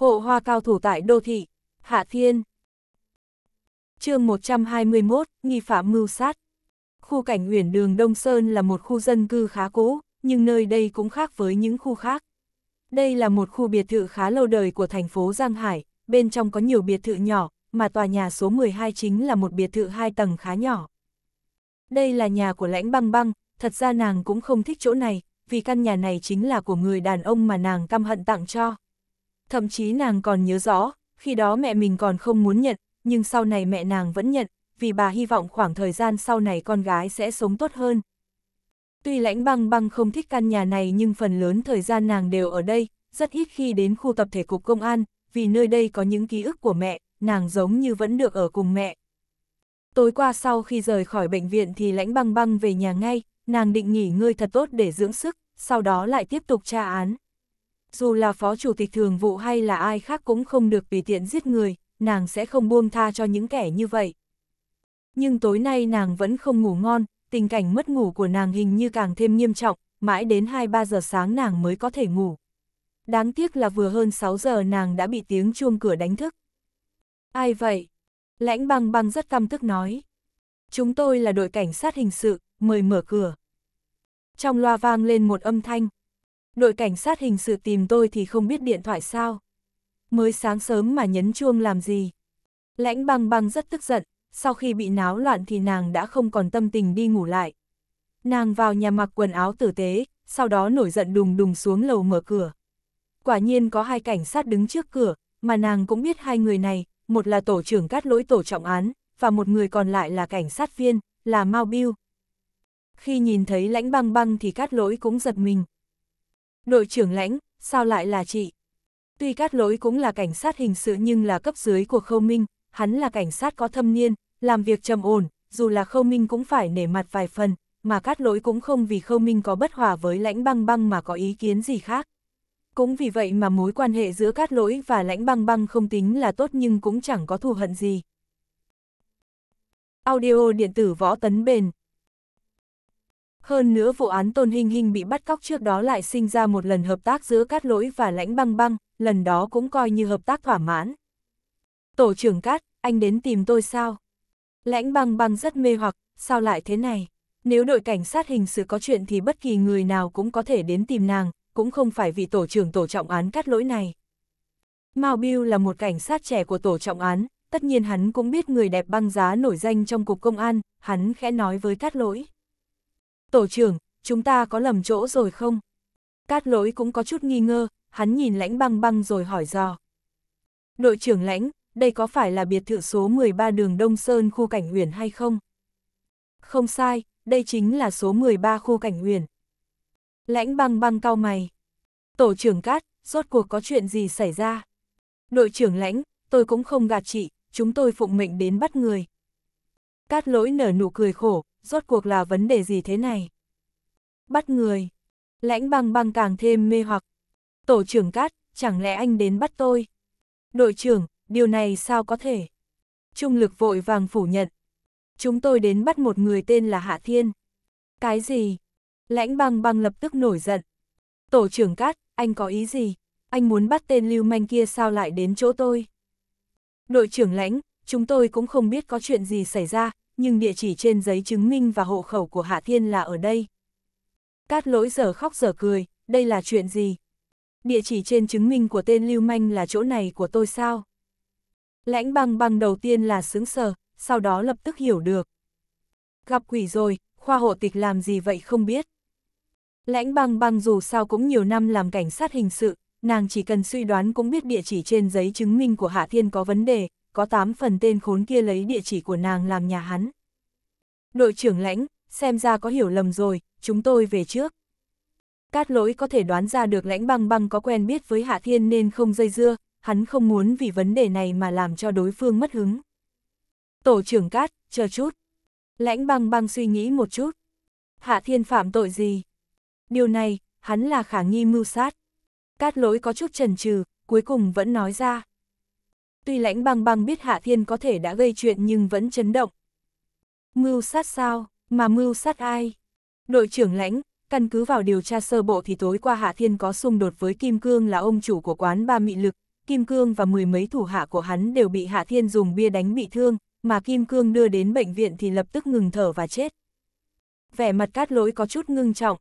Hộ hoa cao thủ tại đô thị, Hạ Thiên. chương 121, nghi phạm mưu sát. Khu cảnh huyền đường Đông Sơn là một khu dân cư khá cũ, nhưng nơi đây cũng khác với những khu khác. Đây là một khu biệt thự khá lâu đời của thành phố Giang Hải, bên trong có nhiều biệt thự nhỏ, mà tòa nhà số 12 chính là một biệt thự hai tầng khá nhỏ. Đây là nhà của lãnh băng băng, thật ra nàng cũng không thích chỗ này, vì căn nhà này chính là của người đàn ông mà nàng căm hận tặng cho. Thậm chí nàng còn nhớ rõ, khi đó mẹ mình còn không muốn nhận, nhưng sau này mẹ nàng vẫn nhận, vì bà hy vọng khoảng thời gian sau này con gái sẽ sống tốt hơn. Tuy lãnh băng băng không thích căn nhà này nhưng phần lớn thời gian nàng đều ở đây, rất ít khi đến khu tập thể cục công an, vì nơi đây có những ký ức của mẹ, nàng giống như vẫn được ở cùng mẹ. Tối qua sau khi rời khỏi bệnh viện thì lãnh băng băng về nhà ngay, nàng định nghỉ ngơi thật tốt để dưỡng sức, sau đó lại tiếp tục tra án dù là phó chủ tịch thường vụ hay là ai khác cũng không được vì tiện giết người, nàng sẽ không buông tha cho những kẻ như vậy. Nhưng tối nay nàng vẫn không ngủ ngon, tình cảnh mất ngủ của nàng hình như càng thêm nghiêm trọng, mãi đến 2-3 giờ sáng nàng mới có thể ngủ. Đáng tiếc là vừa hơn 6 giờ nàng đã bị tiếng chuông cửa đánh thức. Ai vậy? Lãnh băng băng rất căm tức nói. Chúng tôi là đội cảnh sát hình sự, mời mở cửa. Trong loa vang lên một âm thanh, đội cảnh sát hình sự tìm tôi thì không biết điện thoại sao. Mới sáng sớm mà nhấn chuông làm gì. Lãnh băng băng rất tức giận, sau khi bị náo loạn thì nàng đã không còn tâm tình đi ngủ lại. Nàng vào nhà mặc quần áo tử tế, sau đó nổi giận đùng đùng xuống lầu mở cửa. Quả nhiên có hai cảnh sát đứng trước cửa, mà nàng cũng biết hai người này, một là tổ trưởng cát lỗi tổ trọng án, và một người còn lại là cảnh sát viên, là Mao Biêu. Khi nhìn thấy lãnh băng băng thì cát lỗi cũng giật mình, Đội trưởng lãnh, sao lại là chị? Tuy Cát Lỗi cũng là cảnh sát hình sự nhưng là cấp dưới của Khâu Minh, hắn là cảnh sát có thâm niên, làm việc trầm ổn, dù là Khâu Minh cũng phải nể mặt vài phần, mà Cát Lỗi cũng không vì Khâu Minh có bất hòa với lãnh băng băng mà có ý kiến gì khác. Cũng vì vậy mà mối quan hệ giữa Cát Lỗi và lãnh băng băng không tính là tốt nhưng cũng chẳng có thù hận gì. Audio điện tử võ tấn bền hơn nữa vụ án Tôn Hình Hình bị bắt cóc trước đó lại sinh ra một lần hợp tác giữa Cát Lỗi và Lãnh Băng Băng, lần đó cũng coi như hợp tác thỏa mãn. Tổ trưởng Cát, anh đến tìm tôi sao? Lãnh Băng Băng rất mê hoặc, sao lại thế này? Nếu đội cảnh sát hình sự có chuyện thì bất kỳ người nào cũng có thể đến tìm nàng, cũng không phải vì tổ trưởng tổ trọng án Cát Lỗi này. Mao Bill là một cảnh sát trẻ của tổ trọng án, tất nhiên hắn cũng biết người đẹp băng giá nổi danh trong cục công an, hắn khẽ nói với Cát Lỗi. Tổ trưởng, chúng ta có lầm chỗ rồi không? Cát lỗi cũng có chút nghi ngờ. hắn nhìn lãnh băng băng rồi hỏi dò. Đội trưởng lãnh, đây có phải là biệt thự số 13 đường Đông Sơn khu cảnh huyền hay không? Không sai, đây chính là số 13 khu cảnh huyền. Lãnh băng băng cao mày. Tổ trưởng Cát, rốt cuộc có chuyện gì xảy ra? Đội trưởng lãnh, tôi cũng không gạt chị, chúng tôi phụng mệnh đến bắt người. Cát lỗi nở nụ cười khổ, rốt cuộc là vấn đề gì thế này? Bắt người. Lãnh băng băng càng thêm mê hoặc. Tổ trưởng cát, chẳng lẽ anh đến bắt tôi? Đội trưởng, điều này sao có thể? Trung lực vội vàng phủ nhận. Chúng tôi đến bắt một người tên là Hạ Thiên. Cái gì? Lãnh băng băng lập tức nổi giận. Tổ trưởng cát, anh có ý gì? Anh muốn bắt tên lưu manh kia sao lại đến chỗ tôi? Đội trưởng lãnh, chúng tôi cũng không biết có chuyện gì xảy ra, nhưng địa chỉ trên giấy chứng minh và hộ khẩu của Hạ Thiên là ở đây. Cát lỗi giờ khóc giờ cười, đây là chuyện gì? Địa chỉ trên chứng minh của tên Lưu Manh là chỗ này của tôi sao? Lãnh băng băng đầu tiên là sướng sờ, sau đó lập tức hiểu được. Gặp quỷ rồi, khoa hộ tịch làm gì vậy không biết. Lãnh băng băng dù sao cũng nhiều năm làm cảnh sát hình sự, nàng chỉ cần suy đoán cũng biết địa chỉ trên giấy chứng minh của Hạ Thiên có vấn đề, có tám phần tên khốn kia lấy địa chỉ của nàng làm nhà hắn. Đội trưởng lãnh, xem ra có hiểu lầm rồi, chúng tôi về trước. Cát lỗi có thể đoán ra được lãnh băng băng có quen biết với Hạ Thiên nên không dây dưa, hắn không muốn vì vấn đề này mà làm cho đối phương mất hứng. Tổ trưởng Cát, chờ chút. Lãnh băng băng suy nghĩ một chút. Hạ Thiên phạm tội gì? Điều này, hắn là khả nghi mưu sát. Cát lỗi có chút chần chừ, cuối cùng vẫn nói ra. Tuy lãnh băng băng biết Hạ Thiên có thể đã gây chuyện nhưng vẫn chấn động. Mưu sát sao, mà mưu sát ai? Đội trưởng lãnh, căn cứ vào điều tra sơ bộ thì tối qua Hạ Thiên có xung đột với Kim Cương là ông chủ của quán ba mị lực. Kim Cương và mười mấy thủ hạ của hắn đều bị Hạ Thiên dùng bia đánh bị thương, mà Kim Cương đưa đến bệnh viện thì lập tức ngừng thở và chết. Vẻ mặt cát lỗi có chút ngưng trọng.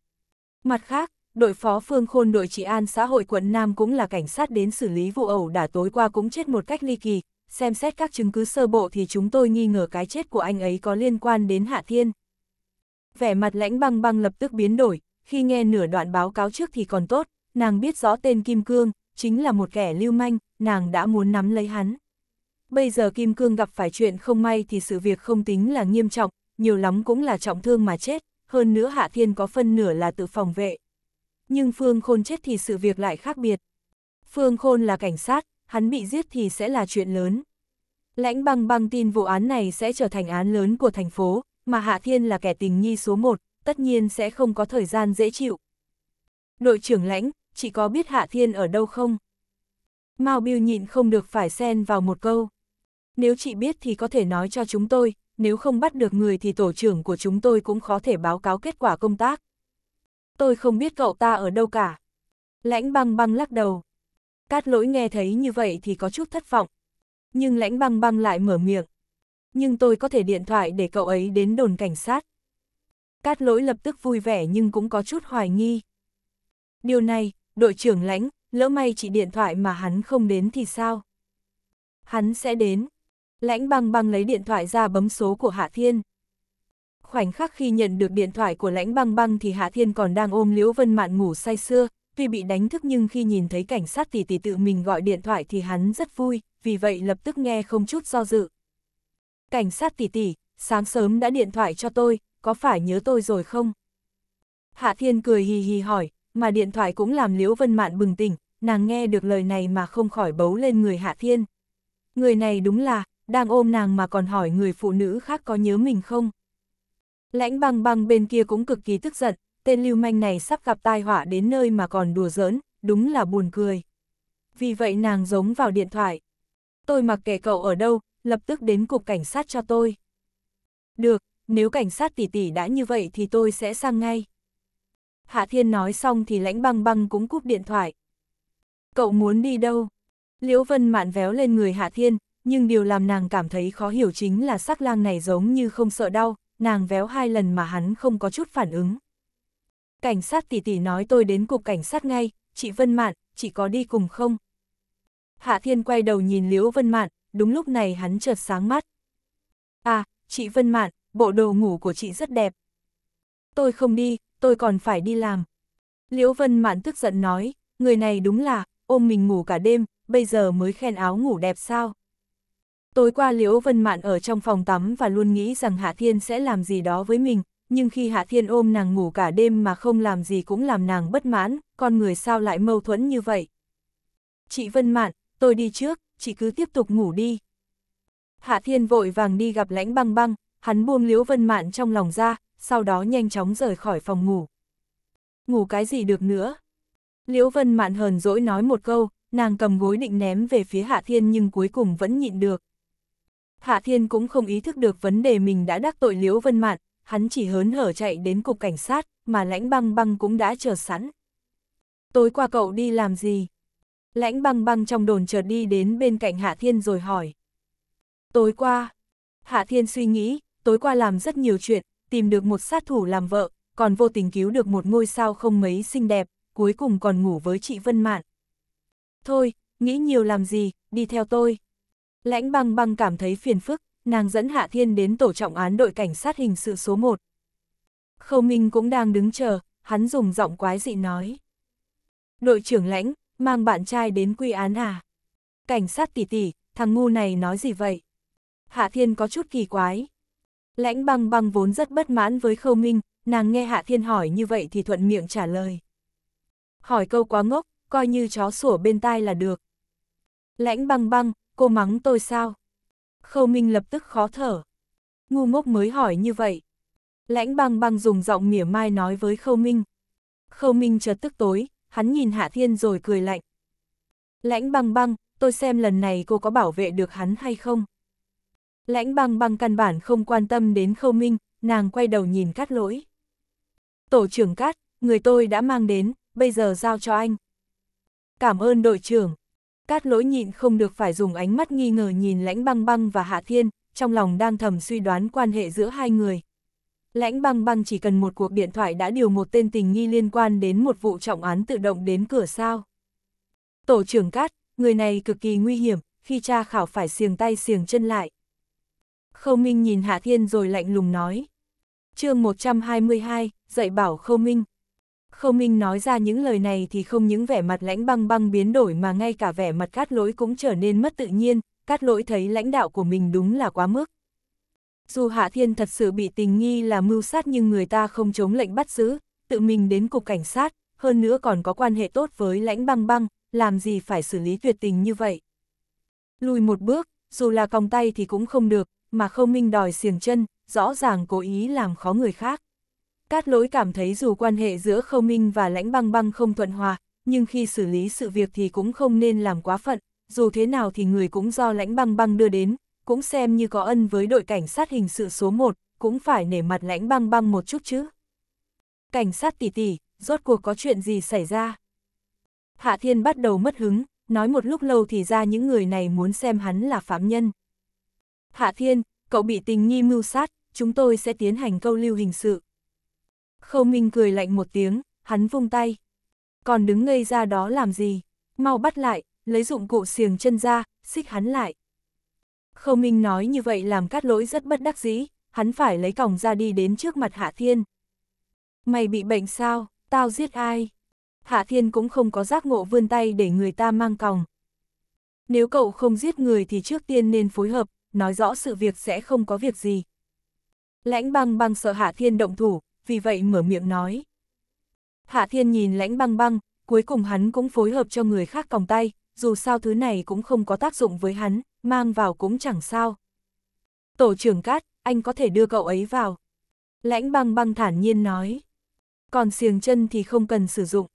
Mặt khác, đội phó Phương Khôn đội trị an xã hội quận Nam cũng là cảnh sát đến xử lý vụ ẩu đả tối qua cũng chết một cách ly kỳ, xem xét các chứng cứ sơ bộ thì chúng tôi nghi ngờ cái chết của anh ấy có liên quan đến Hạ Thiên. Vẻ mặt lãnh băng băng lập tức biến đổi, khi nghe nửa đoạn báo cáo trước thì còn tốt, nàng biết rõ tên Kim Cương, chính là một kẻ lưu manh, nàng đã muốn nắm lấy hắn. Bây giờ Kim Cương gặp phải chuyện không may thì sự việc không tính là nghiêm trọng, nhiều lắm cũng là trọng thương mà chết, hơn nữa Hạ Thiên có phân nửa là tự phòng vệ nhưng Phương Khôn chết thì sự việc lại khác biệt. Phương Khôn là cảnh sát, hắn bị giết thì sẽ là chuyện lớn. Lãnh băng băng tin vụ án này sẽ trở thành án lớn của thành phố, mà Hạ Thiên là kẻ tình nghi số một, tất nhiên sẽ không có thời gian dễ chịu. Đội trưởng lãnh, chị có biết Hạ Thiên ở đâu không? Mao Biêu nhịn không được phải xen vào một câu. Nếu chị biết thì có thể nói cho chúng tôi, nếu không bắt được người thì tổ trưởng của chúng tôi cũng khó thể báo cáo kết quả công tác tôi không biết cậu ta ở đâu cả. Lãnh băng băng lắc đầu. Cát lỗi nghe thấy như vậy thì có chút thất vọng. Nhưng lãnh băng băng lại mở miệng. Nhưng tôi có thể điện thoại để cậu ấy đến đồn cảnh sát. Cát lỗi lập tức vui vẻ nhưng cũng có chút hoài nghi. Điều này, đội trưởng lãnh, lỡ may chỉ điện thoại mà hắn không đến thì sao? Hắn sẽ đến. Lãnh băng băng lấy điện thoại ra bấm số của Hạ Thiên. Khoảnh khắc khi nhận được điện thoại của lãnh băng băng thì Hạ Thiên còn đang ôm Liễu Vân Mạn ngủ say sưa, tuy bị đánh thức nhưng khi nhìn thấy cảnh sát tỷ tỷ tự mình gọi điện thoại thì hắn rất vui, vì vậy lập tức nghe không chút do dự. Cảnh sát tỷ tỷ, sáng sớm đã điện thoại cho tôi, có phải nhớ tôi rồi không? Hạ Thiên cười hì hì hỏi, mà điện thoại cũng làm Liễu Vân Mạn bừng tỉnh, nàng nghe được lời này mà không khỏi bấu lên người Hạ Thiên. Người này đúng là, đang ôm nàng mà còn hỏi người phụ nữ khác có nhớ mình không? Lãnh bằng bằng bên kia cũng cực kỳ tức giận, tên lưu manh này sắp gặp tai họa đến nơi mà còn đùa giỡn, đúng là buồn cười. Vì vậy nàng giống vào điện thoại. Tôi mặc kệ cậu ở đâu, lập tức đến cục cảnh sát cho tôi. Được, nếu cảnh sát tỷ tỷ đã như vậy thì tôi sẽ sang ngay. Hạ Thiên nói xong thì lãnh băng băng cũng cúp điện thoại. Cậu muốn đi đâu? Liễu Vân mạn véo lên người Hạ Thiên, nhưng điều làm nàng cảm thấy khó hiểu chính là sắc lang này giống như không sợ đau, nàng véo hai lần mà hắn không có chút phản ứng. Cảnh sát tỷ tỷ nói tôi đến cục cảnh sát ngay, chị Vân Mạn, chị có đi cùng không? Hạ Thiên quay đầu nhìn Liễu Vân Mạn, đúng lúc này hắn chợt sáng mắt. À, chị Vân Mạn, bộ đồ ngủ của chị rất đẹp. Tôi không đi, tôi còn phải đi làm. Liễu Vân Mạn tức giận nói, người này đúng là, ôm mình ngủ cả đêm, bây giờ mới khen áo ngủ đẹp sao? Tối qua Liễu Vân Mạn ở trong phòng tắm và luôn nghĩ rằng Hạ Thiên sẽ làm gì đó với mình, nhưng khi Hạ Thiên ôm nàng ngủ cả đêm mà không làm gì cũng làm nàng bất mãn, con người sao lại mâu thuẫn như vậy. Chị Vân Mạn, tôi đi trước, chị cứ tiếp tục ngủ đi. Hạ Thiên vội vàng đi gặp lãnh băng băng, hắn buông Liễu Vân Mạn trong lòng ra, sau đó nhanh chóng rời khỏi phòng ngủ. Ngủ cái gì được nữa? Liễu Vân Mạn hờn dỗi nói một câu, nàng cầm gối định ném về phía Hạ Thiên nhưng cuối cùng vẫn nhịn được. Hạ Thiên cũng không ý thức được vấn đề mình đã đắc tội Liễu Vân Mạn, hắn chỉ hớn hở chạy đến cục cảnh sát, mà lãnh băng băng cũng đã chờ sẵn. Tối qua cậu đi làm gì? Lãnh băng băng trong đồn chợt đi đến bên cạnh Hạ Thiên rồi hỏi. Tối qua, Hạ Thiên suy nghĩ, tối qua làm rất nhiều chuyện, tìm được một sát thủ làm vợ, còn vô tình cứu được một ngôi sao không mấy xinh đẹp, cuối cùng còn ngủ với chị Vân Mạn. Thôi, nghĩ nhiều làm gì, đi theo tôi. Lãnh băng băng cảm thấy phiền phức, nàng dẫn Hạ Thiên đến tổ trọng án đội cảnh sát hình sự số 1. Khâu Minh cũng đang đứng chờ, hắn dùng giọng quái dị nói. Đội trưởng lãnh, mang bạn trai đến quy án à? Cảnh sát tỷ tỷ, thằng ngu này nói gì vậy? Hạ Thiên có chút kỳ quái. Lãnh băng băng vốn rất bất mãn với Khâu Minh, nàng nghe Hạ Thiên hỏi như vậy thì thuận miệng trả lời. Hỏi câu quá ngốc, coi như chó sủa bên tai là được. Lãnh băng băng, cô mắng tôi sao? Khâu Minh lập tức khó thở. Ngu ngốc mới hỏi như vậy. Lãnh băng băng dùng giọng mỉa mai nói với Khâu Minh. Khâu Minh chợt tức tối, hắn nhìn Hạ Thiên rồi cười lạnh. Lãnh băng băng, tôi xem lần này cô có bảo vệ được hắn hay không? Lãnh băng băng căn bản không quan tâm đến Khâu Minh, nàng quay đầu nhìn cát lỗi. Tổ trưởng cát, người tôi đã mang đến, bây giờ giao cho anh. Cảm ơn đội trưởng. Cát lỗi nhịn không được phải dùng ánh mắt nghi ngờ nhìn lãnh băng băng và Hạ Thiên, trong lòng đang thầm suy đoán quan hệ giữa hai người. Lãnh băng băng chỉ cần một cuộc điện thoại đã điều một tên tình nghi liên quan đến một vụ trọng án tự động đến cửa sao. Tổ trưởng Cát, người này cực kỳ nguy hiểm, khi cha khảo phải xiềng tay xiềng chân lại. Khâu Minh nhìn Hạ Thiên rồi lạnh lùng nói. chương 122, dạy bảo Khâu Minh. Khâu Minh nói ra những lời này thì không những vẻ mặt lãnh băng băng biến đổi mà ngay cả vẻ mặt cát lỗi cũng trở nên mất tự nhiên, cát lỗi thấy lãnh đạo của mình đúng là quá mức. Dù Hạ Thiên thật sự bị tình nghi là mưu sát nhưng người ta không chống lệnh bắt giữ, tự mình đến cục cảnh sát, hơn nữa còn có quan hệ tốt với lãnh băng băng, làm gì phải xử lý tuyệt tình như vậy. Lùi một bước, dù là còng tay thì cũng không được, mà Khâu Minh đòi xiềng chân, rõ ràng cố ý làm khó người khác. Cát lỗi cảm thấy dù quan hệ giữa khâu minh và lãnh băng băng không thuận hòa, nhưng khi xử lý sự việc thì cũng không nên làm quá phận, dù thế nào thì người cũng do lãnh băng băng đưa đến, cũng xem như có ân với đội cảnh sát hình sự số 1, cũng phải nể mặt lãnh băng băng một chút chứ. Cảnh sát tỷ tỷ, rốt cuộc có chuyện gì xảy ra? Hạ Thiên bắt đầu mất hứng, nói một lúc lâu thì ra những người này muốn xem hắn là phạm nhân. Hạ Thiên, cậu bị tình nghi mưu sát, chúng tôi sẽ tiến hành câu lưu hình sự. Khâu Minh cười lạnh một tiếng, hắn vung tay. Còn đứng ngây ra đó làm gì? Mau bắt lại, lấy dụng cụ xiềng chân ra, xích hắn lại. Khâu Minh nói như vậy làm cát lỗi rất bất đắc dĩ, hắn phải lấy còng ra đi đến trước mặt Hạ Thiên. Mày bị bệnh sao, tao giết ai? Hạ Thiên cũng không có giác ngộ vươn tay để người ta mang còng. Nếu cậu không giết người thì trước tiên nên phối hợp, nói rõ sự việc sẽ không có việc gì. Lãnh băng băng sợ Hạ Thiên động thủ, vì vậy mở miệng nói. Hạ thiên nhìn lãnh băng băng, cuối cùng hắn cũng phối hợp cho người khác còng tay, dù sao thứ này cũng không có tác dụng với hắn, mang vào cũng chẳng sao. Tổ trưởng cát, anh có thể đưa cậu ấy vào. Lãnh băng băng thản nhiên nói. Còn xiềng chân thì không cần sử dụng.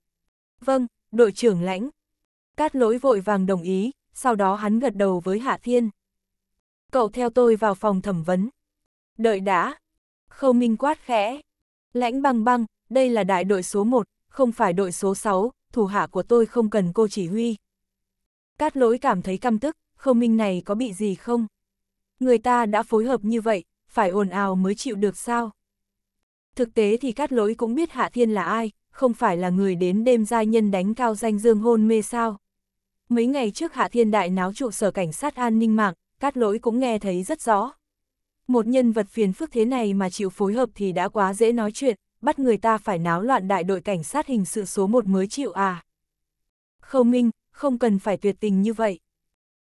Vâng, đội trưởng lãnh. Cát lỗi vội vàng đồng ý, sau đó hắn gật đầu với Hạ Thiên. Cậu theo tôi vào phòng thẩm vấn. Đợi đã. Khâu Minh quát khẽ. Lãnh băng băng, đây là đại đội số 1, không phải đội số 6, thủ hạ của tôi không cần cô chỉ huy. Cát lỗi cảm thấy căm tức, không minh này có bị gì không? Người ta đã phối hợp như vậy, phải ồn ào mới chịu được sao? Thực tế thì cát lỗi cũng biết Hạ Thiên là ai, không phải là người đến đêm giai nhân đánh cao danh dương hôn mê sao. Mấy ngày trước Hạ Thiên Đại náo trụ sở cảnh sát an ninh mạng, cát lỗi cũng nghe thấy rất rõ. Một nhân vật phiền phức thế này mà chịu phối hợp thì đã quá dễ nói chuyện, bắt người ta phải náo loạn đại đội cảnh sát hình sự số một mới chịu à. Khâu Minh, không cần phải tuyệt tình như vậy.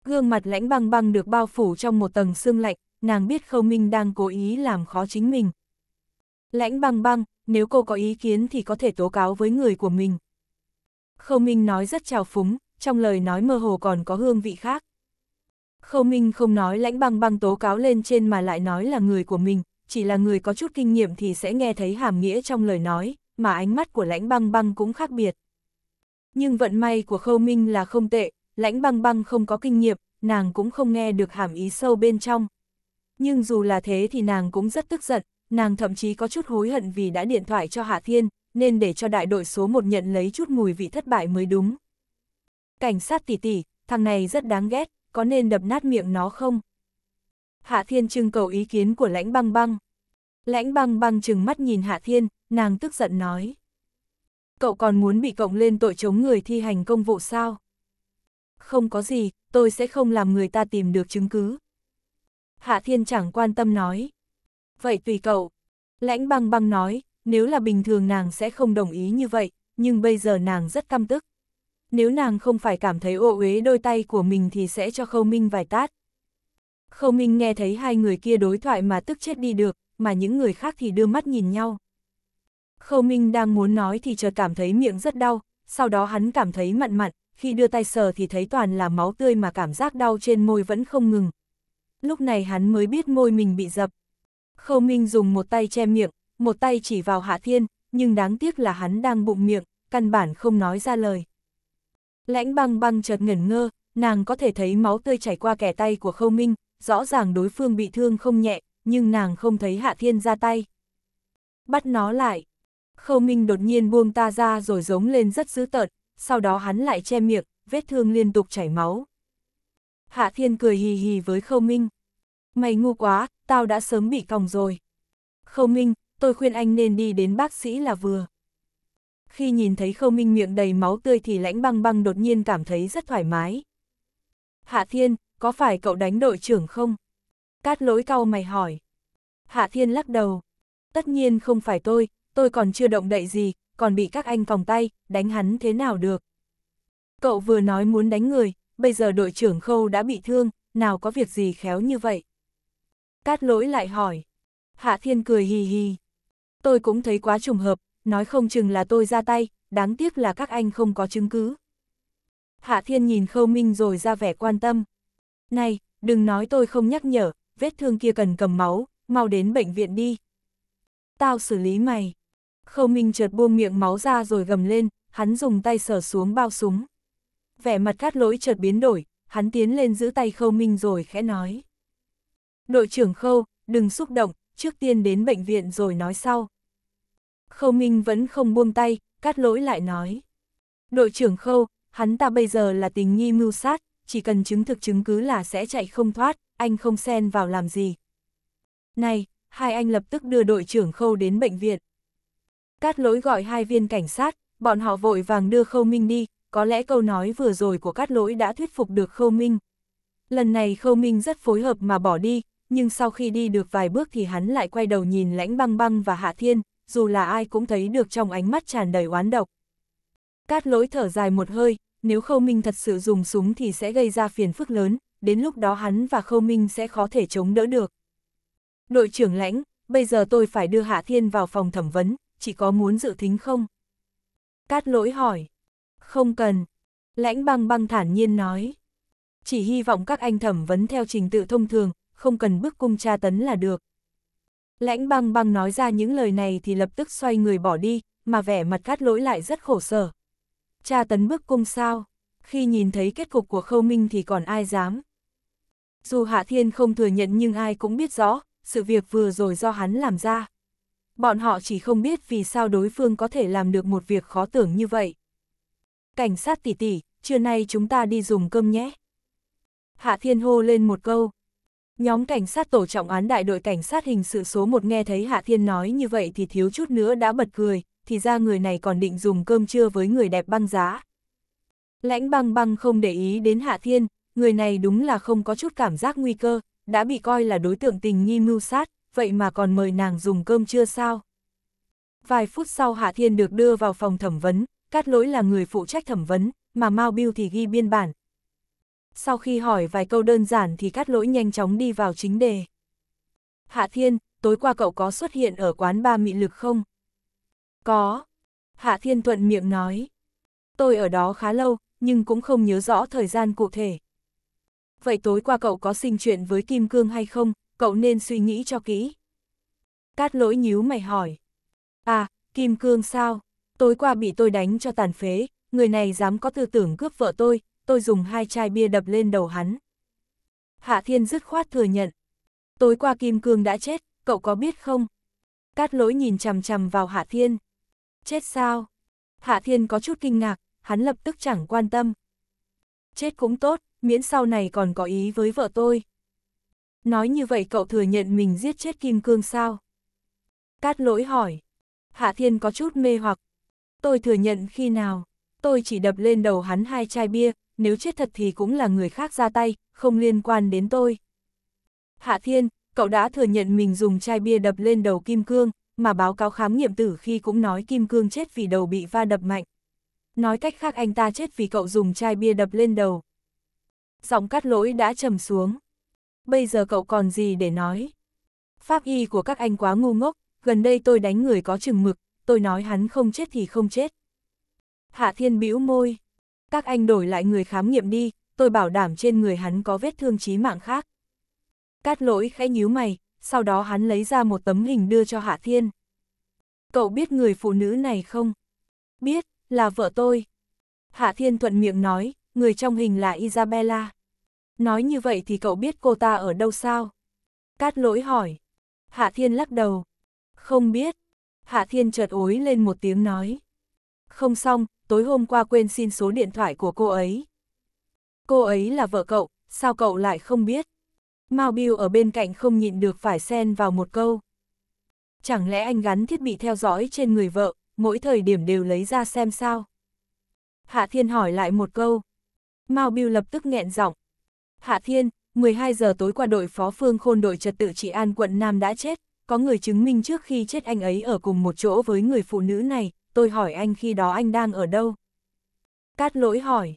Gương mặt lãnh băng băng được bao phủ trong một tầng xương lạnh, nàng biết Khâu Minh đang cố ý làm khó chính mình. Lãnh băng băng, nếu cô có ý kiến thì có thể tố cáo với người của mình. Khâu Minh nói rất trào phúng, trong lời nói mơ hồ còn có hương vị khác. Khâu Minh không nói lãnh băng băng tố cáo lên trên mà lại nói là người của mình, chỉ là người có chút kinh nghiệm thì sẽ nghe thấy hàm nghĩa trong lời nói, mà ánh mắt của lãnh băng băng cũng khác biệt. Nhưng vận may của Khâu Minh là không tệ, lãnh băng băng không có kinh nghiệm, nàng cũng không nghe được hàm ý sâu bên trong. Nhưng dù là thế thì nàng cũng rất tức giận, nàng thậm chí có chút hối hận vì đã điện thoại cho Hạ Thiên, nên để cho đại đội số 1 nhận lấy chút mùi vị thất bại mới đúng. Cảnh sát tỷ tỷ, thằng này rất đáng ghét, có nên đập nát miệng nó không? Hạ Thiên trưng cầu ý kiến của lãnh băng băng. Lãnh băng băng trừng mắt nhìn Hạ Thiên, nàng tức giận nói. Cậu còn muốn bị cộng lên tội chống người thi hành công vụ sao? Không có gì, tôi sẽ không làm người ta tìm được chứng cứ. Hạ Thiên chẳng quan tâm nói. Vậy tùy cậu. Lãnh băng băng nói, nếu là bình thường nàng sẽ không đồng ý như vậy, nhưng bây giờ nàng rất căm tức nếu nàng không phải cảm thấy ô uế đôi tay của mình thì sẽ cho Khâu Minh vài tát. Khâu Minh nghe thấy hai người kia đối thoại mà tức chết đi được, mà những người khác thì đưa mắt nhìn nhau. Khâu Minh đang muốn nói thì chợt cảm thấy miệng rất đau, sau đó hắn cảm thấy mặn mặn, khi đưa tay sờ thì thấy toàn là máu tươi mà cảm giác đau trên môi vẫn không ngừng. Lúc này hắn mới biết môi mình bị dập. Khâu Minh dùng một tay che miệng, một tay chỉ vào Hạ Thiên, nhưng đáng tiếc là hắn đang bụng miệng, căn bản không nói ra lời. Lãnh băng băng chợt ngẩn ngơ, nàng có thể thấy máu tươi chảy qua kẻ tay của Khâu Minh, rõ ràng đối phương bị thương không nhẹ, nhưng nàng không thấy Hạ Thiên ra tay. Bắt nó lại. Khâu Minh đột nhiên buông ta ra rồi giống lên rất dữ tợn, sau đó hắn lại che miệng, vết thương liên tục chảy máu. Hạ Thiên cười hì hì với Khâu Minh. Mày ngu quá, tao đã sớm bị còng rồi. Khâu Minh, tôi khuyên anh nên đi đến bác sĩ là vừa khi nhìn thấy khâu minh miệng đầy máu tươi thì lãnh băng băng đột nhiên cảm thấy rất thoải mái. Hạ Thiên, có phải cậu đánh đội trưởng không? Cát lỗi cau mày hỏi. Hạ Thiên lắc đầu. Tất nhiên không phải tôi, tôi còn chưa động đậy gì, còn bị các anh vòng tay, đánh hắn thế nào được. Cậu vừa nói muốn đánh người, bây giờ đội trưởng khâu đã bị thương, nào có việc gì khéo như vậy? Cát lỗi lại hỏi. Hạ Thiên cười hì hì. Tôi cũng thấy quá trùng hợp, nói không chừng là tôi ra tay, đáng tiếc là các anh không có chứng cứ. Hạ Thiên nhìn Khâu Minh rồi ra vẻ quan tâm. Này, đừng nói tôi không nhắc nhở, vết thương kia cần cầm máu, mau đến bệnh viện đi. Tao xử lý mày. Khâu Minh chợt buông miệng máu ra rồi gầm lên, hắn dùng tay sờ xuống bao súng. Vẻ mặt cát lỗi chợt biến đổi, hắn tiến lên giữ tay Khâu Minh rồi khẽ nói. Đội trưởng Khâu, đừng xúc động, trước tiên đến bệnh viện rồi nói sau. Khâu Minh vẫn không buông tay, cắt lỗi lại nói. Đội trưởng Khâu, hắn ta bây giờ là tình nghi mưu sát, chỉ cần chứng thực chứng cứ là sẽ chạy không thoát, anh không xen vào làm gì. Này, hai anh lập tức đưa đội trưởng Khâu đến bệnh viện. Cát lỗi gọi hai viên cảnh sát, bọn họ vội vàng đưa Khâu Minh đi, có lẽ câu nói vừa rồi của Cát lỗi đã thuyết phục được Khâu Minh. Lần này Khâu Minh rất phối hợp mà bỏ đi, nhưng sau khi đi được vài bước thì hắn lại quay đầu nhìn lãnh băng băng và Hạ Thiên, dù là ai cũng thấy được trong ánh mắt tràn đầy oán độc. Cát lỗi thở dài một hơi, nếu Khâu Minh thật sự dùng súng thì sẽ gây ra phiền phức lớn, đến lúc đó hắn và Khâu Minh sẽ khó thể chống đỡ được. Đội trưởng lãnh, bây giờ tôi phải đưa Hạ Thiên vào phòng thẩm vấn, chỉ có muốn dự thính không? Cát lỗi hỏi. Không cần. Lãnh băng băng thản nhiên nói. Chỉ hy vọng các anh thẩm vấn theo trình tự thông thường, không cần bức cung tra tấn là được. Lãnh băng băng nói ra những lời này thì lập tức xoay người bỏ đi, mà vẻ mặt cát lỗi lại rất khổ sở. Cha tấn bức cung sao, khi nhìn thấy kết cục của khâu minh thì còn ai dám. Dù Hạ Thiên không thừa nhận nhưng ai cũng biết rõ, sự việc vừa rồi do hắn làm ra. Bọn họ chỉ không biết vì sao đối phương có thể làm được một việc khó tưởng như vậy. Cảnh sát tỷ tỷ, trưa nay chúng ta đi dùng cơm nhé. Hạ Thiên hô lên một câu, Nhóm cảnh sát tổ trọng án đại đội cảnh sát hình sự số 1 nghe thấy Hạ Thiên nói như vậy thì thiếu chút nữa đã bật cười, thì ra người này còn định dùng cơm trưa với người đẹp băng giá. Lãnh băng băng không để ý đến Hạ Thiên, người này đúng là không có chút cảm giác nguy cơ, đã bị coi là đối tượng tình nghi mưu sát, vậy mà còn mời nàng dùng cơm trưa sao? Vài phút sau Hạ Thiên được đưa vào phòng thẩm vấn, Cát Lỗi là người phụ trách thẩm vấn, mà Mao Biêu thì ghi biên bản, sau khi hỏi vài câu đơn giản thì cắt lỗi nhanh chóng đi vào chính đề. Hạ Thiên, tối qua cậu có xuất hiện ở quán ba mị lực không? Có. Hạ Thiên thuận miệng nói. Tôi ở đó khá lâu, nhưng cũng không nhớ rõ thời gian cụ thể. Vậy tối qua cậu có sinh chuyện với Kim Cương hay không, cậu nên suy nghĩ cho kỹ. Cát lỗi nhíu mày hỏi. À, Kim Cương sao? Tối qua bị tôi đánh cho tàn phế, người này dám có tư tưởng cướp vợ tôi, tôi dùng hai chai bia đập lên đầu hắn. Hạ Thiên dứt khoát thừa nhận. Tối qua Kim Cương đã chết, cậu có biết không? Cát lỗi nhìn chằm chằm vào Hạ Thiên. Chết sao? Hạ Thiên có chút kinh ngạc, hắn lập tức chẳng quan tâm. Chết cũng tốt, miễn sau này còn có ý với vợ tôi. Nói như vậy cậu thừa nhận mình giết chết Kim Cương sao? Cát lỗi hỏi. Hạ Thiên có chút mê hoặc. Tôi thừa nhận khi nào, tôi chỉ đập lên đầu hắn hai chai bia, nếu chết thật thì cũng là người khác ra tay, không liên quan đến tôi. Hạ Thiên, cậu đã thừa nhận mình dùng chai bia đập lên đầu Kim Cương, mà báo cáo khám nghiệm tử khi cũng nói Kim Cương chết vì đầu bị va đập mạnh. Nói cách khác anh ta chết vì cậu dùng chai bia đập lên đầu. Giọng cắt lỗi đã trầm xuống. Bây giờ cậu còn gì để nói? Pháp y của các anh quá ngu ngốc, gần đây tôi đánh người có chừng mực, tôi nói hắn không chết thì không chết. Hạ Thiên bĩu môi. Các anh đổi lại người khám nghiệm đi, tôi bảo đảm trên người hắn có vết thương chí mạng khác. Cát lỗi khẽ nhíu mày, sau đó hắn lấy ra một tấm hình đưa cho Hạ Thiên. Cậu biết người phụ nữ này không? Biết, là vợ tôi. Hạ Thiên thuận miệng nói, người trong hình là Isabella. Nói như vậy thì cậu biết cô ta ở đâu sao? Cát lỗi hỏi. Hạ Thiên lắc đầu. Không biết. Hạ Thiên chợt ối lên một tiếng nói. Không xong, tối hôm qua quên xin số điện thoại của cô ấy. Cô ấy là vợ cậu, sao cậu lại không biết? Mao Bill ở bên cạnh không nhịn được phải xen vào một câu. Chẳng lẽ anh gắn thiết bị theo dõi trên người vợ, mỗi thời điểm đều lấy ra xem sao? Hạ Thiên hỏi lại một câu. Mao Bill lập tức nghẹn giọng. Hạ Thiên, 12 giờ tối qua đội phó phương khôn đội trật tự trị an quận Nam đã chết, có người chứng minh trước khi chết anh ấy ở cùng một chỗ với người phụ nữ này, tôi hỏi anh khi đó anh đang ở đâu? Cát lỗi hỏi.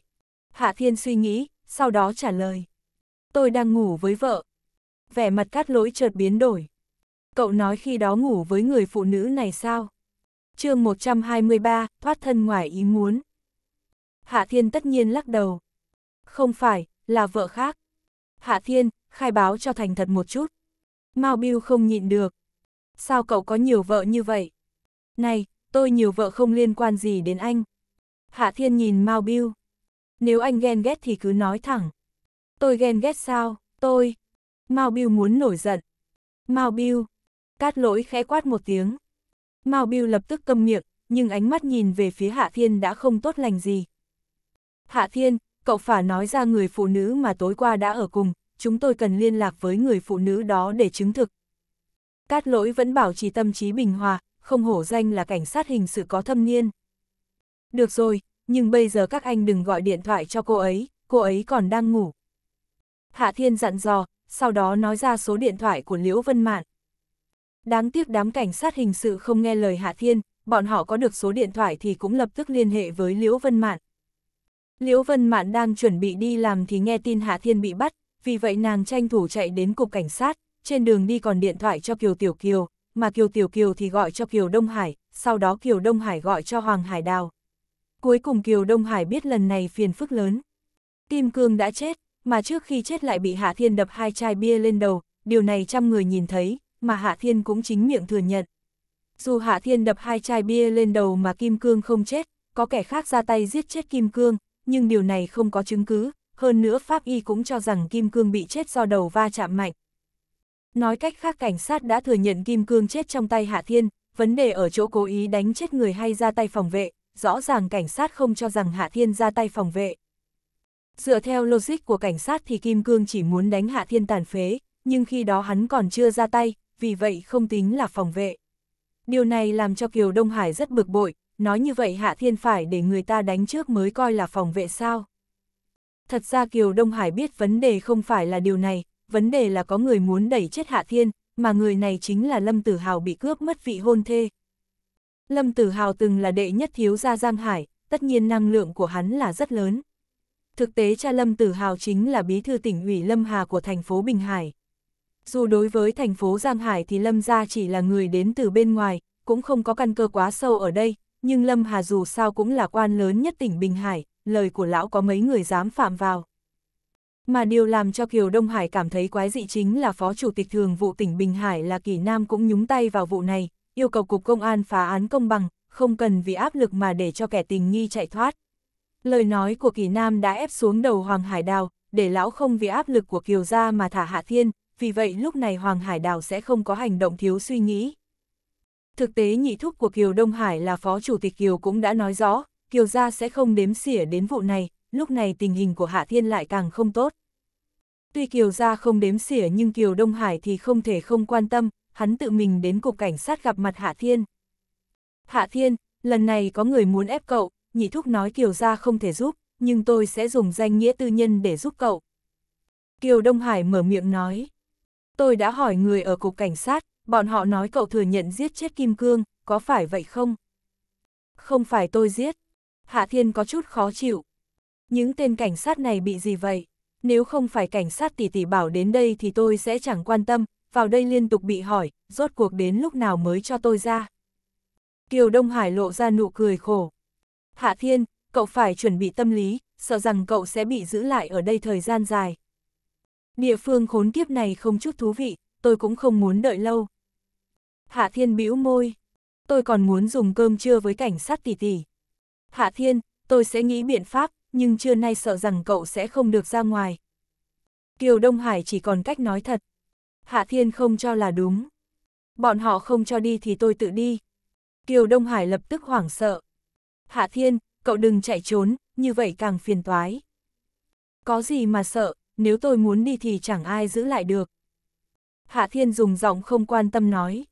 Hạ Thiên suy nghĩ, sau đó trả lời. Tôi đang ngủ với vợ. Vẻ mặt cát lỗi chợt biến đổi. Cậu nói khi đó ngủ với người phụ nữ này sao? chương 123, thoát thân ngoài ý muốn. Hạ Thiên tất nhiên lắc đầu. Không phải, là vợ khác. Hạ Thiên, khai báo cho thành thật một chút. Mao Biêu không nhịn được. Sao cậu có nhiều vợ như vậy? Này, tôi nhiều vợ không liên quan gì đến anh. Hạ Thiên nhìn Mao Biêu. Nếu anh ghen ghét thì cứ nói thẳng. Tôi ghen ghét sao, tôi. Mao Biêu muốn nổi giận. Mao Biêu. Cát lỗi khẽ quát một tiếng. Mao Biêu lập tức câm miệng, nhưng ánh mắt nhìn về phía Hạ Thiên đã không tốt lành gì. Hạ Thiên, cậu phả nói ra người phụ nữ mà tối qua đã ở cùng, chúng tôi cần liên lạc với người phụ nữ đó để chứng thực. Cát lỗi vẫn bảo trì tâm trí bình hòa, không hổ danh là cảnh sát hình sự có thâm niên. Được rồi, nhưng bây giờ các anh đừng gọi điện thoại cho cô ấy, cô ấy còn đang ngủ. Hạ Thiên dặn dò, sau đó nói ra số điện thoại của Liễu Vân Mạn. Đáng tiếc đám cảnh sát hình sự không nghe lời Hạ Thiên, bọn họ có được số điện thoại thì cũng lập tức liên hệ với Liễu Vân Mạn. Liễu Vân Mạn đang chuẩn bị đi làm thì nghe tin Hạ Thiên bị bắt, vì vậy nàng tranh thủ chạy đến cục cảnh sát, trên đường đi còn điện thoại cho Kiều Tiểu Kiều, mà Kiều Tiểu Kiều thì gọi cho Kiều Đông Hải, sau đó Kiều Đông Hải gọi cho Hoàng Hải Đào. Cuối cùng Kiều Đông Hải biết lần này phiền phức lớn. Kim Cương đã chết, mà trước khi chết lại bị Hạ Thiên đập hai chai bia lên đầu, điều này trăm người nhìn thấy, mà Hạ Thiên cũng chính miệng thừa nhận. Dù Hạ Thiên đập hai chai bia lên đầu mà Kim Cương không chết, có kẻ khác ra tay giết chết Kim Cương, nhưng điều này không có chứng cứ, hơn nữa Pháp Y cũng cho rằng Kim Cương bị chết do đầu va chạm mạnh, Nói cách khác cảnh sát đã thừa nhận Kim Cương chết trong tay Hạ Thiên, vấn đề ở chỗ cố ý đánh chết người hay ra tay phòng vệ, rõ ràng cảnh sát không cho rằng Hạ Thiên ra tay phòng vệ. Dựa theo logic của cảnh sát thì Kim Cương chỉ muốn đánh Hạ Thiên tàn phế, nhưng khi đó hắn còn chưa ra tay, vì vậy không tính là phòng vệ. Điều này làm cho Kiều Đông Hải rất bực bội, nói như vậy Hạ Thiên phải để người ta đánh trước mới coi là phòng vệ sao. Thật ra Kiều Đông Hải biết vấn đề không phải là điều này, vấn đề là có người muốn đẩy chết Hạ Thiên, mà người này chính là Lâm Tử Hào bị cướp mất vị hôn thê. Lâm Tử Hào từng là đệ nhất thiếu gia Giang Hải, tất nhiên năng lượng của hắn là rất lớn. Thực tế cha Lâm Tử Hào chính là bí thư tỉnh ủy Lâm Hà của thành phố Bình Hải. Dù đối với thành phố Giang Hải thì Lâm gia chỉ là người đến từ bên ngoài, cũng không có căn cơ quá sâu ở đây, nhưng Lâm Hà dù sao cũng là quan lớn nhất tỉnh Bình Hải, lời của lão có mấy người dám phạm vào. Mà điều làm cho Kiều Đông Hải cảm thấy quái dị chính là Phó Chủ tịch Thường vụ tỉnh Bình Hải là Kỳ Nam cũng nhúng tay vào vụ này, yêu cầu Cục Công an phá án công bằng, không cần vì áp lực mà để cho kẻ tình nghi chạy thoát. Lời nói của Kỳ Nam đã ép xuống đầu Hoàng Hải Đào, để lão không vì áp lực của Kiều Gia mà thả Hạ Thiên, vì vậy lúc này Hoàng Hải Đào sẽ không có hành động thiếu suy nghĩ. Thực tế nhị thúc của Kiều Đông Hải là Phó Chủ tịch Kiều cũng đã nói rõ, Kiều Gia sẽ không đếm xỉa đến vụ này, lúc này tình hình của Hạ Thiên lại càng không tốt. Tuy Kiều gia không đếm xỉa nhưng Kiều Đông Hải thì không thể không quan tâm, hắn tự mình đến cục cảnh sát gặp mặt Hạ Thiên. Hạ Thiên, lần này có người muốn ép cậu, nhị thúc nói Kiều gia không thể giúp, nhưng tôi sẽ dùng danh nghĩa tư nhân để giúp cậu. Kiều Đông Hải mở miệng nói. Tôi đã hỏi người ở cục cảnh sát, bọn họ nói cậu thừa nhận giết chết Kim Cương, có phải vậy không? Không phải tôi giết. Hạ Thiên có chút khó chịu những tên cảnh sát này bị gì vậy? Nếu không phải cảnh sát tỷ tỷ bảo đến đây thì tôi sẽ chẳng quan tâm, vào đây liên tục bị hỏi, rốt cuộc đến lúc nào mới cho tôi ra. Kiều Đông Hải lộ ra nụ cười khổ. Hạ Thiên, cậu phải chuẩn bị tâm lý, sợ rằng cậu sẽ bị giữ lại ở đây thời gian dài. Địa phương khốn kiếp này không chút thú vị, tôi cũng không muốn đợi lâu. Hạ Thiên bĩu môi. Tôi còn muốn dùng cơm trưa với cảnh sát tỷ tỷ. Hạ Thiên, tôi sẽ nghĩ biện pháp, nhưng trưa nay sợ rằng cậu sẽ không được ra ngoài. Kiều Đông Hải chỉ còn cách nói thật. Hạ Thiên không cho là đúng. Bọn họ không cho đi thì tôi tự đi. Kiều Đông Hải lập tức hoảng sợ. Hạ Thiên, cậu đừng chạy trốn, như vậy càng phiền toái. Có gì mà sợ, nếu tôi muốn đi thì chẳng ai giữ lại được. Hạ Thiên dùng giọng không quan tâm nói.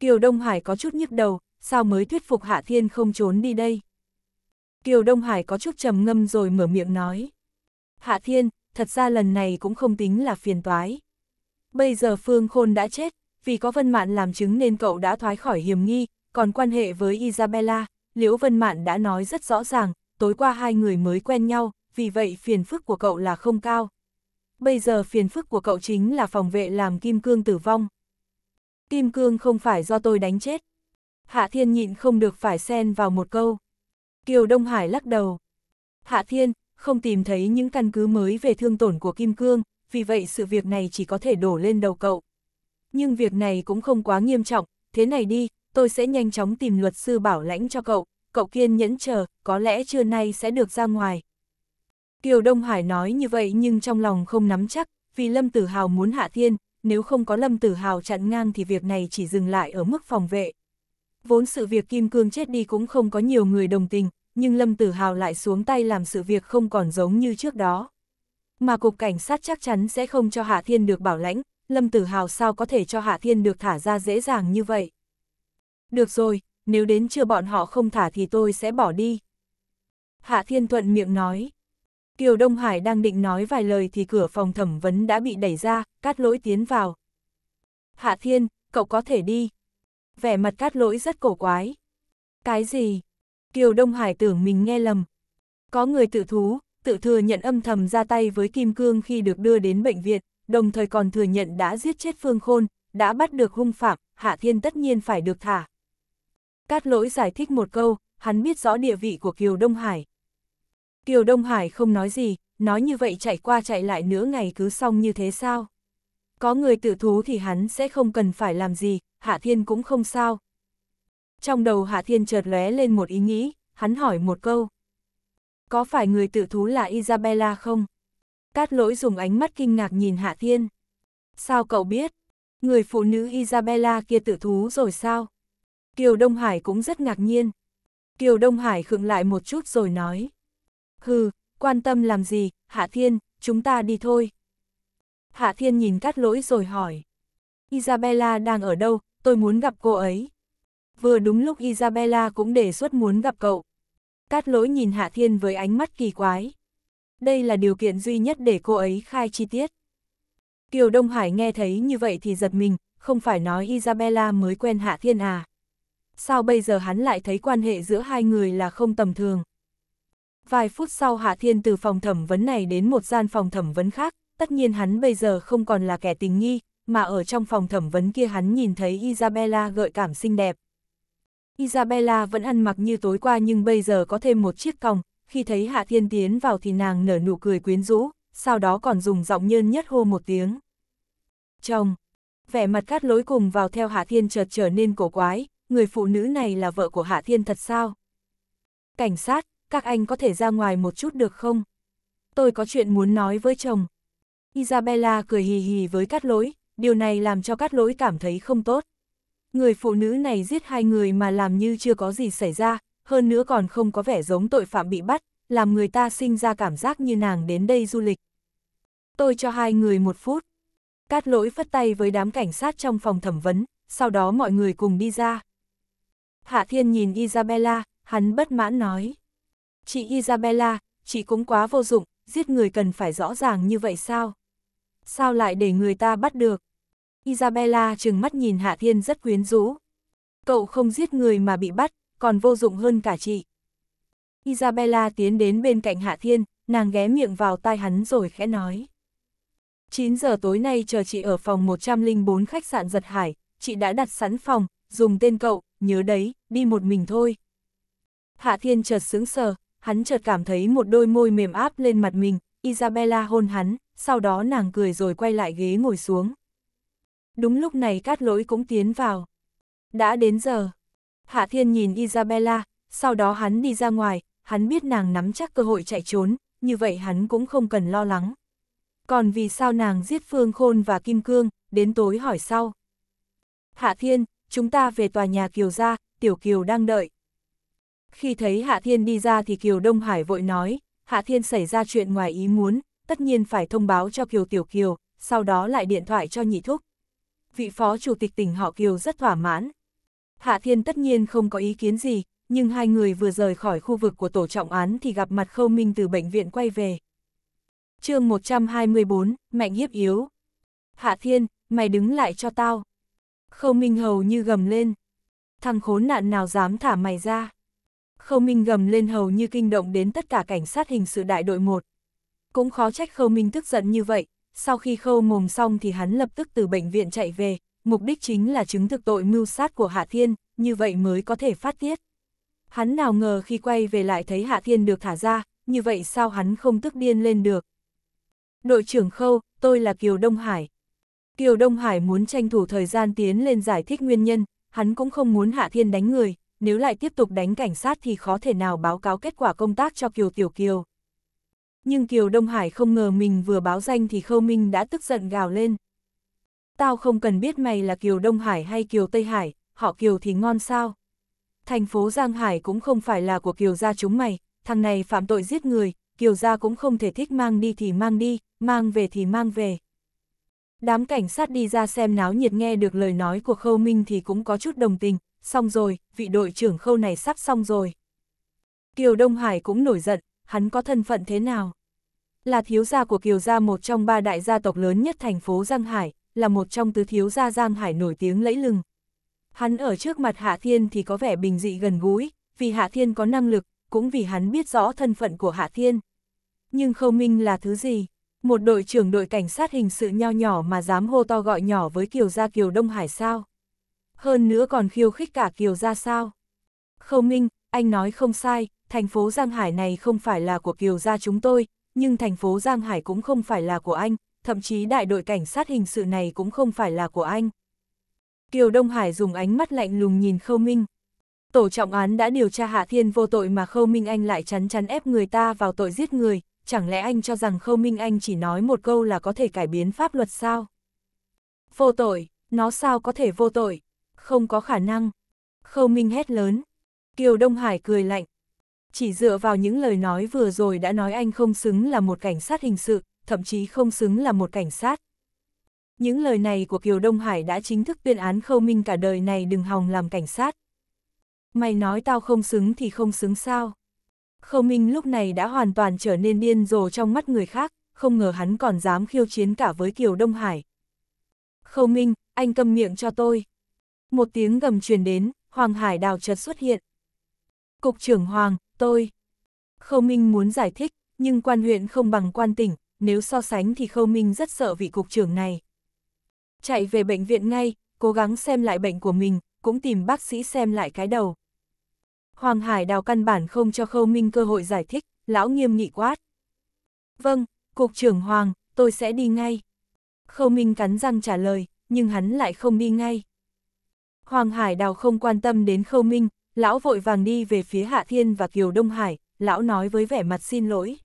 Kiều Đông Hải có chút nhức đầu, sao mới thuyết phục Hạ Thiên không trốn đi đây? Kiều Đông Hải có chút trầm ngâm rồi mở miệng nói. Hạ Thiên, thật ra lần này cũng không tính là phiền toái. Bây giờ Phương Khôn đã chết, vì có Vân Mạn làm chứng nên cậu đã thoái khỏi hiểm nghi, còn quan hệ với Isabella, Liễu Vân Mạn đã nói rất rõ ràng, tối qua hai người mới quen nhau, vì vậy phiền phức của cậu là không cao. Bây giờ phiền phức của cậu chính là phòng vệ làm Kim Cương tử vong. Kim Cương không phải do tôi đánh chết. Hạ Thiên nhịn không được phải xen vào một câu. Kiều Đông Hải lắc đầu. Hạ Thiên, không tìm thấy những căn cứ mới về thương tổn của Kim Cương, vì vậy sự việc này chỉ có thể đổ lên đầu cậu. Nhưng việc này cũng không quá nghiêm trọng, thế này đi, tôi sẽ nhanh chóng tìm luật sư bảo lãnh cho cậu, cậu kiên nhẫn chờ, có lẽ trưa nay sẽ được ra ngoài. Kiều Đông Hải nói như vậy nhưng trong lòng không nắm chắc, vì Lâm Tử Hào muốn Hạ Thiên, nếu không có Lâm Tử Hào chặn ngang thì việc này chỉ dừng lại ở mức phòng vệ. Vốn sự việc Kim Cương chết đi cũng không có nhiều người đồng tình, nhưng Lâm Tử Hào lại xuống tay làm sự việc không còn giống như trước đó. Mà cục cảnh sát chắc chắn sẽ không cho Hạ Thiên được bảo lãnh, Lâm Tử Hào sao có thể cho Hạ Thiên được thả ra dễ dàng như vậy. Được rồi, nếu đến chưa bọn họ không thả thì tôi sẽ bỏ đi. Hạ Thiên thuận miệng nói. Kiều Đông Hải đang định nói vài lời thì cửa phòng thẩm vấn đã bị đẩy ra, cát lỗi tiến vào. Hạ Thiên, cậu có thể đi. Vẻ mặt cát lỗi rất cổ quái. Cái gì? Kiều Đông Hải tưởng mình nghe lầm. Có người tự thú, tự thừa nhận âm thầm ra tay với Kim Cương khi được đưa đến bệnh viện, đồng thời còn thừa nhận đã giết chết Phương Khôn, đã bắt được hung phạm, Hạ Thiên tất nhiên phải được thả. Cát lỗi giải thích một câu, hắn biết rõ địa vị của Kiều Đông Hải. Kiều Đông Hải không nói gì, nói như vậy chạy qua chạy lại nửa ngày cứ xong như thế sao? Có người tự thú thì hắn sẽ không cần phải làm gì, Hạ Thiên cũng không sao, trong đầu Hạ Thiên chợt lóe lên một ý nghĩ, hắn hỏi một câu. Có phải người tự thú là Isabella không? Cát lỗi dùng ánh mắt kinh ngạc nhìn Hạ Thiên. Sao cậu biết? Người phụ nữ Isabella kia tự thú rồi sao? Kiều Đông Hải cũng rất ngạc nhiên. Kiều Đông Hải khựng lại một chút rồi nói. Hừ, quan tâm làm gì, Hạ Thiên, chúng ta đi thôi. Hạ Thiên nhìn Cát lỗi rồi hỏi. Isabella đang ở đâu, tôi muốn gặp cô ấy vừa đúng lúc Isabella cũng đề xuất muốn gặp cậu. Cát lỗi nhìn Hạ Thiên với ánh mắt kỳ quái. Đây là điều kiện duy nhất để cô ấy khai chi tiết. Kiều Đông Hải nghe thấy như vậy thì giật mình, không phải nói Isabella mới quen Hạ Thiên à. Sao bây giờ hắn lại thấy quan hệ giữa hai người là không tầm thường? Vài phút sau Hạ Thiên từ phòng thẩm vấn này đến một gian phòng thẩm vấn khác, tất nhiên hắn bây giờ không còn là kẻ tình nghi, mà ở trong phòng thẩm vấn kia hắn nhìn thấy Isabella gợi cảm xinh đẹp. Isabella vẫn ăn mặc như tối qua nhưng bây giờ có thêm một chiếc còng, khi thấy Hạ Thiên tiến vào thì nàng nở nụ cười quyến rũ, sau đó còn dùng giọng nhơn nhất hô một tiếng. Chồng! Vẻ mặt cát lối cùng vào theo Hạ Thiên chợt trở nên cổ quái, người phụ nữ này là vợ của Hạ Thiên thật sao? Cảnh sát, các anh có thể ra ngoài một chút được không? Tôi có chuyện muốn nói với chồng. Isabella cười hì hì với cát lối, điều này làm cho cát lối cảm thấy không tốt người phụ nữ này giết hai người mà làm như chưa có gì xảy ra, hơn nữa còn không có vẻ giống tội phạm bị bắt, làm người ta sinh ra cảm giác như nàng đến đây du lịch. Tôi cho hai người một phút. Cát lỗi phất tay với đám cảnh sát trong phòng thẩm vấn, sau đó mọi người cùng đi ra. Hạ Thiên nhìn Isabella, hắn bất mãn nói. Chị Isabella, chị cũng quá vô dụng, giết người cần phải rõ ràng như vậy sao? Sao lại để người ta bắt được? Isabella chừng mắt nhìn Hạ Thiên rất quyến rũ. Cậu không giết người mà bị bắt, còn vô dụng hơn cả chị. Isabella tiến đến bên cạnh Hạ Thiên, nàng ghé miệng vào tai hắn rồi khẽ nói. 9 giờ tối nay chờ chị ở phòng 104 khách sạn Giật Hải, chị đã đặt sẵn phòng, dùng tên cậu, nhớ đấy, đi một mình thôi. Hạ Thiên chợt sững sờ, hắn chợt cảm thấy một đôi môi mềm áp lên mặt mình, Isabella hôn hắn, sau đó nàng cười rồi quay lại ghế ngồi xuống. Đúng lúc này cát lỗi cũng tiến vào. Đã đến giờ. Hạ Thiên nhìn Isabella, sau đó hắn đi ra ngoài, hắn biết nàng nắm chắc cơ hội chạy trốn, như vậy hắn cũng không cần lo lắng. Còn vì sao nàng giết Phương Khôn và Kim Cương, đến tối hỏi sau. Hạ Thiên, chúng ta về tòa nhà Kiều ra, Tiểu Kiều đang đợi. Khi thấy Hạ Thiên đi ra thì Kiều Đông Hải vội nói, Hạ Thiên xảy ra chuyện ngoài ý muốn, tất nhiên phải thông báo cho Kiều Tiểu Kiều, sau đó lại điện thoại cho Nhị Thúc vị phó chủ tịch tỉnh họ Kiều rất thỏa mãn. Hạ Thiên tất nhiên không có ý kiến gì, nhưng hai người vừa rời khỏi khu vực của tổ trọng án thì gặp mặt Khâu Minh từ bệnh viện quay về. chương 124, Mạnh hiếp yếu. Hạ Thiên, mày đứng lại cho tao. Khâu Minh hầu như gầm lên. Thằng khốn nạn nào dám thả mày ra. Khâu Minh gầm lên hầu như kinh động đến tất cả cảnh sát hình sự đại đội 1. Cũng khó trách Khâu Minh tức giận như vậy, sau khi khâu mồm xong thì hắn lập tức từ bệnh viện chạy về, mục đích chính là chứng thực tội mưu sát của Hạ Thiên, như vậy mới có thể phát tiết. Hắn nào ngờ khi quay về lại thấy Hạ Thiên được thả ra, như vậy sao hắn không tức điên lên được. Đội trưởng khâu, tôi là Kiều Đông Hải. Kiều Đông Hải muốn tranh thủ thời gian tiến lên giải thích nguyên nhân, hắn cũng không muốn Hạ Thiên đánh người, nếu lại tiếp tục đánh cảnh sát thì khó thể nào báo cáo kết quả công tác cho Kiều Tiểu Kiều. Nhưng Kiều Đông Hải không ngờ mình vừa báo danh thì Khâu Minh đã tức giận gào lên. Tao không cần biết mày là Kiều Đông Hải hay Kiều Tây Hải, họ Kiều thì ngon sao. Thành phố Giang Hải cũng không phải là của Kiều gia chúng mày, thằng này phạm tội giết người, Kiều gia cũng không thể thích mang đi thì mang đi, mang về thì mang về. Đám cảnh sát đi ra xem náo nhiệt nghe được lời nói của Khâu Minh thì cũng có chút đồng tình, xong rồi, vị đội trưởng Khâu này sắp xong rồi. Kiều Đông Hải cũng nổi giận, hắn có thân phận thế nào. Là thiếu gia của Kiều Gia một trong ba đại gia tộc lớn nhất thành phố Giang Hải, là một trong tứ thiếu gia Giang Hải nổi tiếng lẫy lừng. Hắn ở trước mặt Hạ Thiên thì có vẻ bình dị gần gũi, vì Hạ Thiên có năng lực, cũng vì hắn biết rõ thân phận của Hạ Thiên. Nhưng Khâu Minh là thứ gì? Một đội trưởng đội cảnh sát hình sự nho nhỏ mà dám hô to gọi nhỏ với Kiều Gia Kiều Đông Hải sao? Hơn nữa còn khiêu khích cả Kiều Gia sao? Khâu Minh, anh nói không sai, thành phố Giang Hải này không phải là của Kiều gia chúng tôi, nhưng thành phố Giang Hải cũng không phải là của anh, thậm chí đại đội cảnh sát hình sự này cũng không phải là của anh. Kiều Đông Hải dùng ánh mắt lạnh lùng nhìn Khâu Minh. Tổ trọng án đã điều tra Hạ Thiên vô tội mà Khâu Minh Anh lại chắn chắn ép người ta vào tội giết người, chẳng lẽ anh cho rằng Khâu Minh Anh chỉ nói một câu là có thể cải biến pháp luật sao? Vô tội, nó sao có thể vô tội? Không có khả năng. Khâu Minh hét lớn. Kiều Đông Hải cười lạnh. Chỉ dựa vào những lời nói vừa rồi đã nói anh không xứng là một cảnh sát hình sự, thậm chí không xứng là một cảnh sát. Những lời này của Kiều Đông Hải đã chính thức tuyên án Khâu Minh cả đời này đừng hòng làm cảnh sát. Mày nói tao không xứng thì không xứng sao? Khâu Minh lúc này đã hoàn toàn trở nên điên rồ trong mắt người khác, không ngờ hắn còn dám khiêu chiến cả với Kiều Đông Hải. Khâu Minh, anh câm miệng cho tôi. Một tiếng gầm truyền đến, Hoàng Hải đào chợt xuất hiện, Cục trưởng Hoàng, tôi. Khâu Minh muốn giải thích, nhưng quan huyện không bằng quan tỉnh, nếu so sánh thì Khâu Minh rất sợ vị cục trưởng này. Chạy về bệnh viện ngay, cố gắng xem lại bệnh của mình, cũng tìm bác sĩ xem lại cái đầu. Hoàng Hải đào căn bản không cho Khâu Minh cơ hội giải thích, lão nghiêm nghị quát. Vâng, Cục trưởng Hoàng, tôi sẽ đi ngay. Khâu Minh cắn răng trả lời, nhưng hắn lại không đi ngay. Hoàng Hải Đào không quan tâm đến Khâu Minh, Lão vội vàng đi về phía Hạ Thiên và Kiều Đông Hải, lão nói với vẻ mặt xin lỗi.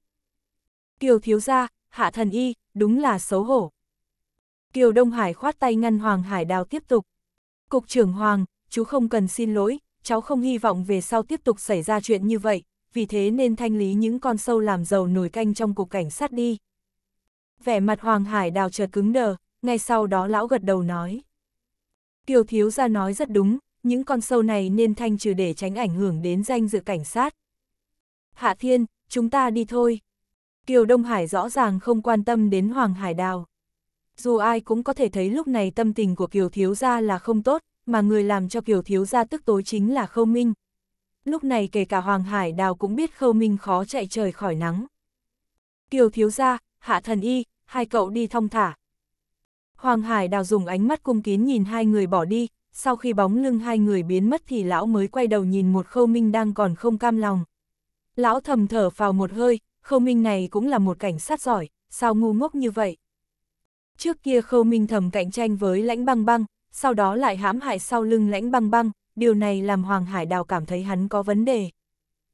Kiều thiếu gia, Hạ Thần Y, đúng là xấu hổ. Kiều Đông Hải khoát tay ngăn Hoàng Hải Đào tiếp tục. Cục trưởng Hoàng, chú không cần xin lỗi, cháu không hy vọng về sau tiếp tục xảy ra chuyện như vậy, vì thế nên thanh lý những con sâu làm giàu nổi canh trong cục cảnh sát đi. Vẻ mặt Hoàng Hải Đào chợt cứng đờ, ngay sau đó lão gật đầu nói. Kiều thiếu gia nói rất đúng, những con sâu này nên thanh trừ để tránh ảnh hưởng đến danh dự cảnh sát. Hạ Thiên, chúng ta đi thôi. Kiều Đông Hải rõ ràng không quan tâm đến Hoàng Hải Đào. Dù ai cũng có thể thấy lúc này tâm tình của Kiều Thiếu Gia là không tốt, mà người làm cho Kiều Thiếu Gia tức tối chính là Khâu Minh. Lúc này kể cả Hoàng Hải Đào cũng biết Khâu Minh khó chạy trời khỏi nắng. Kiều Thiếu Gia, Hạ Thần Y, hai cậu đi thong thả. Hoàng Hải Đào dùng ánh mắt cung kín nhìn hai người bỏ đi, sau khi bóng lưng hai người biến mất thì lão mới quay đầu nhìn một khâu minh đang còn không cam lòng. Lão thầm thở vào một hơi, khâu minh này cũng là một cảnh sát giỏi, sao ngu ngốc như vậy. Trước kia khâu minh thầm cạnh tranh với lãnh băng băng, sau đó lại hãm hại sau lưng lãnh băng băng, điều này làm Hoàng Hải Đào cảm thấy hắn có vấn đề.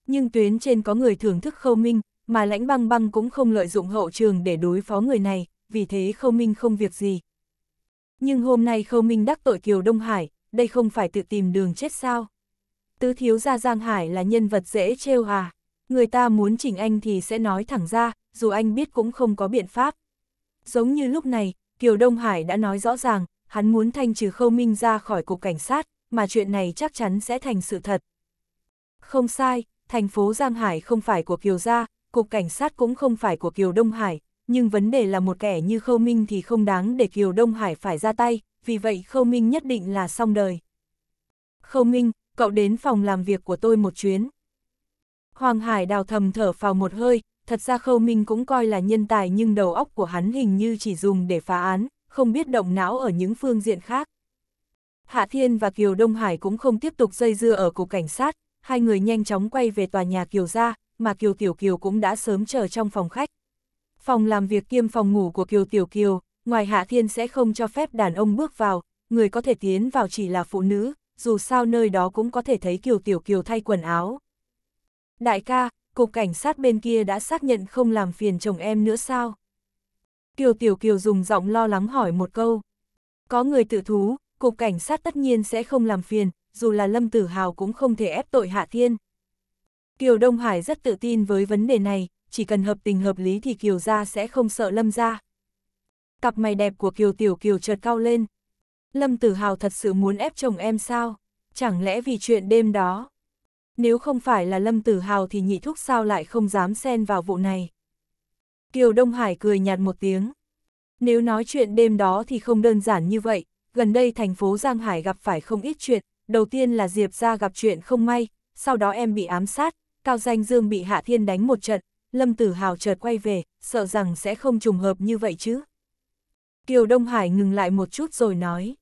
Nhưng tuyến trên có người thưởng thức khâu minh, mà lãnh băng băng cũng không lợi dụng hậu trường để đối phó người này, vì thế khâu minh không việc gì, nhưng hôm nay Khâu Minh đắc tội Kiều Đông Hải, đây không phải tự tìm đường chết sao? Tứ thiếu gia Giang Hải là nhân vật dễ trêu à? Người ta muốn chỉnh anh thì sẽ nói thẳng ra, dù anh biết cũng không có biện pháp. Giống như lúc này, Kiều Đông Hải đã nói rõ ràng, hắn muốn thanh trừ Khâu Minh ra khỏi cục cảnh sát, mà chuyện này chắc chắn sẽ thành sự thật. Không sai, thành phố Giang Hải không phải của Kiều Gia, cục cảnh sát cũng không phải của Kiều Đông Hải, nhưng vấn đề là một kẻ như Khâu Minh thì không đáng để Kiều Đông Hải phải ra tay, vì vậy Khâu Minh nhất định là xong đời. Khâu Minh, cậu đến phòng làm việc của tôi một chuyến. Hoàng Hải đào thầm thở phào một hơi, thật ra Khâu Minh cũng coi là nhân tài nhưng đầu óc của hắn hình như chỉ dùng để phá án, không biết động não ở những phương diện khác. Hạ Thiên và Kiều Đông Hải cũng không tiếp tục dây dưa ở cục cảnh sát, hai người nhanh chóng quay về tòa nhà Kiều ra, mà Kiều Tiểu Kiều cũng đã sớm chờ trong phòng khách phòng làm việc kiêm phòng ngủ của Kiều Tiểu Kiều, ngoài Hạ Thiên sẽ không cho phép đàn ông bước vào, người có thể tiến vào chỉ là phụ nữ, dù sao nơi đó cũng có thể thấy Kiều Tiểu Kiều thay quần áo. Đại ca, cục cảnh sát bên kia đã xác nhận không làm phiền chồng em nữa sao? Kiều Tiểu Kiều dùng giọng lo lắng hỏi một câu. Có người tự thú, cục cảnh sát tất nhiên sẽ không làm phiền, dù là Lâm Tử Hào cũng không thể ép tội Hạ Thiên. Kiều Đông Hải rất tự tin với vấn đề này, chỉ cần hợp tình hợp lý thì Kiều gia sẽ không sợ Lâm gia. Cặp mày đẹp của Kiều Tiểu Kiều chợt cao lên. Lâm Tử Hào thật sự muốn ép chồng em sao? Chẳng lẽ vì chuyện đêm đó? Nếu không phải là Lâm Tử Hào thì nhị thúc sao lại không dám xen vào vụ này? Kiều Đông Hải cười nhạt một tiếng. Nếu nói chuyện đêm đó thì không đơn giản như vậy, gần đây thành phố Giang Hải gặp phải không ít chuyện, đầu tiên là Diệp gia gặp chuyện không may, sau đó em bị ám sát, Cao Danh Dương bị Hạ Thiên đánh một trận, Lâm Tử Hào chợt quay về, sợ rằng sẽ không trùng hợp như vậy chứ. Kiều Đông Hải ngừng lại một chút rồi nói.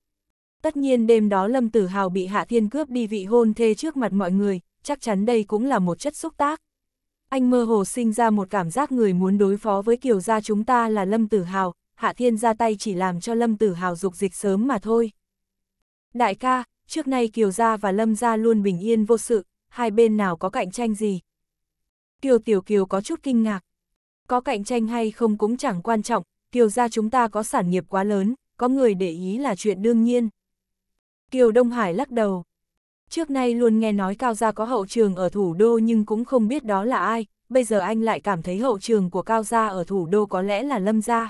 Tất nhiên đêm đó Lâm Tử Hào bị Hạ Thiên cướp đi vị hôn thê trước mặt mọi người, chắc chắn đây cũng là một chất xúc tác. Anh mơ hồ sinh ra một cảm giác người muốn đối phó với Kiều gia chúng ta là Lâm Tử Hào, Hạ Thiên ra tay chỉ làm cho Lâm Tử Hào dục dịch sớm mà thôi. Đại ca, trước nay Kiều gia và Lâm gia luôn bình yên vô sự, hai bên nào có cạnh tranh gì, Kiều Tiểu Kiều có chút kinh ngạc. Có cạnh tranh hay không cũng chẳng quan trọng, Kiều gia chúng ta có sản nghiệp quá lớn, có người để ý là chuyện đương nhiên. Kiều Đông Hải lắc đầu. Trước nay luôn nghe nói Cao Gia có hậu trường ở thủ đô nhưng cũng không biết đó là ai, bây giờ anh lại cảm thấy hậu trường của Cao Gia ở thủ đô có lẽ là Lâm Gia.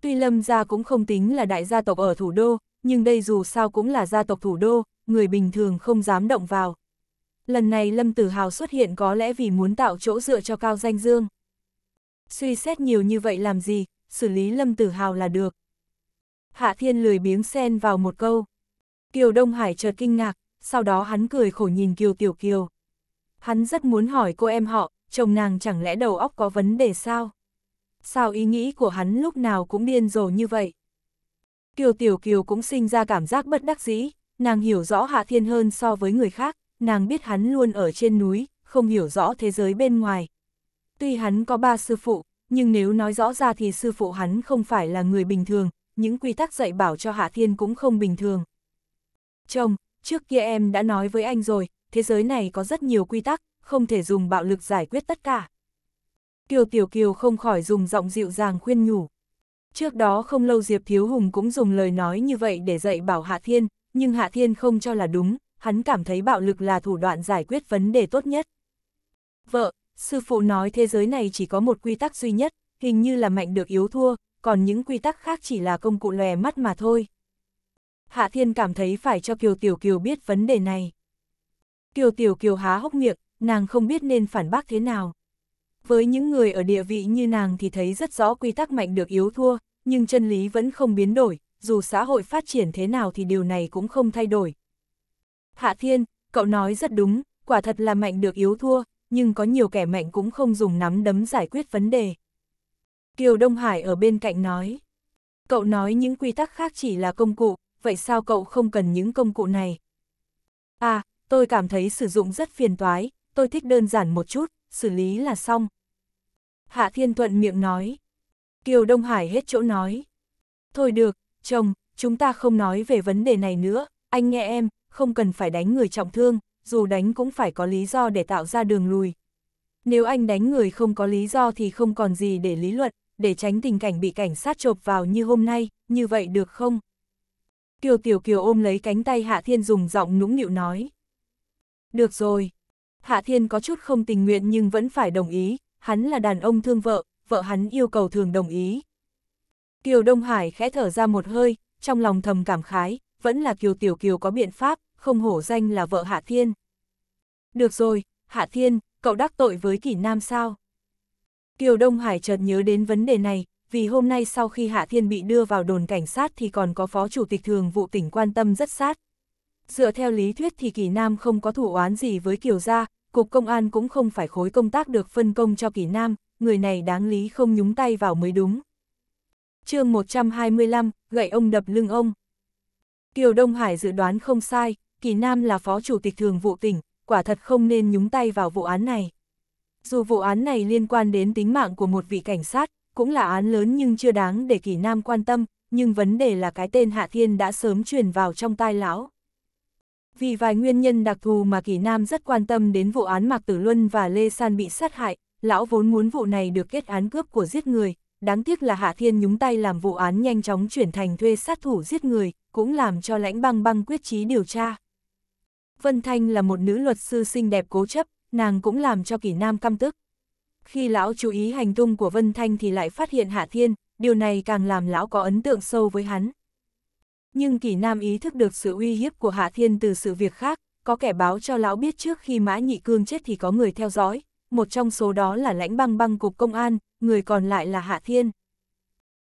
Tuy Lâm Gia cũng không tính là đại gia tộc ở thủ đô, nhưng đây dù sao cũng là gia tộc thủ đô, người bình thường không dám động vào lần này Lâm Tử Hào xuất hiện có lẽ vì muốn tạo chỗ dựa cho Cao Danh Dương. Suy xét nhiều như vậy làm gì, xử lý Lâm Tử Hào là được. Hạ Thiên lười biếng xen vào một câu. Kiều Đông Hải chợt kinh ngạc, sau đó hắn cười khổ nhìn Kiều Tiểu Kiều. Hắn rất muốn hỏi cô em họ, chồng nàng chẳng lẽ đầu óc có vấn đề sao? Sao ý nghĩ của hắn lúc nào cũng điên rồ như vậy? Kiều Tiểu Kiều cũng sinh ra cảm giác bất đắc dĩ, nàng hiểu rõ Hạ Thiên hơn so với người khác, nàng biết hắn luôn ở trên núi, không hiểu rõ thế giới bên ngoài. Tuy hắn có ba sư phụ, nhưng nếu nói rõ ra thì sư phụ hắn không phải là người bình thường, những quy tắc dạy bảo cho Hạ Thiên cũng không bình thường. Chồng, trước kia em đã nói với anh rồi, thế giới này có rất nhiều quy tắc, không thể dùng bạo lực giải quyết tất cả. Kiều Tiểu Kiều không khỏi dùng giọng dịu dàng khuyên nhủ. Trước đó không lâu Diệp Thiếu Hùng cũng dùng lời nói như vậy để dạy bảo Hạ Thiên, nhưng Hạ Thiên không cho là đúng, hắn cảm thấy bạo lực là thủ đoạn giải quyết vấn đề tốt nhất. Vợ, sư phụ nói thế giới này chỉ có một quy tắc duy nhất, hình như là mạnh được yếu thua, còn những quy tắc khác chỉ là công cụ lòe mắt mà thôi. Hạ Thiên cảm thấy phải cho Kiều Tiểu Kiều biết vấn đề này. Kiều Tiểu Kiều há hốc miệng, nàng không biết nên phản bác thế nào. Với những người ở địa vị như nàng thì thấy rất rõ quy tắc mạnh được yếu thua, nhưng chân lý vẫn không biến đổi, dù xã hội phát triển thế nào thì điều này cũng không thay đổi, Hạ Thiên, cậu nói rất đúng, quả thật là mạnh được yếu thua, nhưng có nhiều kẻ mạnh cũng không dùng nắm đấm giải quyết vấn đề. Kiều Đông Hải ở bên cạnh nói, cậu nói những quy tắc khác chỉ là công cụ, vậy sao cậu không cần những công cụ này? À, tôi cảm thấy sử dụng rất phiền toái, tôi thích đơn giản một chút, xử lý là xong. Hạ Thiên Thuận miệng nói. Kiều Đông Hải hết chỗ nói. Thôi được, chồng, chúng ta không nói về vấn đề này nữa, anh nghe em, không cần phải đánh người trọng thương, dù đánh cũng phải có lý do để tạo ra đường lùi. Nếu anh đánh người không có lý do thì không còn gì để lý luận, để tránh tình cảnh bị cảnh sát chộp vào như hôm nay, như vậy được không? Kiều Tiểu Kiều ôm lấy cánh tay Hạ Thiên dùng giọng nũng nịu nói. Được rồi. Hạ Thiên có chút không tình nguyện nhưng vẫn phải đồng ý, hắn là đàn ông thương vợ, vợ hắn yêu cầu thường đồng ý. Kiều Đông Hải khẽ thở ra một hơi, trong lòng thầm cảm khái, vẫn là Kiều Tiểu Kiều có biện pháp, không hổ danh là vợ Hạ Thiên. Được rồi, Hạ Thiên, cậu đắc tội với kỷ nam sao? Kiều Đông Hải chợt nhớ đến vấn đề này, vì hôm nay sau khi Hạ Thiên bị đưa vào đồn cảnh sát thì còn có Phó Chủ tịch Thường vụ tỉnh quan tâm rất sát. Dựa theo lý thuyết thì Kỷ Nam không có thủ oán gì với Kiều Gia, Cục Công an cũng không phải khối công tác được phân công cho Kỷ Nam, người này đáng lý không nhúng tay vào mới đúng. chương 125, gậy ông đập lưng ông. Kiều Đông Hải dự đoán không sai, Kỳ Nam là phó chủ tịch thường vụ tỉnh, quả thật không nên nhúng tay vào vụ án này. Dù vụ án này liên quan đến tính mạng của một vị cảnh sát, cũng là án lớn nhưng chưa đáng để Kỳ Nam quan tâm, nhưng vấn đề là cái tên Hạ Thiên đã sớm truyền vào trong tai lão. Vì vài nguyên nhân đặc thù mà Kỳ Nam rất quan tâm đến vụ án Mạc Tử Luân và Lê San bị sát hại, lão vốn muốn vụ này được kết án cướp của giết người, đáng tiếc là Hạ Thiên nhúng tay làm vụ án nhanh chóng chuyển thành thuê sát thủ giết người, cũng làm cho lãnh băng băng quyết trí điều tra. Vân Thanh là một nữ luật sư xinh đẹp cố chấp, nàng cũng làm cho kỷ nam căm tức. Khi lão chú ý hành tung của Vân Thanh thì lại phát hiện Hạ Thiên, điều này càng làm lão có ấn tượng sâu với hắn. Nhưng kỷ nam ý thức được sự uy hiếp của Hạ Thiên từ sự việc khác, có kẻ báo cho lão biết trước khi Mã Nhị Cương chết thì có người theo dõi, một trong số đó là lãnh băng băng cục công an, người còn lại là Hạ Thiên.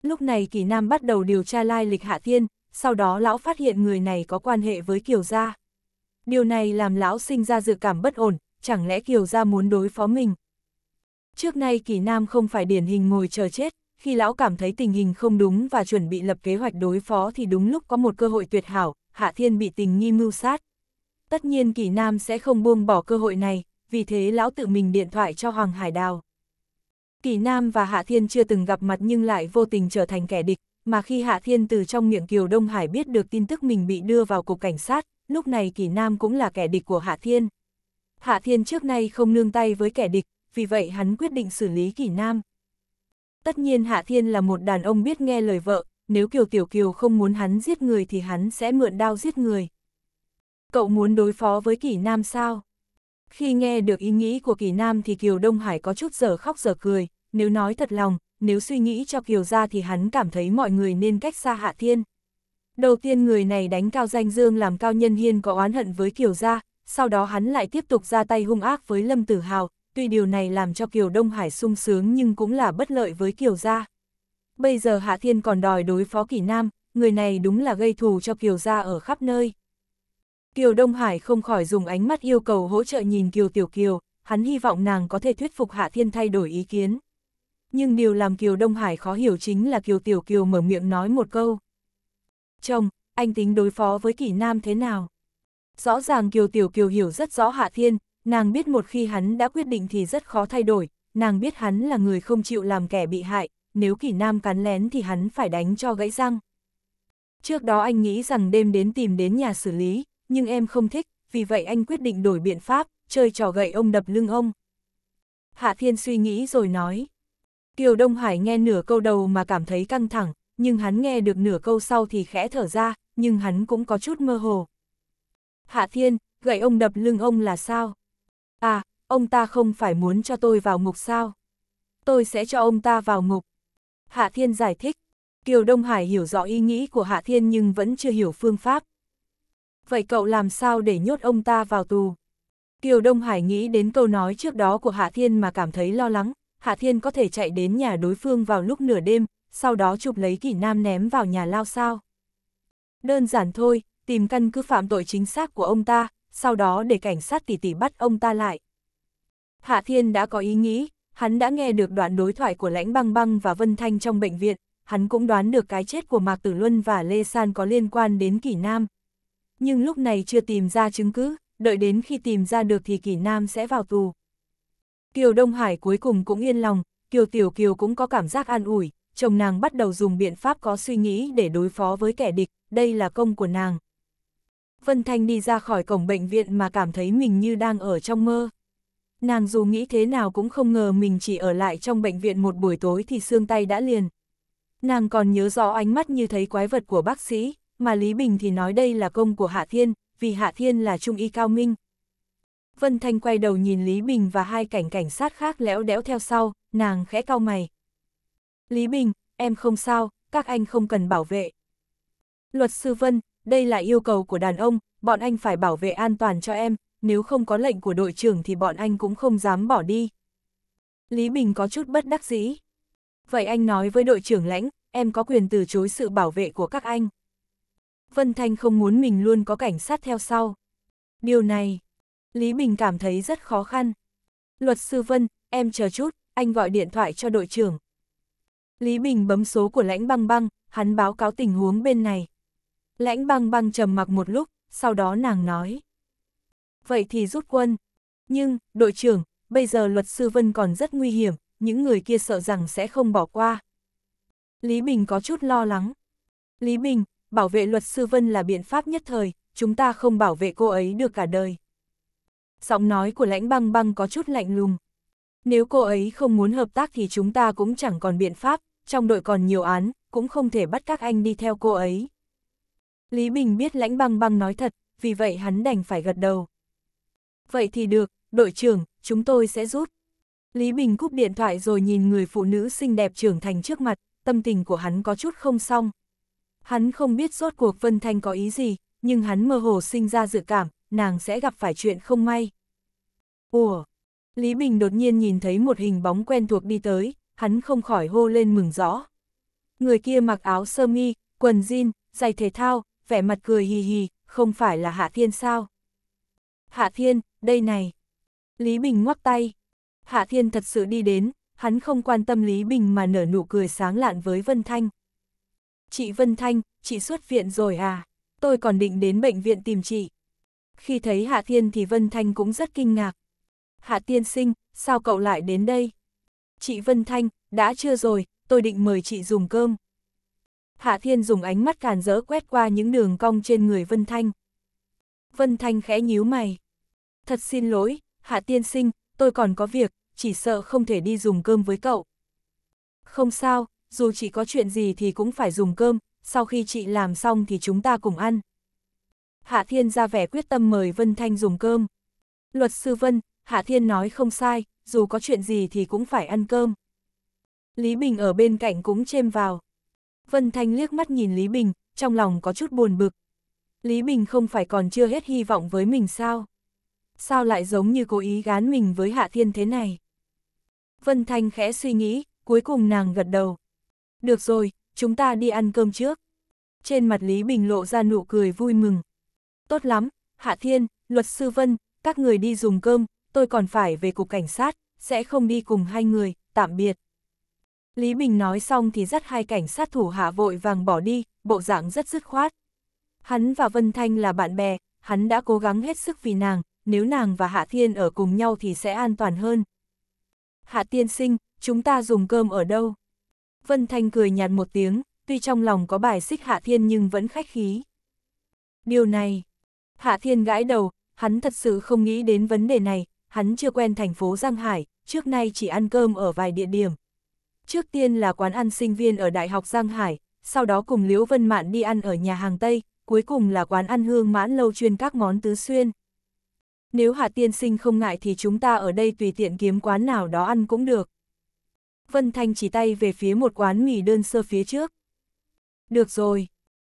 Lúc này Kỷ Nam bắt đầu điều tra lai lịch Hạ Thiên, sau đó lão phát hiện người này có quan hệ với Kiều Gia điều này làm lão sinh ra dự cảm bất ổn, chẳng lẽ Kiều gia muốn đối phó mình. Trước nay Kỳ Nam không phải điển hình ngồi chờ chết, khi lão cảm thấy tình hình không đúng và chuẩn bị lập kế hoạch đối phó thì đúng lúc có một cơ hội tuyệt hảo, Hạ Thiên bị tình nghi mưu sát. Tất nhiên Kỳ Nam sẽ không buông bỏ cơ hội này, vì thế lão tự mình điện thoại cho Hoàng Hải Đào. Kỳ Nam và Hạ Thiên chưa từng gặp mặt nhưng lại vô tình trở thành kẻ địch, mà khi Hạ Thiên từ trong miệng Kiều Đông Hải biết được tin tức mình bị đưa vào cục cảnh sát, lúc này Kỳ Nam cũng là kẻ địch của Hạ Thiên. Hạ Thiên trước nay không nương tay với kẻ địch, vì vậy hắn quyết định xử lý Kỳ Nam. Tất nhiên Hạ Thiên là một đàn ông biết nghe lời vợ, nếu Kiều Tiểu Kiều không muốn hắn giết người thì hắn sẽ mượn đao giết người. Cậu muốn đối phó với Kỳ Nam sao? Khi nghe được ý nghĩ của Kỳ Nam thì Kiều Đông Hải có chút giờ khóc giờ cười, nếu nói thật lòng, nếu suy nghĩ cho Kiều ra thì hắn cảm thấy mọi người nên cách xa Hạ Thiên. Đầu tiên người này đánh Cao Danh Dương làm Cao Nhân Hiên có oán hận với Kiều Gia, sau đó hắn lại tiếp tục ra tay hung ác với Lâm Tử Hào, tuy điều này làm cho Kiều Đông Hải sung sướng nhưng cũng là bất lợi với Kiều Gia. Bây giờ Hạ Thiên còn đòi đối phó Kỳ Nam, người này đúng là gây thù cho Kiều Gia ở khắp nơi. Kiều Đông Hải không khỏi dùng ánh mắt yêu cầu hỗ trợ nhìn Kiều Tiểu Kiều, hắn hy vọng nàng có thể thuyết phục Hạ Thiên thay đổi ý kiến. Nhưng điều làm Kiều Đông Hải khó hiểu chính là Kiều Tiểu Kiều mở miệng nói một câu. Chồng, anh tính đối phó với kỷ nam thế nào? Rõ ràng Kiều Tiểu Kiều hiểu rất rõ Hạ Thiên, nàng biết một khi hắn đã quyết định thì rất khó thay đổi, nàng biết hắn là người không chịu làm kẻ bị hại, nếu kỷ nam cắn lén thì hắn phải đánh cho gãy răng. Trước đó anh nghĩ rằng đêm đến tìm đến nhà xử lý, nhưng em không thích, vì vậy anh quyết định đổi biện pháp, chơi trò gậy ông đập lưng ông. Hạ Thiên suy nghĩ rồi nói. Kiều Đông Hải nghe nửa câu đầu mà cảm thấy căng thẳng, nhưng hắn nghe được nửa câu sau thì khẽ thở ra, nhưng hắn cũng có chút mơ hồ. Hạ Thiên, gậy ông đập lưng ông là sao? À, ông ta không phải muốn cho tôi vào ngục sao? Tôi sẽ cho ông ta vào ngục. Hạ Thiên giải thích. Kiều Đông Hải hiểu rõ ý nghĩ của Hạ Thiên nhưng vẫn chưa hiểu phương pháp. Vậy cậu làm sao để nhốt ông ta vào tù? Kiều Đông Hải nghĩ đến câu nói trước đó của Hạ Thiên mà cảm thấy lo lắng. Hạ Thiên có thể chạy đến nhà đối phương vào lúc nửa đêm, sau đó chụp lấy kỷ nam ném vào nhà lao sao. Đơn giản thôi, tìm căn cứ phạm tội chính xác của ông ta, sau đó để cảnh sát tỉ tỉ bắt ông ta lại. Hạ Thiên đã có ý nghĩ, hắn đã nghe được đoạn đối thoại của Lãnh Băng Băng và Vân Thanh trong bệnh viện, hắn cũng đoán được cái chết của Mạc Tử Luân và Lê San có liên quan đến Kỷ Nam. Nhưng lúc này chưa tìm ra chứng cứ, đợi đến khi tìm ra được thì Kỷ Nam sẽ vào tù. Kiều Đông Hải cuối cùng cũng yên lòng, Kiều Tiểu Kiều cũng có cảm giác an ủi, chồng nàng bắt đầu dùng biện pháp có suy nghĩ để đối phó với kẻ địch, đây là công của nàng. Vân Thanh đi ra khỏi cổng bệnh viện mà cảm thấy mình như đang ở trong mơ. Nàng dù nghĩ thế nào cũng không ngờ mình chỉ ở lại trong bệnh viện một buổi tối thì xương tay đã liền. Nàng còn nhớ rõ ánh mắt như thấy quái vật của bác sĩ, mà Lý Bình thì nói đây là công của Hạ Thiên, vì Hạ Thiên là trung y cao minh. Vân Thanh quay đầu nhìn Lý Bình và hai cảnh cảnh sát khác léo đéo theo sau, nàng khẽ cau mày. Lý Bình, em không sao, các anh không cần bảo vệ. Luật sư Vân, đây là yêu cầu của đàn ông, bọn anh phải bảo vệ an toàn cho em, nếu không có lệnh của đội trưởng thì bọn anh cũng không dám bỏ đi. Lý Bình có chút bất đắc dĩ. Vậy anh nói với đội trưởng lãnh, em có quyền từ chối sự bảo vệ của các anh. Vân Thanh không muốn mình luôn có cảnh sát theo sau. Điều này, Lý Bình cảm thấy rất khó khăn. Luật sư Vân, em chờ chút, anh gọi điện thoại cho đội trưởng. Lý Bình bấm số của lãnh băng băng, hắn báo cáo tình huống bên này. Lãnh băng băng trầm mặc một lúc, sau đó nàng nói. Vậy thì rút quân. Nhưng, đội trưởng, bây giờ luật sư Vân còn rất nguy hiểm, những người kia sợ rằng sẽ không bỏ qua. Lý Bình có chút lo lắng. Lý Bình, bảo vệ luật sư Vân là biện pháp nhất thời, chúng ta không bảo vệ cô ấy được cả đời. Giọng nói của lãnh băng băng có chút lạnh lùng. Nếu cô ấy không muốn hợp tác thì chúng ta cũng chẳng còn biện pháp, trong đội còn nhiều án, cũng không thể bắt các anh đi theo cô ấy. Lý Bình biết lãnh băng băng nói thật, vì vậy hắn đành phải gật đầu. Vậy thì được, đội trưởng, chúng tôi sẽ rút. Lý Bình cúp điện thoại rồi nhìn người phụ nữ xinh đẹp trưởng thành trước mặt, tâm tình của hắn có chút không xong. Hắn không biết rốt cuộc Vân Thanh có ý gì, nhưng hắn mơ hồ sinh ra dự cảm, nàng sẽ gặp phải chuyện không may. Ủa? Lý Bình đột nhiên nhìn thấy một hình bóng quen thuộc đi tới, hắn không khỏi hô lên mừng rõ. Người kia mặc áo sơ mi, quần jean, giày thể thao, vẻ mặt cười hì hì, không phải là Hạ Thiên sao? Hạ Thiên, đây này. Lý Bình ngoắc tay. Hạ Thiên thật sự đi đến, hắn không quan tâm Lý Bình mà nở nụ cười sáng lạn với Vân Thanh. Chị Vân Thanh, chị xuất viện rồi à? Tôi còn định đến bệnh viện tìm chị. Khi thấy Hạ Thiên thì Vân Thanh cũng rất kinh ngạc. Hạ Tiên sinh, sao cậu lại đến đây? Chị Vân Thanh, đã chưa rồi, tôi định mời chị dùng cơm. Hạ Thiên dùng ánh mắt càn rỡ quét qua những đường cong trên người Vân Thanh. Vân Thanh khẽ nhíu mày. Thật xin lỗi, Hạ Tiên Sinh, tôi còn có việc, chỉ sợ không thể đi dùng cơm với cậu. Không sao, dù chị có chuyện gì thì cũng phải dùng cơm, sau khi chị làm xong thì chúng ta cùng ăn. Hạ Thiên ra vẻ quyết tâm mời Vân Thanh dùng cơm. Luật sư Vân, Hạ Thiên nói không sai, dù có chuyện gì thì cũng phải ăn cơm. Lý Bình ở bên cạnh cũng chêm vào. Vân Thanh liếc mắt nhìn Lý Bình, trong lòng có chút buồn bực. Lý Bình không phải còn chưa hết hy vọng với mình sao? Sao lại giống như cố ý gán mình với Hạ Thiên thế này? Vân Thanh khẽ suy nghĩ, cuối cùng nàng gật đầu. Được rồi, chúng ta đi ăn cơm trước. Trên mặt Lý Bình lộ ra nụ cười vui mừng. Tốt lắm, Hạ Thiên, luật sư Vân, các người đi dùng cơm, tôi còn phải về cục cảnh sát, sẽ không đi cùng hai người, tạm biệt. Lý Bình nói xong thì dắt hai cảnh sát thủ hạ vội vàng bỏ đi, bộ dạng rất dứt khoát. Hắn và Vân Thanh là bạn bè, hắn đã cố gắng hết sức vì nàng, nếu nàng và Hạ Thiên ở cùng nhau thì sẽ an toàn hơn. Hạ Tiên sinh, chúng ta dùng cơm ở đâu? Vân Thanh cười nhạt một tiếng, tuy trong lòng có bài xích Hạ Thiên nhưng vẫn khách khí. Điều này, Hạ Thiên gãi đầu, hắn thật sự không nghĩ đến vấn đề này, hắn chưa quen thành phố Giang Hải, trước nay chỉ ăn cơm ở vài địa điểm. Trước tiên là quán ăn sinh viên ở Đại học Giang Hải, sau đó cùng Liễu Vân Mạn đi ăn ở nhà hàng Tây, cuối cùng là quán ăn hương mãn lâu chuyên các món tứ xuyên. Nếu Hạ Tiên Sinh không ngại thì chúng ta ở đây tùy tiện kiếm quán nào đó ăn cũng được. Vân Thanh chỉ tay về phía một quán mì đơn sơ phía trước. Được rồi.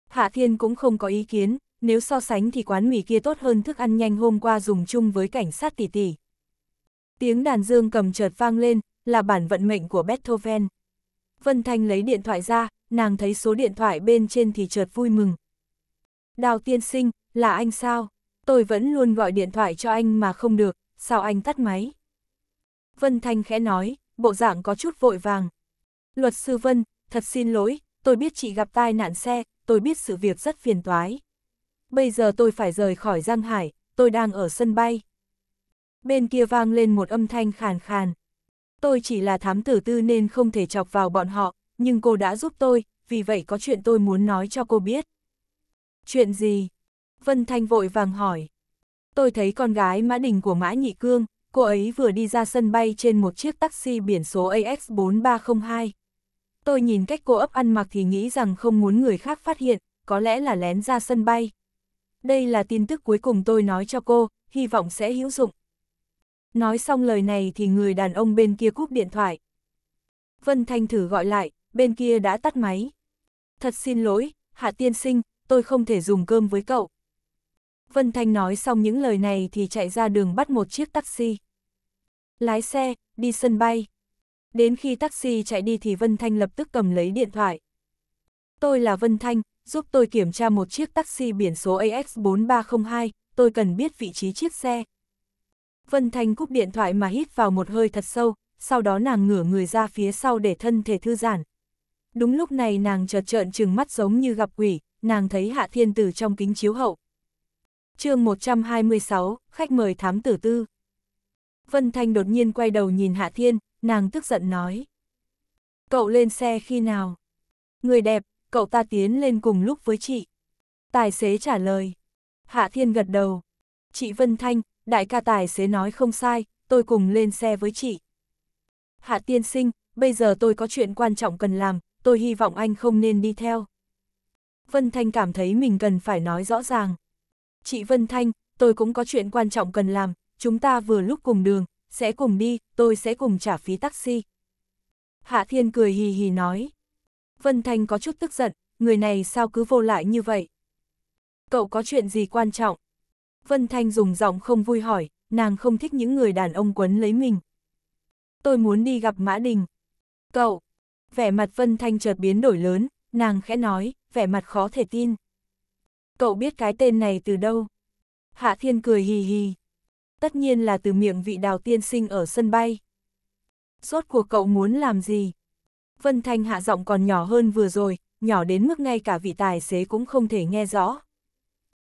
Hạ Thiên cũng không có ý kiến, nếu so sánh thì quán mì kia tốt hơn thức ăn nhanh hôm qua dùng chung với cảnh sát tỷ tỷ. Tiếng đàn dương cầm chợt vang lên, là bản vận mệnh của Beethoven. Vân Thanh lấy điện thoại ra, nàng thấy số điện thoại bên trên thì chợt vui mừng. Đào tiên sinh, là anh sao? Tôi vẫn luôn gọi điện thoại cho anh mà không được, sao anh tắt máy? Vân Thanh khẽ nói, bộ dạng có chút vội vàng. Luật sư Vân, thật xin lỗi, tôi biết chị gặp tai nạn xe, tôi biết sự việc rất phiền toái. Bây giờ tôi phải rời khỏi Giang Hải, tôi đang ở sân bay bên kia vang lên một âm thanh khàn khàn. Tôi chỉ là thám tử tư nên không thể chọc vào bọn họ, nhưng cô đã giúp tôi, vì vậy có chuyện tôi muốn nói cho cô biết. Chuyện gì? Vân Thanh vội vàng hỏi. Tôi thấy con gái Mã Đình của Mã Nhị Cương, cô ấy vừa đi ra sân bay trên một chiếc taxi biển số AX4302. Tôi nhìn cách cô ấp ăn mặc thì nghĩ rằng không muốn người khác phát hiện, có lẽ là lén ra sân bay. Đây là tin tức cuối cùng tôi nói cho cô, hy vọng sẽ hữu dụng. Nói xong lời này thì người đàn ông bên kia cúp điện thoại. Vân Thanh thử gọi lại, bên kia đã tắt máy. Thật xin lỗi, Hạ Tiên Sinh, tôi không thể dùng cơm với cậu. Vân Thanh nói xong những lời này thì chạy ra đường bắt một chiếc taxi. Lái xe, đi sân bay. Đến khi taxi chạy đi thì Vân Thanh lập tức cầm lấy điện thoại. Tôi là Vân Thanh, giúp tôi kiểm tra một chiếc taxi biển số AX4302, tôi cần biết vị trí chiếc xe. Vân Thanh cúp điện thoại mà hít vào một hơi thật sâu, sau đó nàng ngửa người ra phía sau để thân thể thư giãn. Đúng lúc này nàng chợt trợn trừng mắt giống như gặp quỷ, nàng thấy Hạ Thiên Tử trong kính chiếu hậu. chương 126, khách mời thám tử tư. Vân Thanh đột nhiên quay đầu nhìn Hạ Thiên, nàng tức giận nói. Cậu lên xe khi nào? Người đẹp, cậu ta tiến lên cùng lúc với chị. Tài xế trả lời. Hạ Thiên gật đầu. Chị Vân Thanh, đại ca tài xế nói không sai, tôi cùng lên xe với chị. Hạ tiên sinh, bây giờ tôi có chuyện quan trọng cần làm, tôi hy vọng anh không nên đi theo. Vân Thanh cảm thấy mình cần phải nói rõ ràng. Chị Vân Thanh, tôi cũng có chuyện quan trọng cần làm, chúng ta vừa lúc cùng đường, sẽ cùng đi, tôi sẽ cùng trả phí taxi. Hạ Thiên cười hì hì nói. Vân Thanh có chút tức giận, người này sao cứ vô lại như vậy? Cậu có chuyện gì quan trọng? Vân Thanh dùng giọng không vui hỏi, nàng không thích những người đàn ông quấn lấy mình. Tôi muốn đi gặp Mã Đình. Cậu, vẻ mặt Vân Thanh chợt biến đổi lớn, nàng khẽ nói, vẻ mặt khó thể tin. Cậu biết cái tên này từ đâu? Hạ Thiên cười hì hì. Tất nhiên là từ miệng vị đào tiên sinh ở sân bay. Rốt cuộc cậu muốn làm gì? Vân Thanh hạ giọng còn nhỏ hơn vừa rồi, nhỏ đến mức ngay cả vị tài xế cũng không thể nghe rõ.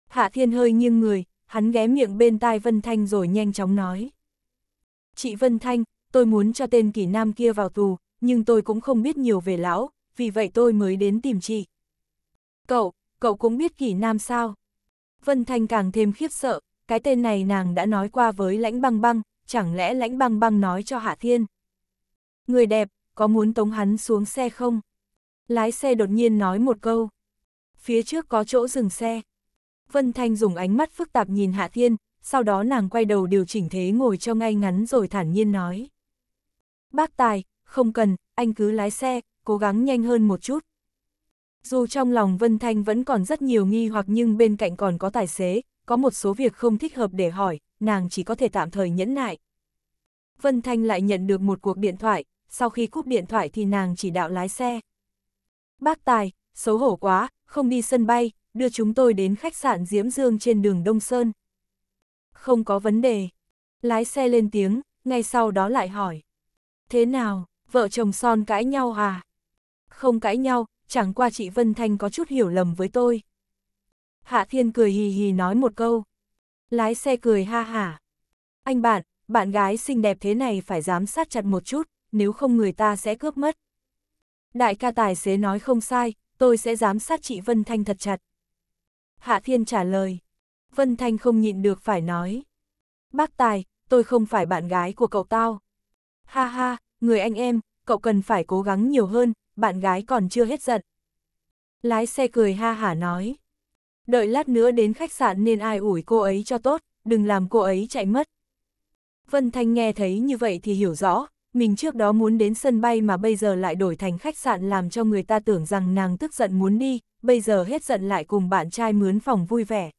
Hạ Thiên hơi nghiêng người, hắn ghé miệng bên tai Vân Thanh rồi nhanh chóng nói. Chị Vân Thanh, tôi muốn cho tên kỷ nam kia vào tù, nhưng tôi cũng không biết nhiều về lão, vì vậy tôi mới đến tìm chị. Cậu, cậu cũng biết kỷ nam sao? Vân Thanh càng thêm khiếp sợ, cái tên này nàng đã nói qua với lãnh băng băng, chẳng lẽ lãnh băng băng nói cho Hạ Thiên. Người đẹp, có muốn tống hắn xuống xe không? Lái xe đột nhiên nói một câu. Phía trước có chỗ dừng xe. Vân Thanh dùng ánh mắt phức tạp nhìn Hạ Thiên, sau đó nàng quay đầu điều chỉnh thế ngồi cho ngay ngắn rồi thản nhiên nói. Bác Tài, không cần, anh cứ lái xe, cố gắng nhanh hơn một chút. Dù trong lòng Vân Thanh vẫn còn rất nhiều nghi hoặc nhưng bên cạnh còn có tài xế, có một số việc không thích hợp để hỏi, nàng chỉ có thể tạm thời nhẫn nại. Vân Thanh lại nhận được một cuộc điện thoại, sau khi cúp điện thoại thì nàng chỉ đạo lái xe. Bác Tài, xấu hổ quá, không đi sân bay, đưa chúng tôi đến khách sạn Diễm Dương trên đường Đông Sơn. Không có vấn đề. Lái xe lên tiếng, ngay sau đó lại hỏi. Thế nào, vợ chồng son cãi nhau à? Không cãi nhau, chẳng qua chị Vân Thanh có chút hiểu lầm với tôi. Hạ Thiên cười hì hì nói một câu. Lái xe cười ha hả. Anh bạn, bạn gái xinh đẹp thế này phải giám sát chặt một chút, nếu không người ta sẽ cướp mất. Đại ca tài xế nói không sai, tôi sẽ giám sát chị Vân Thanh thật chặt. Hạ Thiên trả lời. Vân Thanh không nhịn được phải nói. Bác Tài, tôi không phải bạn gái của cậu tao. Ha ha, người anh em, cậu cần phải cố gắng nhiều hơn, bạn gái còn chưa hết giận. Lái xe cười ha hả nói. Đợi lát nữa đến khách sạn nên ai ủi cô ấy cho tốt, đừng làm cô ấy chạy mất. Vân Thanh nghe thấy như vậy thì hiểu rõ, mình trước đó muốn đến sân bay mà bây giờ lại đổi thành khách sạn làm cho người ta tưởng rằng nàng tức giận muốn đi, bây giờ hết giận lại cùng bạn trai mướn phòng vui vẻ.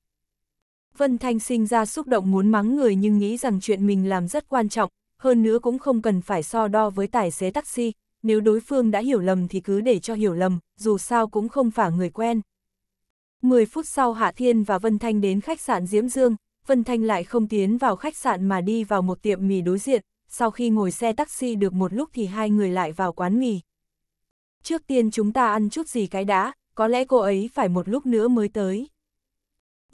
Vân Thanh sinh ra xúc động muốn mắng người nhưng nghĩ rằng chuyện mình làm rất quan trọng, hơn nữa cũng không cần phải so đo với tài xế taxi, nếu đối phương đã hiểu lầm thì cứ để cho hiểu lầm, dù sao cũng không phải người quen. 10 phút sau Hạ Thiên và Vân Thanh đến khách sạn Diễm Dương, Vân Thanh lại không tiến vào khách sạn mà đi vào một tiệm mì đối diện, sau khi ngồi xe taxi được một lúc thì hai người lại vào quán mì. Trước tiên chúng ta ăn chút gì cái đã, có lẽ cô ấy phải một lúc nữa mới tới.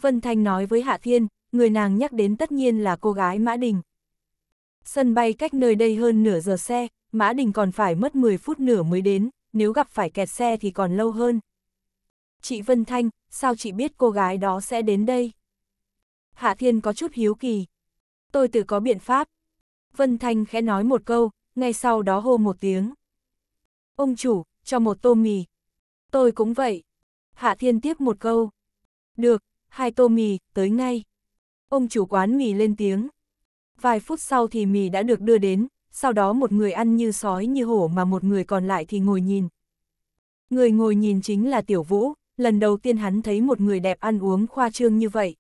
Vân Thanh nói với Hạ Thiên, người nàng nhắc đến tất nhiên là cô gái Mã Đình. Sân bay cách nơi đây hơn nửa giờ xe, Mã Đình còn phải mất 10 phút nửa mới đến, nếu gặp phải kẹt xe thì còn lâu hơn. Chị Vân Thanh, sao chị biết cô gái đó sẽ đến đây? Hạ Thiên có chút hiếu kỳ. Tôi tự có biện pháp. Vân Thanh khẽ nói một câu, ngay sau đó hô một tiếng. Ông chủ, cho một tô mì. Tôi cũng vậy. Hạ Thiên tiếp một câu. Được, hai tô mì, tới ngay. Ông chủ quán mì lên tiếng. Vài phút sau thì mì đã được đưa đến, sau đó một người ăn như sói như hổ mà một người còn lại thì ngồi nhìn. Người ngồi nhìn chính là Tiểu Vũ, lần đầu tiên hắn thấy một người đẹp ăn uống khoa trương như vậy.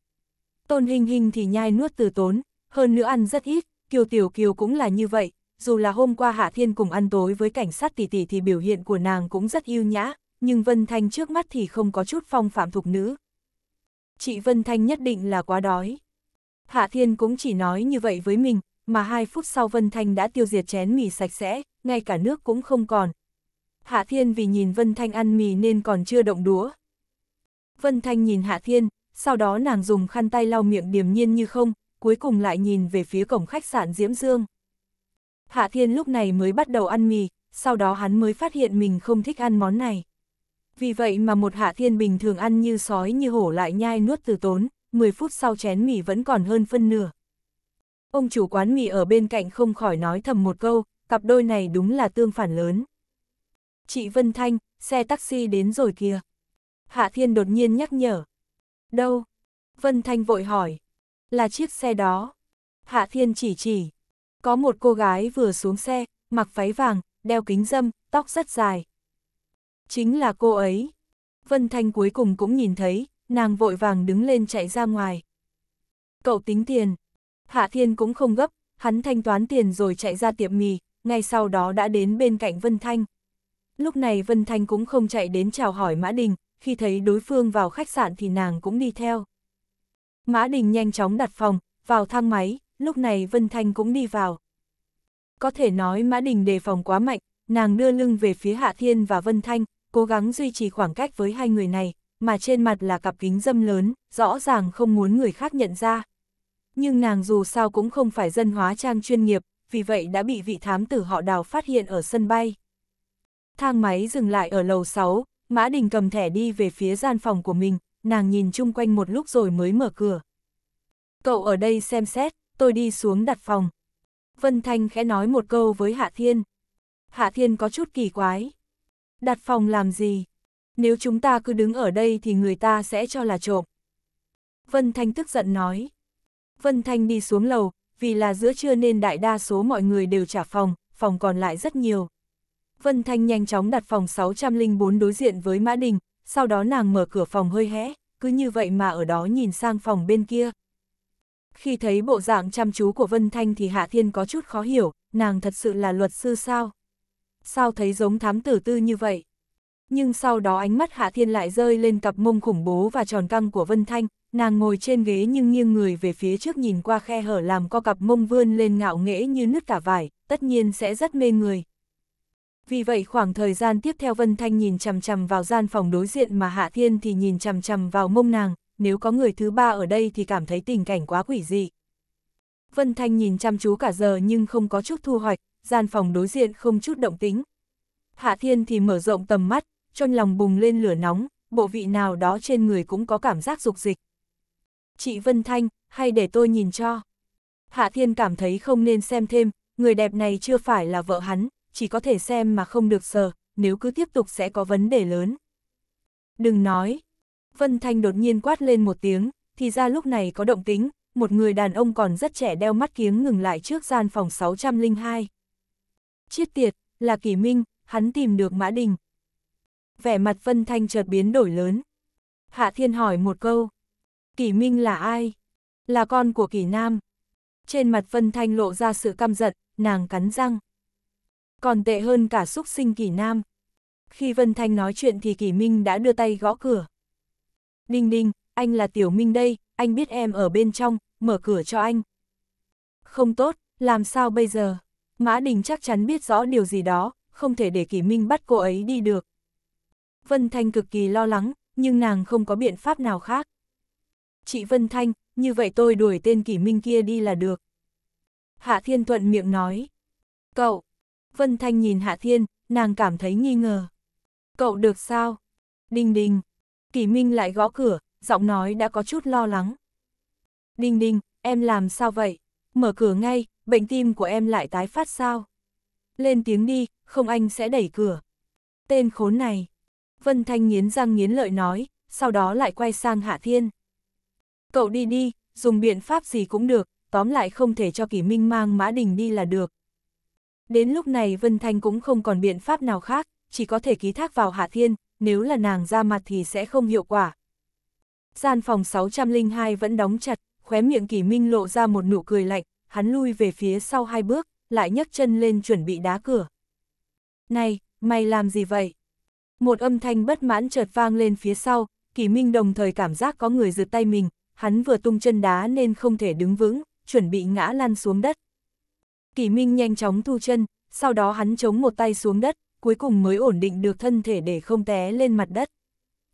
Tôn Hình Hình thì nhai nuốt từ tốn, hơn nữa ăn rất ít, Kiều Tiểu Kiều cũng là như vậy, dù là hôm qua Hạ Thiên cùng ăn tối với cảnh sát tỷ tỷ thì biểu hiện của nàng cũng rất yêu nhã, nhưng Vân Thanh trước mắt thì không có chút phong phạm thục nữ. Chị Vân Thanh nhất định là quá đói. Hạ Thiên cũng chỉ nói như vậy với mình, mà hai phút sau Vân Thanh đã tiêu diệt chén mì sạch sẽ, ngay cả nước cũng không còn. Hạ Thiên vì nhìn Vân Thanh ăn mì nên còn chưa động đũa. Vân Thanh nhìn Hạ Thiên, sau đó nàng dùng khăn tay lau miệng điềm nhiên như không, cuối cùng lại nhìn về phía cổng khách sạn Diễm Dương. Hạ Thiên lúc này mới bắt đầu ăn mì, sau đó hắn mới phát hiện mình không thích ăn món này. Vì vậy mà một Hạ Thiên bình thường ăn như sói như hổ lại nhai nuốt từ tốn, 10 phút sau chén mì vẫn còn hơn phân nửa. Ông chủ quán mì ở bên cạnh không khỏi nói thầm một câu, cặp đôi này đúng là tương phản lớn. Chị Vân Thanh, xe taxi đến rồi kìa. Hạ Thiên đột nhiên nhắc nhở. Đâu? Vân Thanh vội hỏi. Là chiếc xe đó. Hạ Thiên chỉ chỉ. Có một cô gái vừa xuống xe, mặc váy vàng, đeo kính dâm, tóc rất dài. Chính là cô ấy. Vân Thanh cuối cùng cũng nhìn thấy, nàng vội vàng đứng lên chạy ra ngoài. Cậu tính tiền. Hạ Thiên cũng không gấp, hắn thanh toán tiền rồi chạy ra tiệm mì, ngay sau đó đã đến bên cạnh Vân Thanh. Lúc này Vân Thanh cũng không chạy đến chào hỏi Mã Đình, khi thấy đối phương vào khách sạn thì nàng cũng đi theo. Mã Đình nhanh chóng đặt phòng, vào thang máy, lúc này Vân Thanh cũng đi vào. Có thể nói Mã Đình đề phòng quá mạnh, nàng đưa lưng về phía Hạ Thiên và Vân Thanh, cố gắng duy trì khoảng cách với hai người này, mà trên mặt là cặp kính dâm lớn, rõ ràng không muốn người khác nhận ra. Nhưng nàng dù sao cũng không phải dân hóa trang chuyên nghiệp, vì vậy đã bị vị thám tử họ đào phát hiện ở sân bay. Thang máy dừng lại ở lầu 6, Mã Đình cầm thẻ đi về phía gian phòng của mình, nàng nhìn chung quanh một lúc rồi mới mở cửa. Cậu ở đây xem xét, tôi đi xuống đặt phòng. Vân Thanh khẽ nói một câu với Hạ Thiên. Hạ Thiên có chút kỳ quái. Đặt phòng làm gì? Nếu chúng ta cứ đứng ở đây thì người ta sẽ cho là trộm. Vân Thanh tức giận nói. Vân Thanh đi xuống lầu, vì là giữa trưa nên đại đa số mọi người đều trả phòng, phòng còn lại rất nhiều. Vân Thanh nhanh chóng đặt phòng 604 đối diện với Mã Đình, sau đó nàng mở cửa phòng hơi hẽ, cứ như vậy mà ở đó nhìn sang phòng bên kia. Khi thấy bộ dạng chăm chú của Vân Thanh thì Hạ Thiên có chút khó hiểu, nàng thật sự là luật sư sao? Sao thấy giống thám tử tư như vậy? Nhưng sau đó ánh mắt Hạ Thiên lại rơi lên cặp mông khủng bố và tròn căng của Vân Thanh, nàng ngồi trên ghế nhưng nghiêng người về phía trước nhìn qua khe hở làm co cặp mông vươn lên ngạo nghễ như nứt cả vải, tất nhiên sẽ rất mê người. Vì vậy khoảng thời gian tiếp theo Vân Thanh nhìn chằm chằm vào gian phòng đối diện mà Hạ Thiên thì nhìn chằm chằm vào mông nàng, nếu có người thứ ba ở đây thì cảm thấy tình cảnh quá quỷ dị. Vân Thanh nhìn chăm chú cả giờ nhưng không có chút thu hoạch, gian phòng đối diện không chút động tính. Hạ Thiên thì mở rộng tầm mắt, trong lòng bùng lên lửa nóng, bộ vị nào đó trên người cũng có cảm giác dục dịch. Chị Vân Thanh, hay để tôi nhìn cho. Hạ Thiên cảm thấy không nên xem thêm, người đẹp này chưa phải là vợ hắn, chỉ có thể xem mà không được sờ, nếu cứ tiếp tục sẽ có vấn đề lớn. Đừng nói. Vân Thanh đột nhiên quát lên một tiếng, thì ra lúc này có động tính, một người đàn ông còn rất trẻ đeo mắt kiếng ngừng lại trước gian phòng 602. Chiết tiệt, là Kỳ Minh, hắn tìm được Mã Đình. Vẻ mặt Vân Thanh chợt biến đổi lớn. Hạ Thiên hỏi một câu. Kỳ Minh là ai? Là con của Kỳ Nam. Trên mặt Vân Thanh lộ ra sự căm giận, nàng cắn răng. Còn tệ hơn cả xúc sinh Kỳ Nam. Khi Vân Thanh nói chuyện thì Kỳ Minh đã đưa tay gõ cửa. Đinh đinh, anh là Tiểu Minh đây, anh biết em ở bên trong, mở cửa cho anh. Không tốt, làm sao bây giờ? Mã Đình chắc chắn biết rõ điều gì đó, không thể để Kỳ Minh bắt cô ấy đi được. Vân Thanh cực kỳ lo lắng, nhưng nàng không có biện pháp nào khác. Chị Vân Thanh, như vậy tôi đuổi tên kỷ Minh kia đi là được. Hạ Thiên Thuận miệng nói. Cậu, Vân Thanh nhìn Hạ Thiên, nàng cảm thấy nghi ngờ. Cậu được sao? Đinh Đinh. Kỳ Minh lại gõ cửa, giọng nói đã có chút lo lắng. Đinh Đinh, em làm sao vậy? Mở cửa ngay, bệnh tim của em lại tái phát sao? Lên tiếng đi, không anh sẽ đẩy cửa. Tên khốn này. Vân Thanh nghiến răng nghiến lợi nói, sau đó lại quay sang Hạ Thiên. Cậu đi đi, dùng biện pháp gì cũng được, tóm lại không thể cho Kỳ Minh mang Mã Đình đi là được, Đến lúc này Vân Thanh cũng không còn biện pháp nào khác, chỉ có thể ký thác vào Hạ Thiên, nếu là nàng ra mặt thì sẽ không hiệu quả. Gian phòng 602 vẫn đóng chặt, khóe miệng Kỳ Minh lộ ra một nụ cười lạnh, hắn lui về phía sau hai bước, lại nhấc chân lên chuẩn bị đá cửa. Này, mày làm gì vậy? Một âm thanh bất mãn chợt vang lên phía sau, Kỳ Minh đồng thời cảm giác có người giựt tay mình, hắn vừa tung chân đá nên không thể đứng vững, chuẩn bị ngã lăn xuống đất. Kỳ Minh nhanh chóng thu chân, sau đó hắn chống một tay xuống đất, cuối cùng mới ổn định được thân thể để không té lên mặt đất.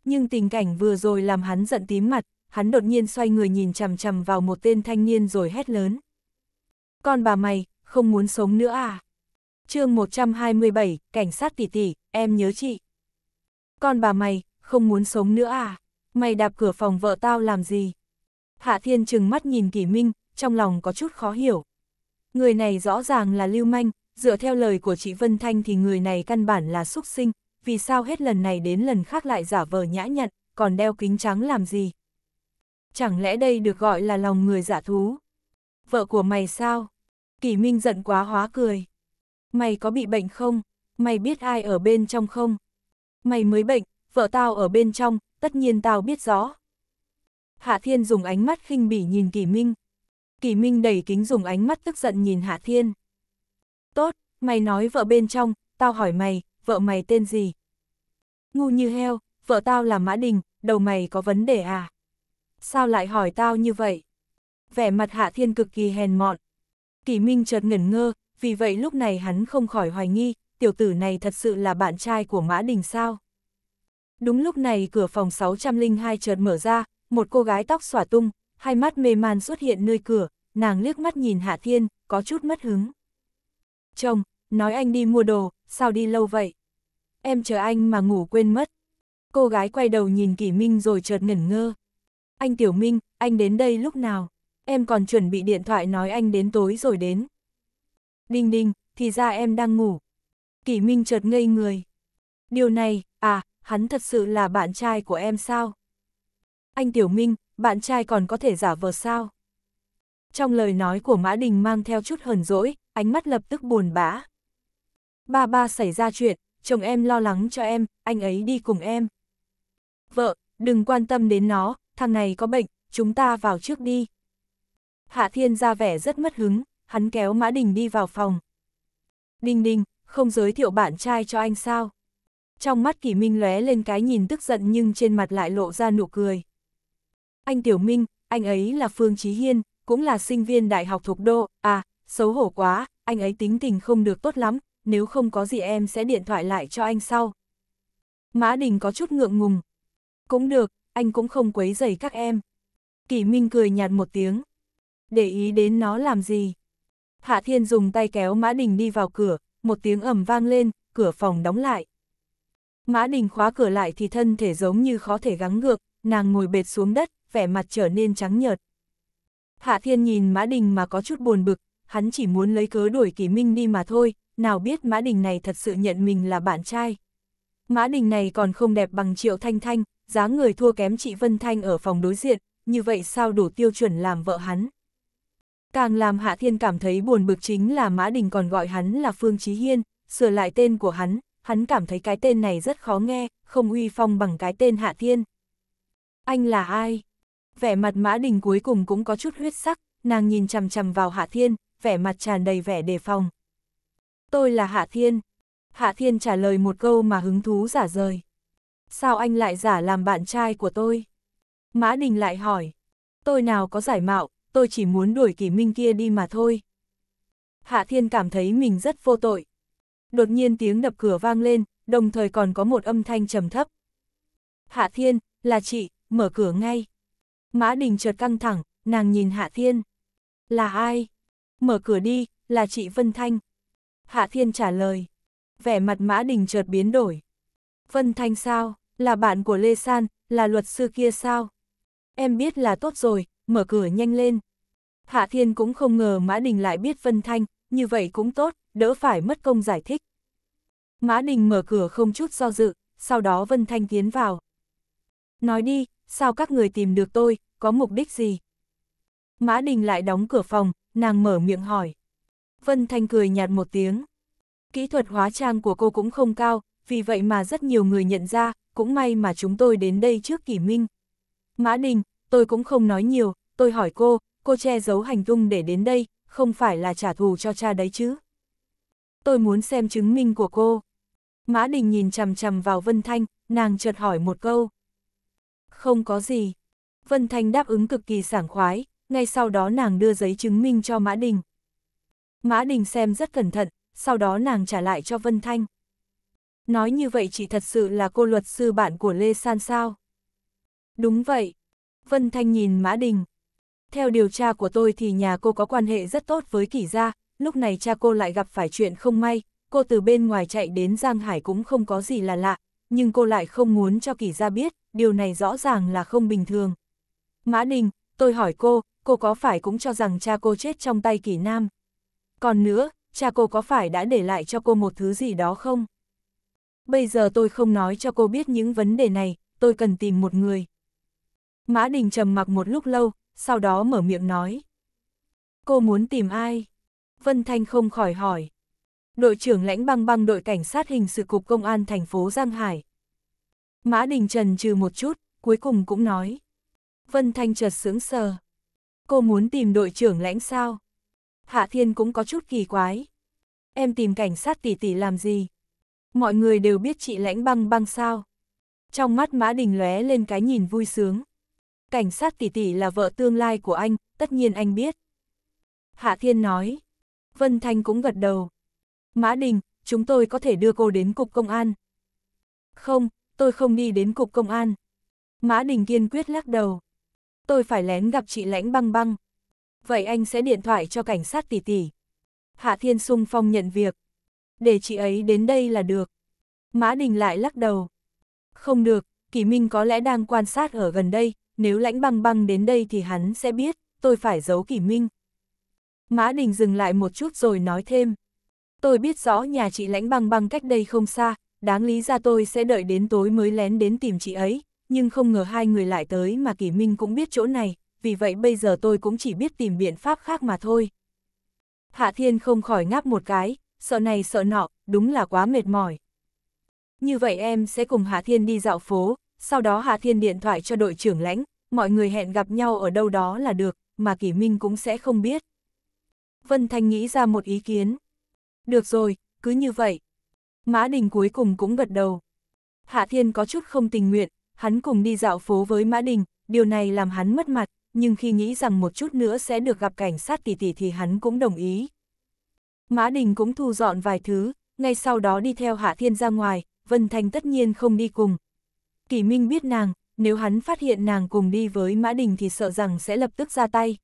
Nhưng tình cảnh vừa rồi làm hắn giận tím mặt, hắn đột nhiên xoay người nhìn chằm chằm vào một tên thanh niên rồi hét lớn. Con bà mày, không muốn sống nữa à? chương 127, cảnh sát tỷ tỷ, em nhớ chị. Con bà mày, không muốn sống nữa à? Mày đạp cửa phòng vợ tao làm gì? Hạ Thiên trừng mắt nhìn Kỷ Minh, trong lòng có chút khó hiểu người này rõ ràng là lưu manh, dựa theo lời của chị Vân Thanh thì người này căn bản là xuất sinh, vì sao hết lần này đến lần khác lại giả vờ nhã nhặn, còn đeo kính trắng làm gì? Chẳng lẽ đây được gọi là lòng người giả dạ thú? Vợ của mày sao? Kỳ Minh giận quá hóa cười. Mày có bị bệnh không? Mày biết ai ở bên trong không? Mày mới bệnh, vợ tao ở bên trong, tất nhiên tao biết rõ. Hạ Thiên dùng ánh mắt khinh bỉ nhìn Kỳ Minh, Kỳ Minh đẩy kính dùng ánh mắt tức giận nhìn Hạ Thiên. Tốt, mày nói vợ bên trong, tao hỏi mày, vợ mày tên gì? Ngu như heo, vợ tao là Mã Đình, đầu mày có vấn đề à? Sao lại hỏi tao như vậy? Vẻ mặt Hạ Thiên cực kỳ hèn mọn. Kỳ Minh chợt ngẩn ngơ, vì vậy lúc này hắn không khỏi hoài nghi, tiểu tử này thật sự là bạn trai của Mã Đình sao? Đúng lúc này cửa phòng 602 chợt mở ra, một cô gái tóc xòa tung, hai mắt mê man xuất hiện nơi cửa, nàng liếc mắt nhìn Hạ Thiên, có chút mất hứng. Chồng, nói anh đi mua đồ, sao đi lâu vậy? Em chờ anh mà ngủ quên mất. Cô gái quay đầu nhìn Kỷ Minh rồi chợt ngẩn ngơ. Anh Tiểu Minh, anh đến đây lúc nào? Em còn chuẩn bị điện thoại nói anh đến tối rồi đến. Đinh đinh, thì ra em đang ngủ. Kỷ Minh chợt ngây người. Điều này, à, hắn thật sự là bạn trai của em sao? Anh Tiểu Minh, bạn trai còn có thể giả vờ sao? Trong lời nói của Mã Đình mang theo chút hờn dỗi, ánh mắt lập tức buồn bã. Ba ba xảy ra chuyện, chồng em lo lắng cho em, anh ấy đi cùng em. Vợ, đừng quan tâm đến nó, thằng này có bệnh, chúng ta vào trước đi. Hạ Thiên ra vẻ rất mất hứng, hắn kéo Mã Đình đi vào phòng. Đình Đình, không giới thiệu bạn trai cho anh sao? Trong mắt Kỳ Minh lóe lên cái nhìn tức giận nhưng trên mặt lại lộ ra nụ cười. Anh Tiểu Minh, anh ấy là Phương Chí Hiên, cũng là sinh viên đại học thuộc đô, à, xấu hổ quá, anh ấy tính tình không được tốt lắm, nếu không có gì em sẽ điện thoại lại cho anh sau. Mã Đình có chút ngượng ngùng. Cũng được, anh cũng không quấy rầy các em. Kỷ Minh cười nhạt một tiếng. Để ý đến nó làm gì? Hạ Thiên dùng tay kéo Mã Đình đi vào cửa, một tiếng ầm vang lên, cửa phòng đóng lại. Mã Đình khóa cửa lại thì thân thể giống như khó thể gắng ngược, nàng ngồi bệt xuống đất, vẻ mặt trở nên trắng nhợt. Hạ Thiên nhìn Mã Đình mà có chút buồn bực, hắn chỉ muốn lấy cớ đuổi Kỳ Minh đi mà thôi, nào biết Mã Đình này thật sự nhận mình là bạn trai. Mã Đình này còn không đẹp bằng Triệu Thanh Thanh, dáng người thua kém chị Vân Thanh ở phòng đối diện, như vậy sao đủ tiêu chuẩn làm vợ hắn. Càng làm Hạ Thiên cảm thấy buồn bực chính là Mã Đình còn gọi hắn là Phương Chí Hiên, sửa lại tên của hắn, hắn cảm thấy cái tên này rất khó nghe, không uy phong bằng cái tên Hạ Thiên. Anh là ai? vẻ mặt mã đình cuối cùng cũng có chút huyết sắc, nàng nhìn chằm chằm vào Hạ Thiên, vẻ mặt tràn đầy vẻ đề phòng. Tôi là Hạ Thiên. Hạ Thiên trả lời một câu mà hứng thú giả rời. Sao anh lại giả làm bạn trai của tôi? Mã Đình lại hỏi. Tôi nào có giải mạo, tôi chỉ muốn đuổi kỷ minh kia đi mà thôi. Hạ Thiên cảm thấy mình rất vô tội. Đột nhiên tiếng đập cửa vang lên, đồng thời còn có một âm thanh trầm thấp. Hạ Thiên, là chị, mở cửa ngay. Mã Đình chợt căng thẳng, nàng nhìn Hạ Thiên. Là ai? Mở cửa đi, là chị Vân Thanh. Hạ Thiên trả lời. Vẻ mặt Mã Đình chợt biến đổi. Vân Thanh sao? Là bạn của Lê San, là luật sư kia sao? Em biết là tốt rồi, mở cửa nhanh lên. Hạ Thiên cũng không ngờ Mã Đình lại biết Vân Thanh, như vậy cũng tốt, đỡ phải mất công giải thích. Mã Đình mở cửa không chút do dự, sau đó Vân Thanh tiến vào. Nói đi, sao các người tìm được tôi, có mục đích gì? Mã Đình lại đóng cửa phòng, nàng mở miệng hỏi. Vân Thanh cười nhạt một tiếng. Kỹ thuật hóa trang của cô cũng không cao, vì vậy mà rất nhiều người nhận ra, cũng may mà chúng tôi đến đây trước kỷ minh. Mã Đình, tôi cũng không nói nhiều, tôi hỏi cô, cô che giấu hành tung để đến đây, không phải là trả thù cho cha đấy chứ? Tôi muốn xem chứng minh của cô. Mã Đình nhìn chằm chằm vào Vân Thanh, nàng chợt hỏi một câu. Không có gì. Vân Thanh đáp ứng cực kỳ sảng khoái, ngay sau đó nàng đưa giấy chứng minh cho Mã Đình. Mã Đình xem rất cẩn thận, sau đó nàng trả lại cho Vân Thanh. Nói như vậy chị thật sự là cô luật sư bạn của Lê San sao? Đúng vậy. Vân Thanh nhìn Mã Đình. Theo điều tra của tôi thì nhà cô có quan hệ rất tốt với kỷ gia, lúc này cha cô lại gặp phải chuyện không may, cô từ bên ngoài chạy đến Giang Hải cũng không có gì là lạ, nhưng cô lại không muốn cho kỷ gia biết, điều này rõ ràng là không bình thường. Mã Đình, tôi hỏi cô, cô có phải cũng cho rằng cha cô chết trong tay Kỳ nam? Còn nữa, cha cô có phải đã để lại cho cô một thứ gì đó không? Bây giờ tôi không nói cho cô biết những vấn đề này, tôi cần tìm một người. Mã Đình trầm mặc một lúc lâu, sau đó mở miệng nói. Cô muốn tìm ai? Vân Thanh không khỏi hỏi. Đội trưởng lãnh băng băng đội cảnh sát hình sự cục công an thành phố Giang Hải. Mã Đình trần trừ một chút, cuối cùng cũng nói. Vân Thanh chợt sướng sờ. Cô muốn tìm đội trưởng lãnh sao? Hạ Thiên cũng có chút kỳ quái. Em tìm cảnh sát tỷ tỷ làm gì? Mọi người đều biết chị lãnh băng băng sao? Trong mắt Mã Đình lóe lên cái nhìn vui sướng. Cảnh sát tỷ tỷ là vợ tương lai của anh, tất nhiên anh biết. Hạ Thiên nói. Vân Thanh cũng gật đầu. Mã Đình, chúng tôi có thể đưa cô đến cục công an. Không, tôi không đi đến cục công an. Mã Đình kiên quyết lắc đầu tôi phải lén gặp chị lãnh băng băng. Vậy anh sẽ điện thoại cho cảnh sát tỷ tỷ. Hạ Thiên Sung Phong nhận việc. Để chị ấy đến đây là được. Mã Đình lại lắc đầu. Không được, Kỳ Minh có lẽ đang quan sát ở gần đây, nếu lãnh băng băng đến đây thì hắn sẽ biết, tôi phải giấu Kỳ Minh. Mã Đình dừng lại một chút rồi nói thêm. Tôi biết rõ nhà chị lãnh băng băng cách đây không xa, đáng lý ra tôi sẽ đợi đến tối mới lén đến tìm chị ấy, nhưng không ngờ hai người lại tới mà Kỳ Minh cũng biết chỗ này, vì vậy bây giờ tôi cũng chỉ biết tìm biện pháp khác mà thôi. Hạ Thiên không khỏi ngáp một cái, sợ này sợ nọ, đúng là quá mệt mỏi. Như vậy em sẽ cùng Hạ Thiên đi dạo phố, sau đó Hạ Thiên điện thoại cho đội trưởng lãnh, mọi người hẹn gặp nhau ở đâu đó là được, mà Kỳ Minh cũng sẽ không biết. Vân Thanh nghĩ ra một ý kiến. Được rồi, cứ như vậy. Mã Đình cuối cùng cũng gật đầu. Hạ Thiên có chút không tình nguyện, hắn cùng đi dạo phố với Mã Đình, điều này làm hắn mất mặt, nhưng khi nghĩ rằng một chút nữa sẽ được gặp cảnh sát tỷ tỷ thì hắn cũng đồng ý. Mã Đình cũng thu dọn vài thứ, ngay sau đó đi theo Hạ Thiên ra ngoài, Vân Thanh tất nhiên không đi cùng. Kỳ Minh biết nàng, nếu hắn phát hiện nàng cùng đi với Mã Đình thì sợ rằng sẽ lập tức ra tay.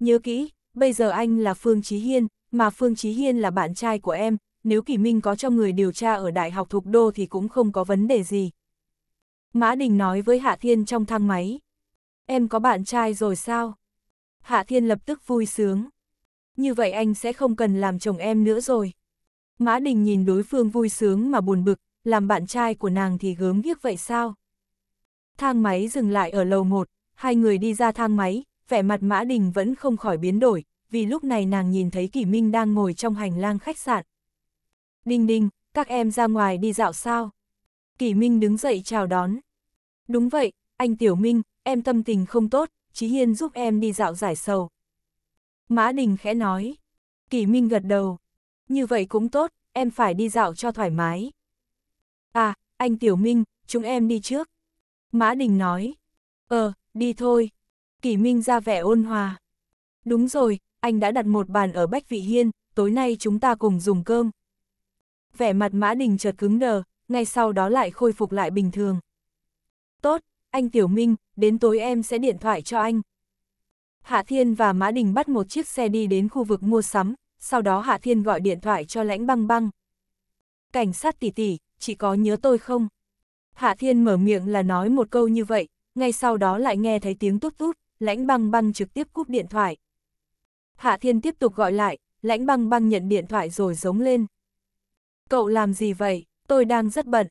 Nhớ kỹ, bây giờ anh là Phương Chí Hiên, mà Phương Chí Hiên là bạn trai của em, nếu Kỳ Minh có cho người điều tra ở Đại học Thục Đô thì cũng không có vấn đề gì. Mã Đình nói với Hạ Thiên trong thang máy. Em có bạn trai rồi sao? Hạ Thiên lập tức vui sướng. Như vậy anh sẽ không cần làm chồng em nữa rồi. Mã Đình nhìn đối phương vui sướng mà buồn bực, làm bạn trai của nàng thì gớm ghiếc vậy sao? Thang máy dừng lại ở lầu một, hai người đi ra thang máy, vẻ mặt Mã Đình vẫn không khỏi biến đổi, vì lúc này nàng nhìn thấy Kỳ Minh đang ngồi trong hành lang khách sạn. Đinh Đinh, các em ra ngoài đi dạo sao? Kỳ Minh đứng dậy chào đón. Đúng vậy, anh Tiểu Minh, em tâm tình không tốt, Chí Hiên giúp em đi dạo giải sầu. Mã Đình khẽ nói. Kỳ Minh gật đầu. Như vậy cũng tốt, em phải đi dạo cho thoải mái. À, anh Tiểu Minh, chúng em đi trước. Mã Đình nói. Ờ, đi thôi. Kỳ Minh ra vẻ ôn hòa. Đúng rồi, anh đã đặt một bàn ở Bách Vị Hiên, tối nay chúng ta cùng dùng cơm. Vẻ mặt Mã Đình chợt cứng đờ, ngay sau đó lại khôi phục lại bình thường. Tốt, anh Tiểu Minh, đến tối em sẽ điện thoại cho anh. Hạ Thiên và Mã Đình bắt một chiếc xe đi đến khu vực mua sắm, sau đó Hạ Thiên gọi điện thoại cho lãnh băng băng. Cảnh sát tỷ tỷ, chị có nhớ tôi không? Hạ Thiên mở miệng là nói một câu như vậy, ngay sau đó lại nghe thấy tiếng tút tút, lãnh băng băng trực tiếp cúp điện thoại. Hạ Thiên tiếp tục gọi lại, lãnh băng băng nhận điện thoại rồi giống lên. Cậu làm gì vậy? Tôi đang rất bận.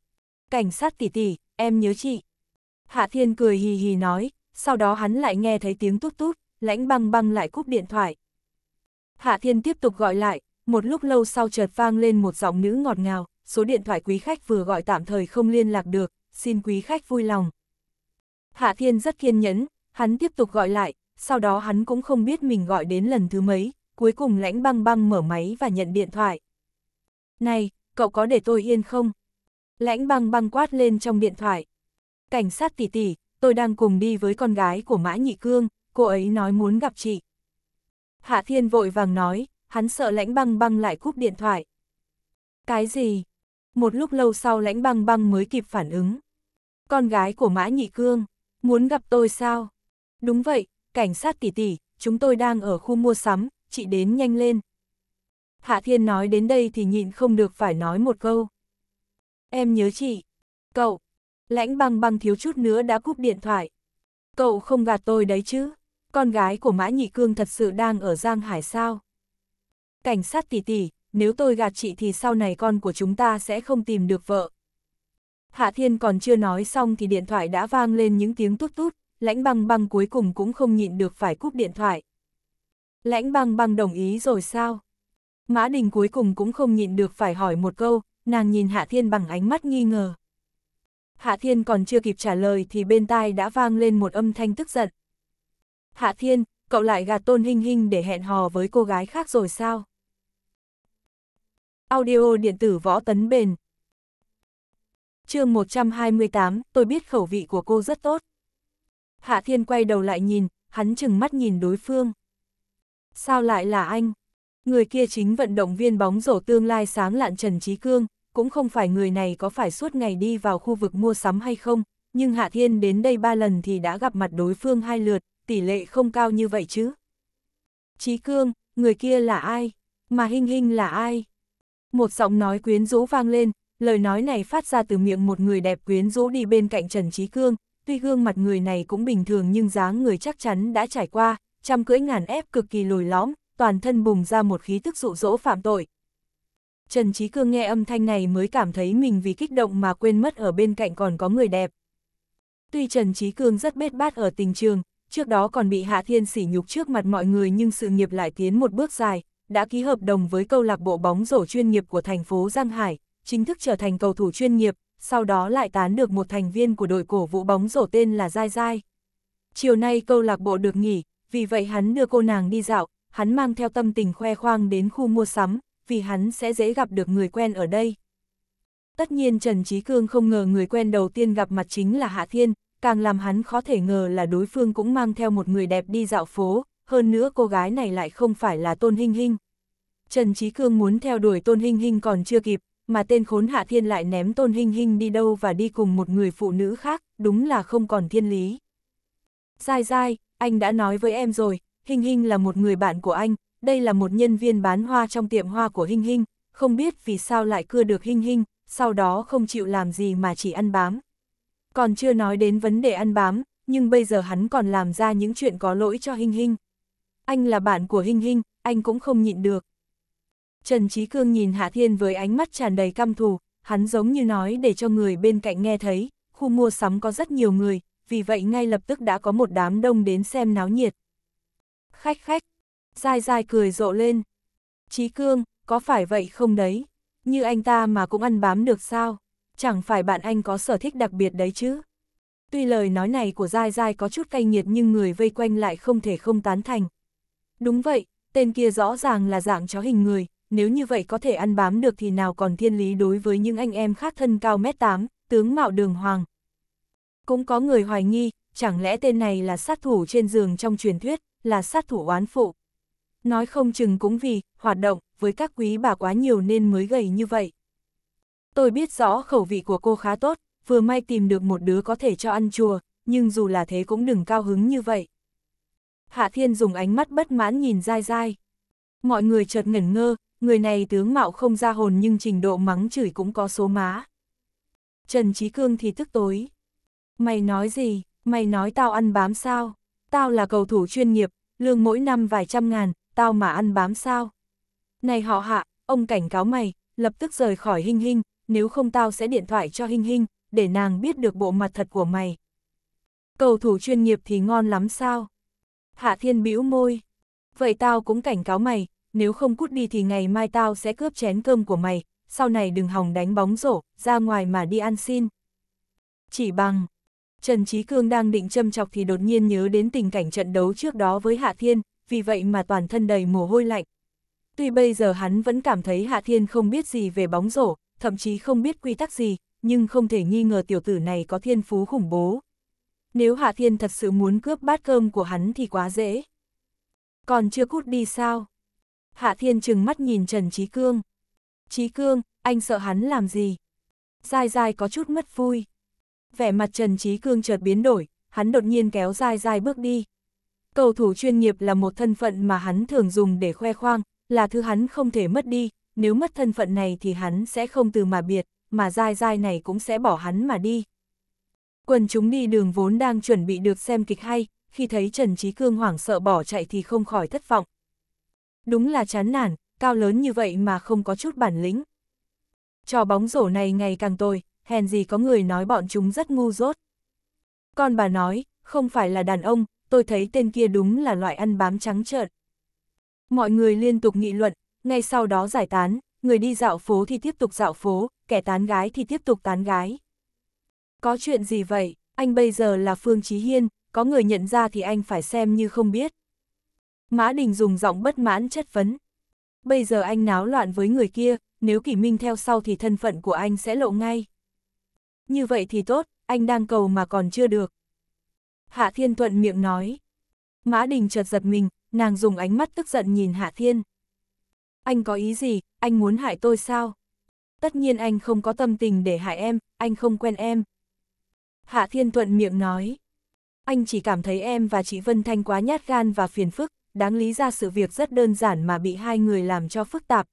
Cảnh sát tỷ tỷ, em nhớ chị. Hạ Thiên cười hì hì nói, sau đó hắn lại nghe thấy tiếng tút tút, lãnh băng băng lại cúp điện thoại. Hạ Thiên tiếp tục gọi lại, một lúc lâu sau chợt vang lên một giọng nữ ngọt ngào, số điện thoại quý khách vừa gọi tạm thời không liên lạc được, xin quý khách vui lòng. Hạ Thiên rất kiên nhẫn, hắn tiếp tục gọi lại, sau đó hắn cũng không biết mình gọi đến lần thứ mấy, cuối cùng lãnh băng băng mở máy và nhận điện thoại. Này, cậu có để tôi yên không? Lãnh băng băng quát lên trong điện thoại cảnh sát tỷ tỷ, tôi đang cùng đi với con gái của Mã Nhị Cương, cô ấy nói muốn gặp chị. Hạ Thiên vội vàng nói, hắn sợ lãnh băng băng lại cúp điện thoại. Cái gì? Một lúc lâu sau lãnh băng băng mới kịp phản ứng. Con gái của Mã Nhị Cương, muốn gặp tôi sao? Đúng vậy, cảnh sát tỷ tỷ, chúng tôi đang ở khu mua sắm, chị đến nhanh lên. Hạ Thiên nói đến đây thì nhịn không được phải nói một câu. Em nhớ chị. Cậu, Lãnh băng băng thiếu chút nữa đã cúp điện thoại. Cậu không gạt tôi đấy chứ, con gái của Mã Nhị Cương thật sự đang ở Giang Hải sao? Cảnh sát tỷ tỷ, nếu tôi gạt chị thì sau này con của chúng ta sẽ không tìm được vợ. Hạ Thiên còn chưa nói xong thì điện thoại đã vang lên những tiếng tút tút, lãnh băng băng cuối cùng cũng không nhịn được phải cúp điện thoại. Lãnh băng băng đồng ý rồi sao? Mã Đình cuối cùng cũng không nhịn được phải hỏi một câu, nàng nhìn Hạ Thiên bằng ánh mắt nghi ngờ. Hạ Thiên còn chưa kịp trả lời thì bên tai đã vang lên một âm thanh tức giận. Hạ Thiên, cậu lại gạt Tôn Hinh Hinh để hẹn hò với cô gái khác rồi sao? Audio điện tử võ tấn bền. chương 128, tôi biết khẩu vị của cô rất tốt. Hạ Thiên quay đầu lại nhìn, hắn chừng mắt nhìn đối phương. Sao lại là anh? Người kia chính vận động viên bóng rổ tương lai sáng lạn Trần Trí Cương, cũng không phải người này có phải suốt ngày đi vào khu vực mua sắm hay không, nhưng Hạ Thiên đến đây ba lần thì đã gặp mặt đối phương hai lượt, tỷ lệ không cao như vậy chứ. Trí Cương, người kia là ai? Mà Hinh Hinh là ai? Một giọng nói quyến rũ vang lên, lời nói này phát ra từ miệng một người đẹp quyến rũ đi bên cạnh Trần Trí Cương, tuy gương mặt người này cũng bình thường nhưng dáng người chắc chắn đã trải qua, trăm cưỡi ngàn ép cực kỳ lồi lõm, toàn thân bùng ra một khí tức dụ dỗ phạm tội, Trần Trí Cương nghe âm thanh này mới cảm thấy mình vì kích động mà quên mất ở bên cạnh còn có người đẹp. Tuy Trần Trí Cương rất bết bát ở tình trường, trước đó còn bị Hạ Thiên sỉ nhục trước mặt mọi người nhưng sự nghiệp lại tiến một bước dài, đã ký hợp đồng với câu lạc bộ bóng rổ chuyên nghiệp của thành phố Giang Hải, chính thức trở thành cầu thủ chuyên nghiệp, sau đó lại tán được một thành viên của đội cổ vũ bóng rổ tên là Giai Giai. Chiều nay câu lạc bộ được nghỉ, vì vậy hắn đưa cô nàng đi dạo, hắn mang theo tâm tình khoe khoang đến khu mua sắm, vì hắn sẽ dễ gặp được người quen ở đây. Tất nhiên Trần Trí Cương không ngờ người quen đầu tiên gặp mặt chính là Hạ Thiên, càng làm hắn khó thể ngờ là đối phương cũng mang theo một người đẹp đi dạo phố, hơn nữa cô gái này lại không phải là Tôn Hinh Hinh. Trần Trí Cương muốn theo đuổi Tôn Hinh Hinh còn chưa kịp, mà tên khốn Hạ Thiên lại ném Tôn Hinh Hinh đi đâu và đi cùng một người phụ nữ khác, đúng là không còn thiên lý. Sai sai, anh đã nói với em rồi, Hinh Hinh là một người bạn của anh, đây là một nhân viên bán hoa trong tiệm hoa của Hinh Hinh, không biết vì sao lại cưa được Hinh Hinh, sau đó không chịu làm gì mà chỉ ăn bám. Còn chưa nói đến vấn đề ăn bám, nhưng bây giờ hắn còn làm ra những chuyện có lỗi cho Hinh Hinh. Anh là bạn của Hinh Hinh, anh cũng không nhịn được. Trần Trí Cương nhìn Hạ Thiên với ánh mắt tràn đầy căm thù, hắn giống như nói để cho người bên cạnh nghe thấy, khu mua sắm có rất nhiều người, vì vậy ngay lập tức đã có một đám đông đến xem náo nhiệt. Khách khách, Dai dai cười rộ lên. Chí cương, có phải vậy không đấy? Như anh ta mà cũng ăn bám được sao? Chẳng phải bạn anh có sở thích đặc biệt đấy chứ? Tuy lời nói này của Giai Giai có chút cay nghiệt nhưng người vây quanh lại không thể không tán thành. Đúng vậy, tên kia rõ ràng là dạng chó hình người, nếu như vậy có thể ăn bám được thì nào còn thiên lý đối với những anh em khác thân cao mét 8, tướng mạo đường hoàng. Cũng có người hoài nghi, chẳng lẽ tên này là sát thủ trên giường trong truyền thuyết, là sát thủ oán phụ nói không chừng cũng vì, hoạt động, với các quý bà quá nhiều nên mới gầy như vậy. Tôi biết rõ khẩu vị của cô khá tốt, vừa may tìm được một đứa có thể cho ăn chùa, nhưng dù là thế cũng đừng cao hứng như vậy. Hạ Thiên dùng ánh mắt bất mãn nhìn dai dai. Mọi người chợt ngẩn ngơ, người này tướng mạo không ra hồn nhưng trình độ mắng chửi cũng có số má. Trần Trí Cương thì tức tối. Mày nói gì, mày nói tao ăn bám sao? Tao là cầu thủ chuyên nghiệp, lương mỗi năm vài trăm ngàn, tao mà ăn bám sao? Này họ hạ, ông cảnh cáo mày, lập tức rời khỏi Hinh Hinh, nếu không tao sẽ điện thoại cho Hinh Hinh, để nàng biết được bộ mặt thật của mày. Cầu thủ chuyên nghiệp thì ngon lắm sao? Hạ Thiên bĩu môi. Vậy tao cũng cảnh cáo mày, nếu không cút đi thì ngày mai tao sẽ cướp chén cơm của mày, sau này đừng hòng đánh bóng rổ, ra ngoài mà đi ăn xin. Chỉ bằng, Trần Trí Cương đang định châm chọc thì đột nhiên nhớ đến tình cảnh trận đấu trước đó với Hạ Thiên, vì vậy mà toàn thân đầy mồ hôi lạnh. Tuy bây giờ hắn vẫn cảm thấy Hạ Thiên không biết gì về bóng rổ, thậm chí không biết quy tắc gì, nhưng không thể nghi ngờ tiểu tử này có thiên phú khủng bố. Nếu Hạ Thiên thật sự muốn cướp bát cơm của hắn thì quá dễ. Còn chưa cút đi sao? Hạ Thiên trừng mắt nhìn Trần Trí Cương. Trí Cương, anh sợ hắn làm gì? Dai dai có chút mất vui. Vẻ mặt Trần Trí Cương chợt biến đổi, hắn đột nhiên kéo dai dai bước đi, Cầu thủ chuyên nghiệp là một thân phận mà hắn thường dùng để khoe khoang, là thứ hắn không thể mất đi, nếu mất thân phận này thì hắn sẽ không từ mà biệt, mà dai dai này cũng sẽ bỏ hắn mà đi. Quần chúng đi đường vốn đang chuẩn bị được xem kịch hay, khi thấy Trần Trí Cương hoảng sợ bỏ chạy thì không khỏi thất vọng. Đúng là chán nản, cao lớn như vậy mà không có chút bản lĩnh. Trò bóng rổ này ngày càng tồi, hèn gì có người nói bọn chúng rất ngu dốt. Con bà nói, không phải là đàn ông, tôi thấy tên kia đúng là loại ăn bám trắng trợn. Mọi người liên tục nghị luận, ngay sau đó giải tán, người đi dạo phố thì tiếp tục dạo phố, kẻ tán gái thì tiếp tục tán gái. Có chuyện gì vậy, anh bây giờ là Phương Chí Hiên, có người nhận ra thì anh phải xem như không biết. Mã Đình dùng giọng bất mãn chất vấn. Bây giờ anh náo loạn với người kia, nếu Kỷ Minh theo sau thì thân phận của anh sẽ lộ ngay. Như vậy thì tốt, anh đang cầu mà còn chưa được. Hạ Thiên thuận miệng nói. Mã Đình chợt giật mình, nàng dùng ánh mắt tức giận nhìn Hạ Thiên. Anh có ý gì, anh muốn hại tôi sao? Tất nhiên anh không có tâm tình để hại em, anh không quen em. Hạ Thiên thuận miệng nói. Anh chỉ cảm thấy em và chị Vân Thanh quá nhát gan và phiền phức, đáng lý ra sự việc rất đơn giản mà bị hai người làm cho phức tạp.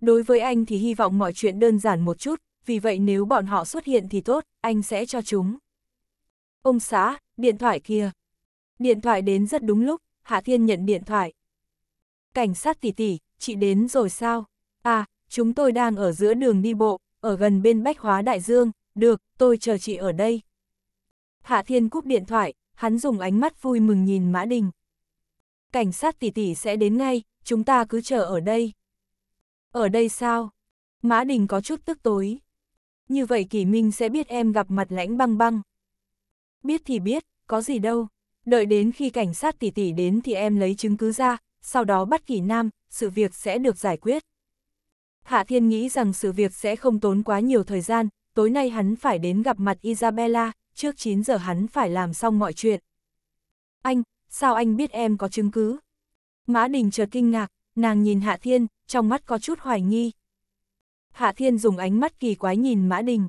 Đối với anh thì hy vọng mọi chuyện đơn giản một chút, vì vậy nếu bọn họ xuất hiện thì tốt, anh sẽ cho chúng. Ông xã, điện thoại kia. Điện thoại đến rất đúng lúc, Hạ Thiên nhận điện thoại. Cảnh sát tỷ tỷ, chị đến rồi sao? À, chúng tôi đang ở giữa đường đi bộ, ở gần bên Bách Hóa Đại Dương, được, tôi chờ chị ở đây. Hạ Thiên cúp điện thoại, hắn dùng ánh mắt vui mừng nhìn Mã Đình. Cảnh sát tỷ tỷ sẽ đến ngay, chúng ta cứ chờ ở đây. Ở đây sao? Mã Đình có chút tức tối. Như vậy Kỳ Minh sẽ biết em gặp mặt lãnh băng băng. Biết thì biết, có gì đâu. Đợi đến khi cảnh sát tỷ tỷ đến thì em lấy chứng cứ ra, sau đó bắt kỷ nam, sự việc sẽ được giải quyết. Hạ Thiên nghĩ rằng sự việc sẽ không tốn quá nhiều thời gian, tối nay hắn phải đến gặp mặt Isabella, trước 9 giờ hắn phải làm xong mọi chuyện. Anh, sao anh biết em có chứng cứ? Mã Đình chợt kinh ngạc, nàng nhìn Hạ Thiên, trong mắt có chút hoài nghi. Hạ Thiên dùng ánh mắt kỳ quái nhìn Mã Đình.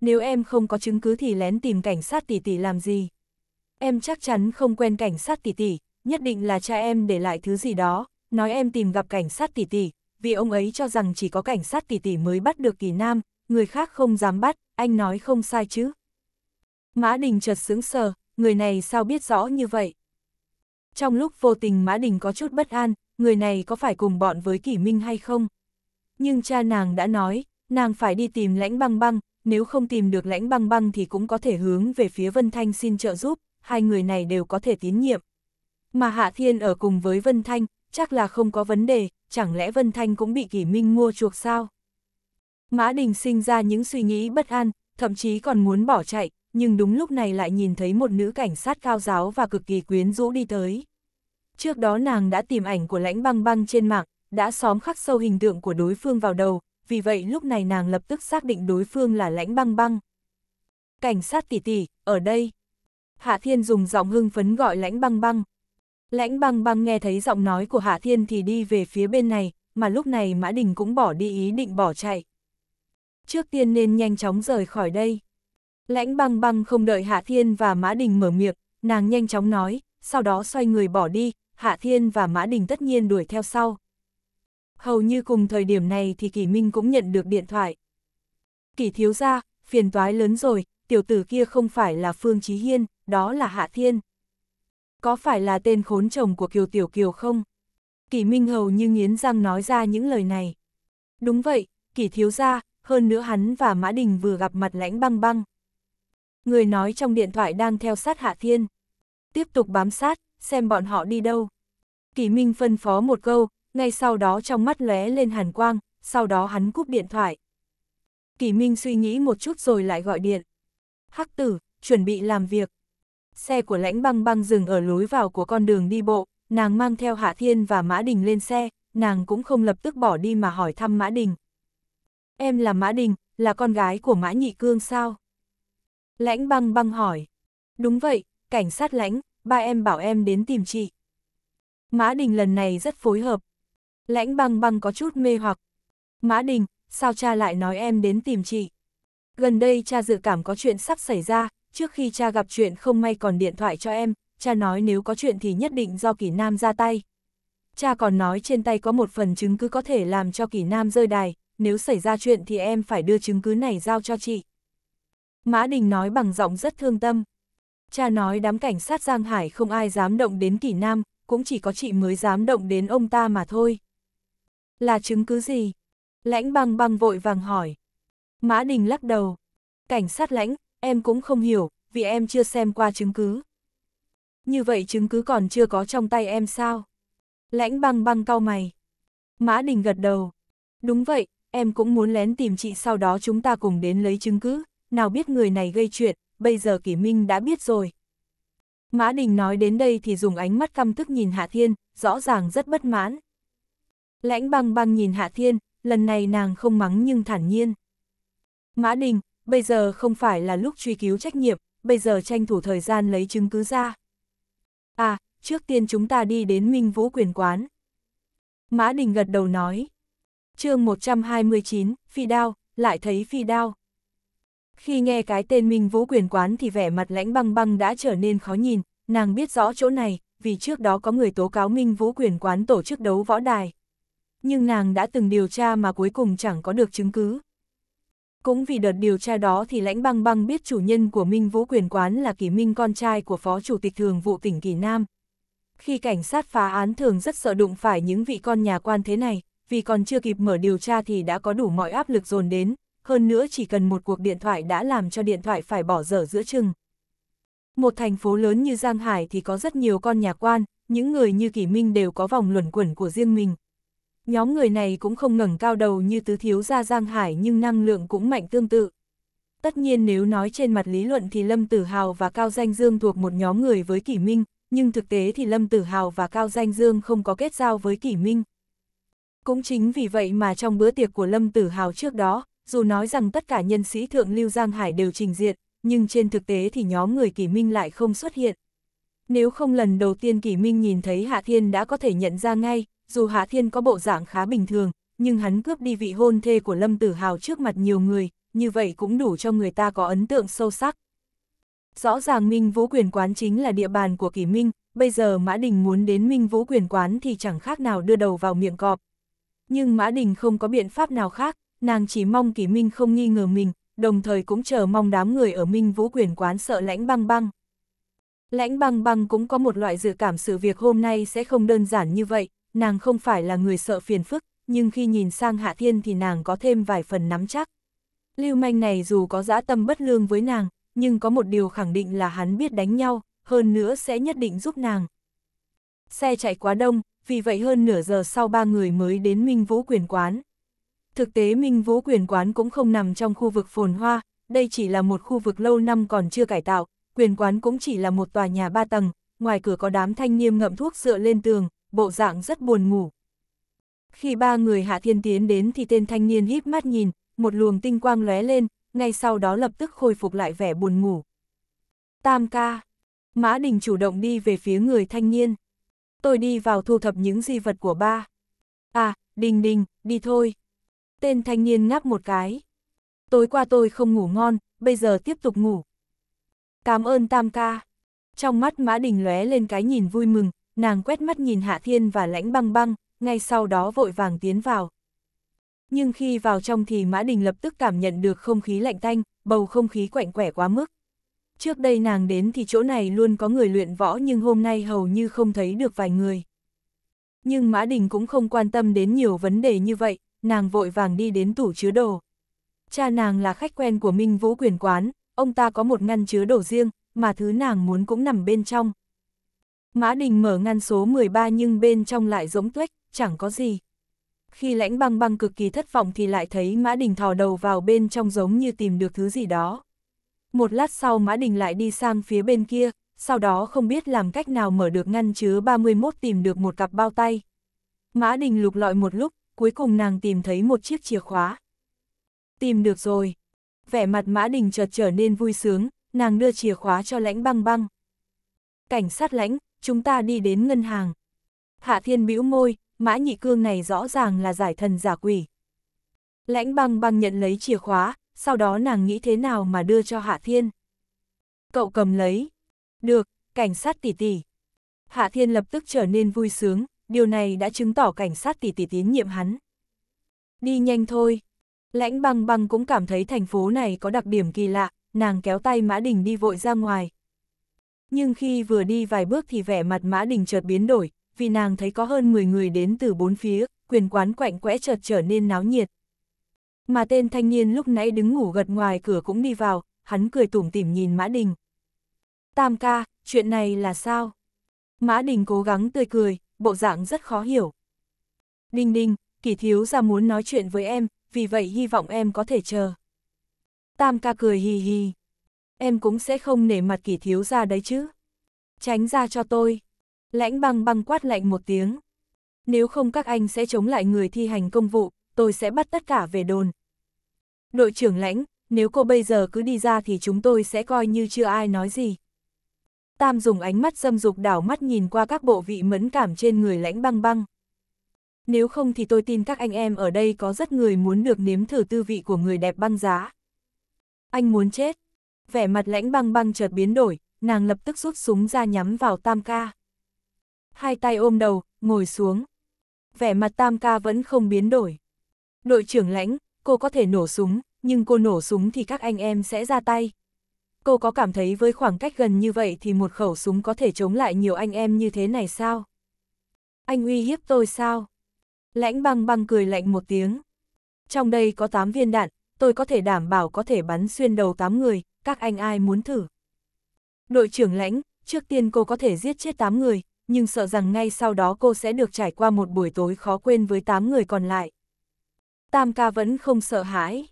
Nếu em không có chứng cứ thì lén tìm cảnh sát tỷ tỷ làm gì? Em chắc chắn không quen cảnh sát tỷ tỷ, nhất định là cha em để lại thứ gì đó, nói em tìm gặp cảnh sát tỷ tỷ, vì ông ấy cho rằng chỉ có cảnh sát tỷ tỷ mới bắt được kỳ nam, người khác không dám bắt, anh nói không sai chứ. Mã Đình chợt sững sờ, người này sao biết rõ như vậy? Trong lúc vô tình Mã Đình có chút bất an, người này có phải cùng bọn với Kỷ Minh hay không? Nhưng cha nàng đã nói, nàng phải đi tìm lãnh băng băng, nếu không tìm được lãnh băng băng thì cũng có thể hướng về phía Vân Thanh xin trợ giúp, hai người này đều có thể tín nhiệm. Mà Hạ Thiên ở cùng với Vân Thanh, chắc là không có vấn đề, chẳng lẽ Vân Thanh cũng bị kỷ minh mua chuộc sao? Mã Đình sinh ra những suy nghĩ bất an, thậm chí còn muốn bỏ chạy, nhưng đúng lúc này lại nhìn thấy một nữ cảnh sát cao giáo và cực kỳ quyến rũ đi tới. Trước đó nàng đã tìm ảnh của lãnh băng băng trên mạng, đã xóm khắc sâu hình tượng của đối phương vào đầu, vì vậy lúc này nàng lập tức xác định đối phương là lãnh băng băng. Cảnh sát tỷ tỷ, ở đây. Hạ Thiên dùng giọng hưng phấn gọi lãnh băng băng. Lãnh băng băng nghe thấy giọng nói của Hạ Thiên thì đi về phía bên này, mà lúc này Mã Đình cũng bỏ đi ý định bỏ chạy. Trước tiên nên nhanh chóng rời khỏi đây. Lãnh băng băng không đợi Hạ Thiên và Mã Đình mở miệng, nàng nhanh chóng nói, sau đó xoay người bỏ đi, Hạ Thiên và Mã Đình tất nhiên đuổi theo sau. Hầu như cùng thời điểm này thì Kỷ Minh cũng nhận được điện thoại. Kỷ thiếu ra, phiền toái lớn rồi, tiểu tử kia không phải là Phương Chí Hiên, đó là Hạ Thiên. Có phải là tên khốn chồng của Kiều Tiểu Kiều không? Kỷ Minh hầu như nghiến răng nói ra những lời này. Đúng vậy, Kỷ thiếu ra, hơn nữa hắn và Mã Đình vừa gặp mặt lãnh băng băng. Người nói trong điện thoại đang theo sát Hạ Thiên. Tiếp tục bám sát, xem bọn họ đi đâu. Kỷ Minh phân phó một câu, ngay sau đó trong mắt lóe lên hàn quang, sau đó hắn cúp điện thoại. Kỳ Minh suy nghĩ một chút rồi lại gọi điện. Hắc tử, chuẩn bị làm việc. Xe của lãnh băng băng dừng ở lối vào của con đường đi bộ, nàng mang theo Hạ Thiên và Mã Đình lên xe, nàng cũng không lập tức bỏ đi mà hỏi thăm Mã Đình. Em là Mã Đình, là con gái của Mã Nhị Cương sao? Lãnh băng băng hỏi. Đúng vậy, cảnh sát lãnh, ba em bảo em đến tìm chị. Mã Đình lần này rất phối hợp, Lãnh băng băng có chút mê hoặc. Mã Đình, sao cha lại nói em đến tìm chị? Gần đây cha dự cảm có chuyện sắp xảy ra, trước khi cha gặp chuyện không may còn điện thoại cho em, cha nói nếu có chuyện thì nhất định do kỷ nam ra tay. Cha còn nói trên tay có một phần chứng cứ có thể làm cho kỷ nam rơi đài, nếu xảy ra chuyện thì em phải đưa chứng cứ này giao cho chị. Mã Đình nói bằng giọng rất thương tâm. Cha nói đám cảnh sát Giang Hải không ai dám động đến kỷ nam, cũng chỉ có chị mới dám động đến ông ta mà thôi. Là chứng cứ gì? Lãnh băng băng vội vàng hỏi. Mã Đình lắc đầu. Cảnh sát lãnh, em cũng không hiểu, vì em chưa xem qua chứng cứ. Như vậy chứng cứ còn chưa có trong tay em sao? Lãnh băng băng cau mày. Mã Đình gật đầu. Đúng vậy, em cũng muốn lén tìm chị sau đó chúng ta cùng đến lấy chứng cứ, nào biết người này gây chuyện, bây giờ Kỷ Minh đã biết rồi. Mã Đình nói đến đây thì dùng ánh mắt căm tức nhìn Hạ Thiên, rõ ràng rất bất mãn. Lãnh băng băng nhìn Hạ Thiên, lần này nàng không mắng nhưng thản nhiên. Mã Đình, bây giờ không phải là lúc truy cứu trách nhiệm, bây giờ tranh thủ thời gian lấy chứng cứ ra. À, trước tiên chúng ta đi đến Minh Vũ Quyền Quán. Mã Đình gật đầu nói. chương 129, Phi Đao, lại thấy Phi Đao. Khi nghe cái tên Minh Vũ Quyền Quán thì vẻ mặt lãnh băng băng đã trở nên khó nhìn, nàng biết rõ chỗ này, vì trước đó có người tố cáo Minh Vũ Quyền Quán tổ chức đấu võ đài, nhưng nàng đã từng điều tra mà cuối cùng chẳng có được chứng cứ. Cũng vì đợt điều tra đó thì lãnh băng băng biết chủ nhân của Minh Vũ Quyền Quán là Kỳ Minh con trai của Phó Chủ tịch Thường vụ tỉnh Kỳ Nam. Khi cảnh sát phá án thường rất sợ đụng phải những vị con nhà quan thế này, vì còn chưa kịp mở điều tra thì đã có đủ mọi áp lực dồn đến, hơn nữa chỉ cần một cuộc điện thoại đã làm cho điện thoại phải bỏ dở giữa chừng. Một thành phố lớn như Giang Hải thì có rất nhiều con nhà quan, những người như Kỳ Minh đều có vòng luẩn quẩn của riêng mình, Nhóm người này cũng không ngẩng cao đầu như tứ thiếu gia Giang Hải nhưng năng lượng cũng mạnh tương tự. Tất nhiên nếu nói trên mặt lý luận thì Lâm Tử Hào và Cao Danh Dương thuộc một nhóm người với Kỷ Minh, nhưng thực tế thì Lâm Tử Hào và Cao Danh Dương không có kết giao với Kỷ Minh. Cũng chính vì vậy mà trong bữa tiệc của Lâm Tử Hào trước đó, dù nói rằng tất cả nhân sĩ thượng lưu Giang Hải đều trình diện, nhưng trên thực tế thì nhóm người Kỷ Minh lại không xuất hiện. Nếu không lần đầu tiên Kỷ Minh nhìn thấy Hạ Thiên đã có thể nhận ra ngay, dù Hạ Thiên có bộ dạng khá bình thường, nhưng hắn cướp đi vị hôn thê của Lâm Tử Hào trước mặt nhiều người, như vậy cũng đủ cho người ta có ấn tượng sâu sắc. Rõ ràng Minh Vũ Quyền Quán chính là địa bàn của Kỳ Minh, bây giờ Mã Đình muốn đến Minh Vũ Quyền Quán thì chẳng khác nào đưa đầu vào miệng cọp. Nhưng Mã Đình không có biện pháp nào khác, nàng chỉ mong Kỳ Minh không nghi ngờ mình, đồng thời cũng chờ mong đám người ở Minh Vũ Quyền Quán sợ lãnh băng băng. Lãnh băng băng cũng có một loại dự cảm sự việc hôm nay sẽ không đơn giản như vậy, nàng không phải là người sợ phiền phức, nhưng khi nhìn sang Hạ Thiên thì nàng có thêm vài phần nắm chắc. Lưu manh này dù có dã tâm bất lương với nàng, nhưng có một điều khẳng định là hắn biết đánh nhau, hơn nữa sẽ nhất định giúp nàng. Xe chạy quá đông, vì vậy hơn nửa giờ sau ba người mới đến Minh Vũ Quyền Quán. Thực tế Minh Vũ Quyền Quán cũng không nằm trong khu vực phồn hoa, đây chỉ là một khu vực lâu năm còn chưa cải tạo, quyền quán cũng chỉ là một tòa nhà ba tầng, ngoài cửa có đám thanh niên ngậm thuốc dựa lên tường, bộ dạng rất buồn ngủ. Khi ba người Hạ Thiên tiến đến thì tên thanh niên híp mắt nhìn, một luồng tinh quang lóe lên, ngay sau đó lập tức khôi phục lại vẻ buồn ngủ. Tam ca. Mã Đình chủ động đi về phía người thanh niên. Tôi đi vào thu thập những di vật của ba. À, Đình Đình, đi thôi. Tên thanh niên ngáp một cái. Tối qua tôi không ngủ ngon, bây giờ tiếp tục ngủ. Cảm ơn Tam ca. Trong mắt Mã Đình lóe lên cái nhìn vui mừng, nàng quét mắt nhìn Hạ Thiên và lãnh băng băng, ngay sau đó vội vàng tiến vào. Nhưng khi vào trong thì Mã Đình lập tức cảm nhận được không khí lạnh tanh, bầu không khí quạnh quẻ quá mức. Trước đây nàng đến thì chỗ này luôn có người luyện võ nhưng hôm nay hầu như không thấy được vài người. Nhưng Mã Đình cũng không quan tâm đến nhiều vấn đề như vậy, nàng vội vàng đi đến tủ chứa đồ. Cha nàng là khách quen của Minh Vũ Quyền Quán, ông ta có một ngăn chứa đồ riêng, mà thứ nàng muốn cũng nằm bên trong. Mã Đình mở ngăn số 13 nhưng bên trong lại giống tuếch, chẳng có gì. Khi lãnh băng băng cực kỳ thất vọng thì lại thấy Mã Đình thò đầu vào bên trong giống như tìm được thứ gì đó. Một lát sau Mã Đình lại đi sang phía bên kia, sau đó không biết làm cách nào mở được ngăn chứa 31 tìm được một cặp bao tay. Mã Đình lục lọi một lúc, cuối cùng nàng tìm thấy một chiếc chìa khóa. Tìm được rồi. Vẻ mặt Mã Đình chợt trở nên vui sướng, nàng đưa chìa khóa cho lãnh băng băng. Cảnh sát lãnh, chúng ta đi đến ngân hàng. Hạ Thiên bĩu môi, mã nhị cương này rõ ràng là giải thần giả quỷ. Lãnh băng băng nhận lấy chìa khóa, sau đó nàng nghĩ thế nào mà đưa cho Hạ Thiên. Cậu cầm lấy. Được, cảnh sát tỷ tỷ. Hạ Thiên lập tức trở nên vui sướng, điều này đã chứng tỏ cảnh sát tỷ tỷ tín nhiệm hắn. Đi nhanh thôi. Lãnh băng băng cũng cảm thấy thành phố này có đặc điểm kỳ lạ, nàng kéo tay Mã Đình đi vội ra ngoài, nhưng khi vừa đi vài bước thì vẻ mặt Mã Đình chợt biến đổi, vì nàng thấy có hơn 10 người đến từ bốn phía, quyền quán quạnh quẽ chợt trở nên náo nhiệt. Mà tên thanh niên lúc nãy đứng ngủ gật ngoài cửa cũng đi vào, hắn cười tủm tỉm nhìn Mã Đình. Tam ca, chuyện này là sao? Mã Đình cố gắng tươi cười, bộ dạng rất khó hiểu. Đình Đình, Kỳ thiếu ra muốn nói chuyện với em, vì vậy hy vọng em có thể chờ. Tam ca cười hì hì em cũng sẽ không nể mặt kỷ thiếu ra đấy chứ. Tránh ra cho tôi. Lãnh băng băng quát lạnh một tiếng. Nếu không các anh sẽ chống lại người thi hành công vụ, tôi sẽ bắt tất cả về đồn. Đội trưởng lãnh, nếu cô bây giờ cứ đi ra thì chúng tôi sẽ coi như chưa ai nói gì. Tam dùng ánh mắt dâm dục đảo mắt nhìn qua các bộ vị mẫn cảm trên người lãnh băng băng. Nếu không thì tôi tin các anh em ở đây có rất người muốn được nếm thử tư vị của người đẹp băng giá. Anh muốn chết, vẻ mặt lãnh băng băng chợt biến đổi, nàng lập tức rút súng ra nhắm vào tam ca. Hai tay ôm đầu, ngồi xuống. Vẻ mặt tam ca vẫn không biến đổi. Đội trưởng lãnh, cô có thể nổ súng, nhưng cô nổ súng thì các anh em sẽ ra tay. Cô có cảm thấy với khoảng cách gần như vậy thì một khẩu súng có thể chống lại nhiều anh em như thế này sao? Anh uy hiếp tôi sao? Lãnh băng băng cười lạnh một tiếng. Trong đây có 8 viên đạn, tôi có thể đảm bảo có thể bắn xuyên đầu 8 người, các anh ai muốn thử? Đội trưởng lãnh, trước tiên cô có thể giết chết 8 người, nhưng sợ rằng ngay sau đó cô sẽ được trải qua một buổi tối khó quên với 8 người còn lại. Tam ca vẫn không sợ hãi.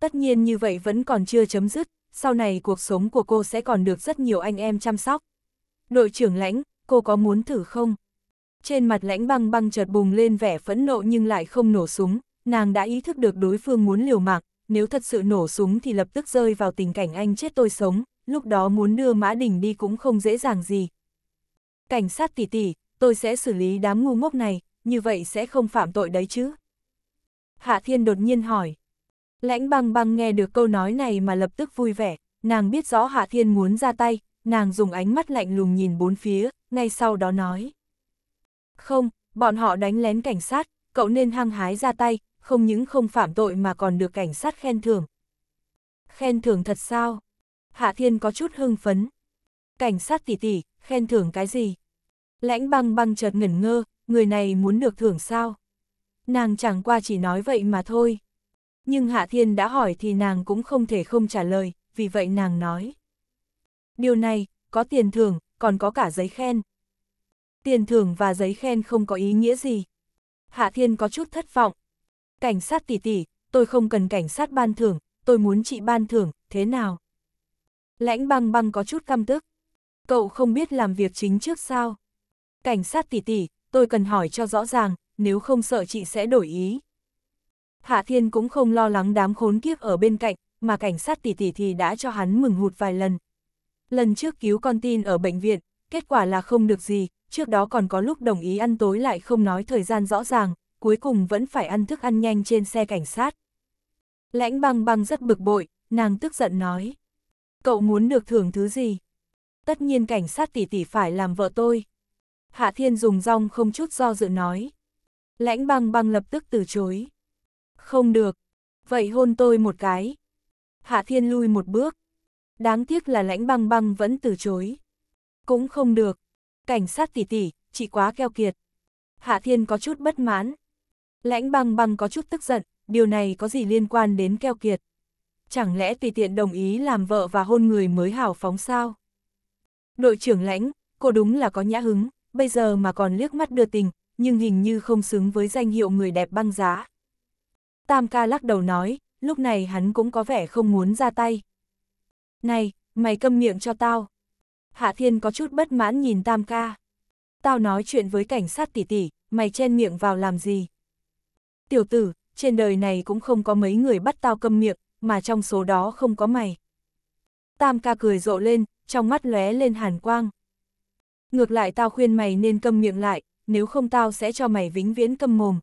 Tất nhiên như vậy vẫn còn chưa chấm dứt, sau này cuộc sống của cô sẽ còn được rất nhiều anh em chăm sóc. Đội trưởng lãnh, cô có muốn thử không? Trên mặt lãnh băng băng chợt bùng lên vẻ phẫn nộ nhưng lại không nổ súng, nàng đã ý thức được đối phương muốn liều mạng, nếu thật sự nổ súng thì lập tức rơi vào tình cảnh anh chết tôi sống, lúc đó muốn đưa Mã Đình đi cũng không dễ dàng gì. Cảnh sát tỷ tỷ, tôi sẽ xử lý đám ngu ngốc này, như vậy sẽ không phạm tội đấy chứ. Hạ Thiên đột nhiên hỏi. Lãnh băng băng nghe được câu nói này mà lập tức vui vẻ, nàng biết rõ Hạ Thiên muốn ra tay, nàng dùng ánh mắt lạnh lùng nhìn bốn phía, ngay sau đó nói. Không, bọn họ đánh lén cảnh sát, cậu nên hăng hái ra tay, không những không phạm tội mà còn được cảnh sát khen thưởng. Khen thưởng thật sao? Hạ Thiên có chút hưng phấn. Cảnh sát tỷ tỷ, khen thưởng cái gì? Lãnh băng băng chợt ngẩn ngơ, người này muốn được thưởng sao? Nàng chẳng qua chỉ nói vậy mà thôi. Nhưng Hạ Thiên đã hỏi thì nàng cũng không thể không trả lời, vì vậy nàng nói. Điều này, có tiền thưởng, còn có cả giấy khen. Tiền thưởng và giấy khen không có ý nghĩa gì. Hạ Thiên có chút thất vọng, Cảnh sát tỷ tỷ, tôi không cần cảnh sát ban thưởng, tôi muốn chị ban thưởng, thế nào? Lãnh băng băng có chút căm tức. Cậu không biết làm việc chính trước sao? Cảnh sát tỷ tỷ, tôi cần hỏi cho rõ ràng, nếu không sợ chị sẽ đổi ý. Hạ Thiên cũng không lo lắng đám khốn kiếp ở bên cạnh, mà cảnh sát tỷ tỷ thì đã cho hắn mừng hụt vài lần. Lần trước cứu con tin ở bệnh viện, kết quả là không được gì, trước đó còn có lúc đồng ý ăn tối lại không nói thời gian rõ ràng, cuối cùng vẫn phải ăn thức ăn nhanh trên xe cảnh sát. Lãnh băng băng rất bực bội, nàng tức giận nói. Cậu muốn được thưởng thứ gì? Tất nhiên cảnh sát tỷ tỷ phải làm vợ tôi. Hạ Thiên dùng rong không chút do dự nói. Lãnh băng băng lập tức từ chối. Không được. Vậy hôn tôi một cái. Hạ Thiên lui một bước. Đáng tiếc là lãnh băng băng vẫn từ chối. Cũng không được. Cảnh sát tỷ tỷ, chị quá keo kiệt. Hạ Thiên có chút bất mãn. Lãnh băng băng có chút tức giận, điều này có gì liên quan đến keo kiệt. Chẳng lẽ tùy tiện đồng ý làm vợ và hôn người mới hảo phóng sao? Đội trưởng lãnh, cô đúng là có nhã hứng, bây giờ mà còn liếc mắt đưa tình, nhưng hình như không xứng với danh hiệu người đẹp băng giá. Tam ca lắc đầu nói, lúc này hắn cũng có vẻ không muốn ra tay. Này, mày câm miệng cho tao. Hạ Thiên có chút bất mãn nhìn Tam ca. Tao nói chuyện với cảnh sát tỷ tỷ, mày chen miệng vào làm gì? Tiểu tử, trên đời này cũng không có mấy người bắt tao câm miệng, mà trong số đó không có mày. Tam ca cười rộ lên, trong mắt lóe lên hàn quang. Ngược lại tao khuyên mày nên câm miệng lại, nếu không tao sẽ cho mày vĩnh viễn câm mồm.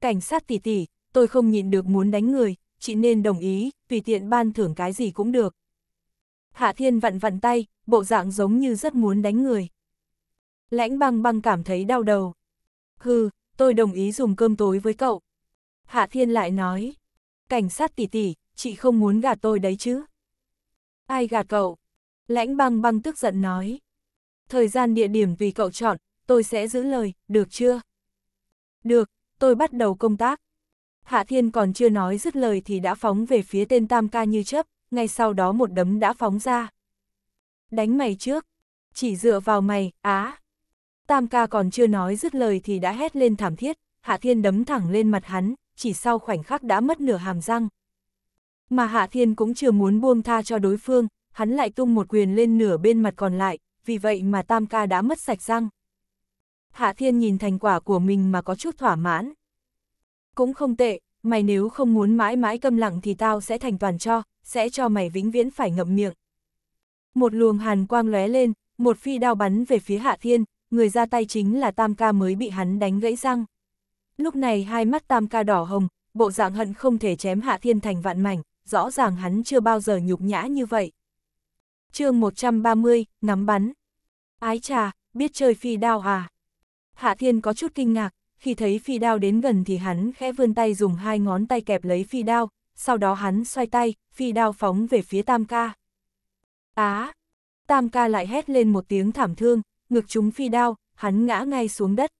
Cảnh sát tỷ tỷ, tôi không nhịn được muốn đánh người, chị nên đồng ý, tùy tiện ban thưởng cái gì cũng được. Hạ Thiên vặn vặn tay, bộ dạng giống như rất muốn đánh người. Lãnh băng băng cảm thấy đau đầu. Hừ, tôi đồng ý dùng cơm tối với cậu. Hạ Thiên lại nói, cảnh sát tỷ tỷ, chị không muốn gạt tôi đấy chứ. Ai gạt cậu? Lãnh băng băng tức giận nói. Thời gian địa điểm tùy cậu chọn, tôi sẽ giữ lời, được chưa? Được, tôi bắt đầu công tác. Hạ Thiên còn chưa nói dứt lời thì đã phóng về phía tên Tam Ca như chấp, ngay sau đó một đấm đã phóng ra. Đánh mày trước, chỉ dựa vào mày, á. Tam ca còn chưa nói dứt lời thì đã hét lên thảm thiết, Hạ Thiên đấm thẳng lên mặt hắn, chỉ sau khoảnh khắc đã mất nửa hàm răng. Mà Hạ Thiên cũng chưa muốn buông tha cho đối phương, hắn lại tung một quyền lên nửa bên mặt còn lại, vì vậy mà Tam ca đã mất sạch răng. Hạ Thiên nhìn thành quả của mình mà có chút thỏa mãn. Cũng không tệ, mày nếu không muốn mãi mãi câm lặng thì tao sẽ thành toàn cho, sẽ cho mày vĩnh viễn phải ngậm miệng. Một luồng hàn quang lóe lên, một phi đao bắn về phía Hạ Thiên, người ra tay chính là Tam ca mới bị hắn đánh gãy răng. Lúc này hai mắt Tam ca đỏ hồng, bộ dạng hận không thể chém Hạ Thiên thành vạn mảnh, rõ ràng hắn chưa bao giờ nhục nhã như vậy. chương 130, ngắm bắn. Ái trà, biết chơi phi đao à? Hạ Thiên có chút kinh ngạc, khi thấy phi đao đến gần thì hắn khẽ vươn tay dùng hai ngón tay kẹp lấy phi đao, sau đó hắn xoay tay, phi đao phóng về phía Tam ca. Á! À, tam ca lại hét lên một tiếng thảm thương, ngực chúng phi đao, hắn ngã ngay xuống đất.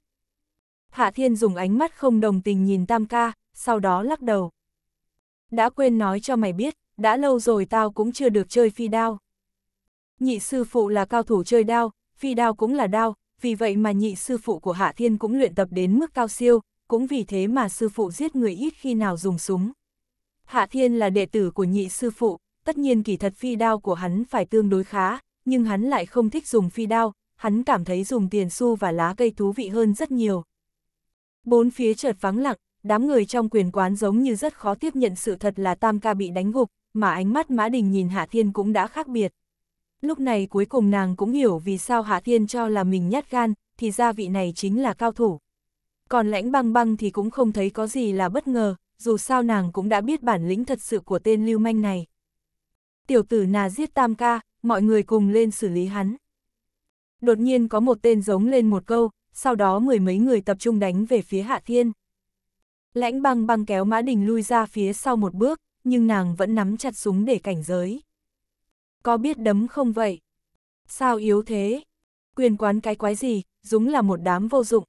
Hạ Thiên dùng ánh mắt không đồng tình nhìn Tam Ca, sau đó lắc đầu. Đã quên nói cho mày biết, đã lâu rồi tao cũng chưa được chơi phi đao. Nhị sư phụ là cao thủ chơi đao, phi đao cũng là đao, vì vậy mà nhị sư phụ của Hạ Thiên cũng luyện tập đến mức cao siêu, cũng vì thế mà sư phụ giết người ít khi nào dùng súng. Hạ Thiên là đệ tử của nhị sư phụ, tất nhiên kỳ thật phi đao của hắn phải tương đối khá, nhưng hắn lại không thích dùng phi đao, hắn cảm thấy dùng tiền xu và lá cây thú vị hơn rất nhiều. Bốn phía chợt vắng lặng, đám người trong quyền quán giống như rất khó tiếp nhận sự thật là Tam ca bị đánh gục, mà ánh mắt Mã Đình nhìn Hạ Thiên cũng đã khác biệt. Lúc này cuối cùng nàng cũng hiểu vì sao Hạ Thiên cho là mình nhát gan, thì ra vị này chính là cao thủ. Còn lãnh băng băng thì cũng không thấy có gì là bất ngờ, dù sao nàng cũng đã biết bản lĩnh thật sự của tên lưu manh này. Tiểu tử nà giết tam ca, mọi người cùng lên xử lý hắn. Đột nhiên có một tên giống lên một câu, sau đó mười mấy người tập trung đánh về phía Hạ Thiên. Lãnh băng băng kéo Mã Đình lui ra phía sau một bước, nhưng nàng vẫn nắm chặt súng để cảnh giới. Có biết đấm không vậy? Sao yếu thế? Quyền quán cái quái gì, dũng là một đám vô dụng.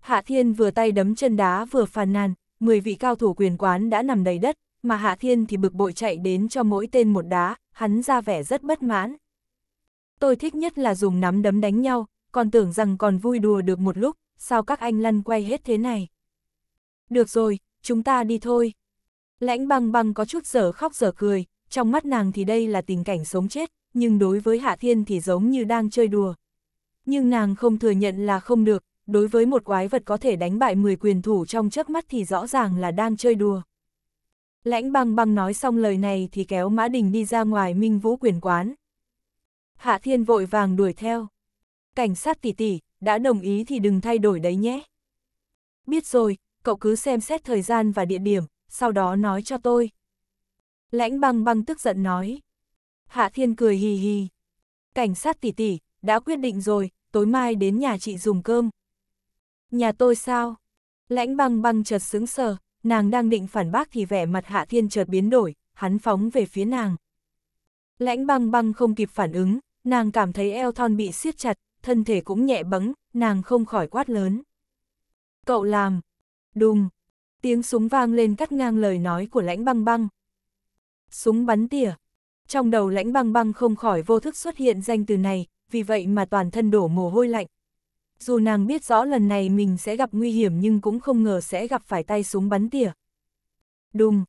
Hạ Thiên vừa tay đấm chân đá vừa phàn nàn, 10 vị cao thủ quyền quán đã nằm đầy đất, mà Hạ Thiên thì bực bội chạy đến cho mỗi tên một đá, hắn ra vẻ rất bất mãn. Tôi thích nhất là dùng nắm đấm đánh nhau, còn tưởng rằng còn vui đùa được một lúc, sao các anh lăn quay hết thế này. Được rồi, chúng ta đi thôi. Lãnh băng băng có chút giở khóc giở cười, trong mắt nàng thì đây là tình cảnh sống chết, nhưng đối với Hạ Thiên thì giống như đang chơi đùa. Nhưng nàng không thừa nhận là không được, đối với một quái vật có thể đánh bại 10 quyền thủ trong chớp mắt thì rõ ràng là đang chơi đùa. Lãnh băng băng nói xong lời này thì kéo Mã Đình đi ra ngoài Minh Vũ quyền quán, Hạ Thiên vội vàng đuổi theo. Cảnh sát tỷ tỷ, đã đồng ý thì đừng thay đổi đấy nhé. Biết rồi, cậu cứ xem xét thời gian và địa điểm, sau đó nói cho tôi. Lãnh băng băng tức giận nói. Hạ Thiên cười hì hì. Cảnh sát tỷ tỷ, đã quyết định rồi, tối mai đến nhà chị dùng cơm. Nhà tôi sao? Lãnh băng băng chợt sững sờ, nàng đang định phản bác thì vẻ mặt Hạ Thiên chợt biến đổi, hắn phóng về phía nàng. Lãnh băng băng không kịp phản ứng, nàng cảm thấy eo thon bị siết chặt, thân thể cũng nhẹ bẫng, nàng không khỏi quát lớn. Cậu làm, đùng, tiếng súng vang lên cắt ngang lời nói của lãnh băng băng. Súng bắn tỉa, trong đầu lãnh băng băng không khỏi vô thức xuất hiện danh từ này, vì vậy mà toàn thân đổ mồ hôi lạnh. Dù nàng biết rõ lần này mình sẽ gặp nguy hiểm nhưng cũng không ngờ sẽ gặp phải tay súng bắn tỉa. Đùng,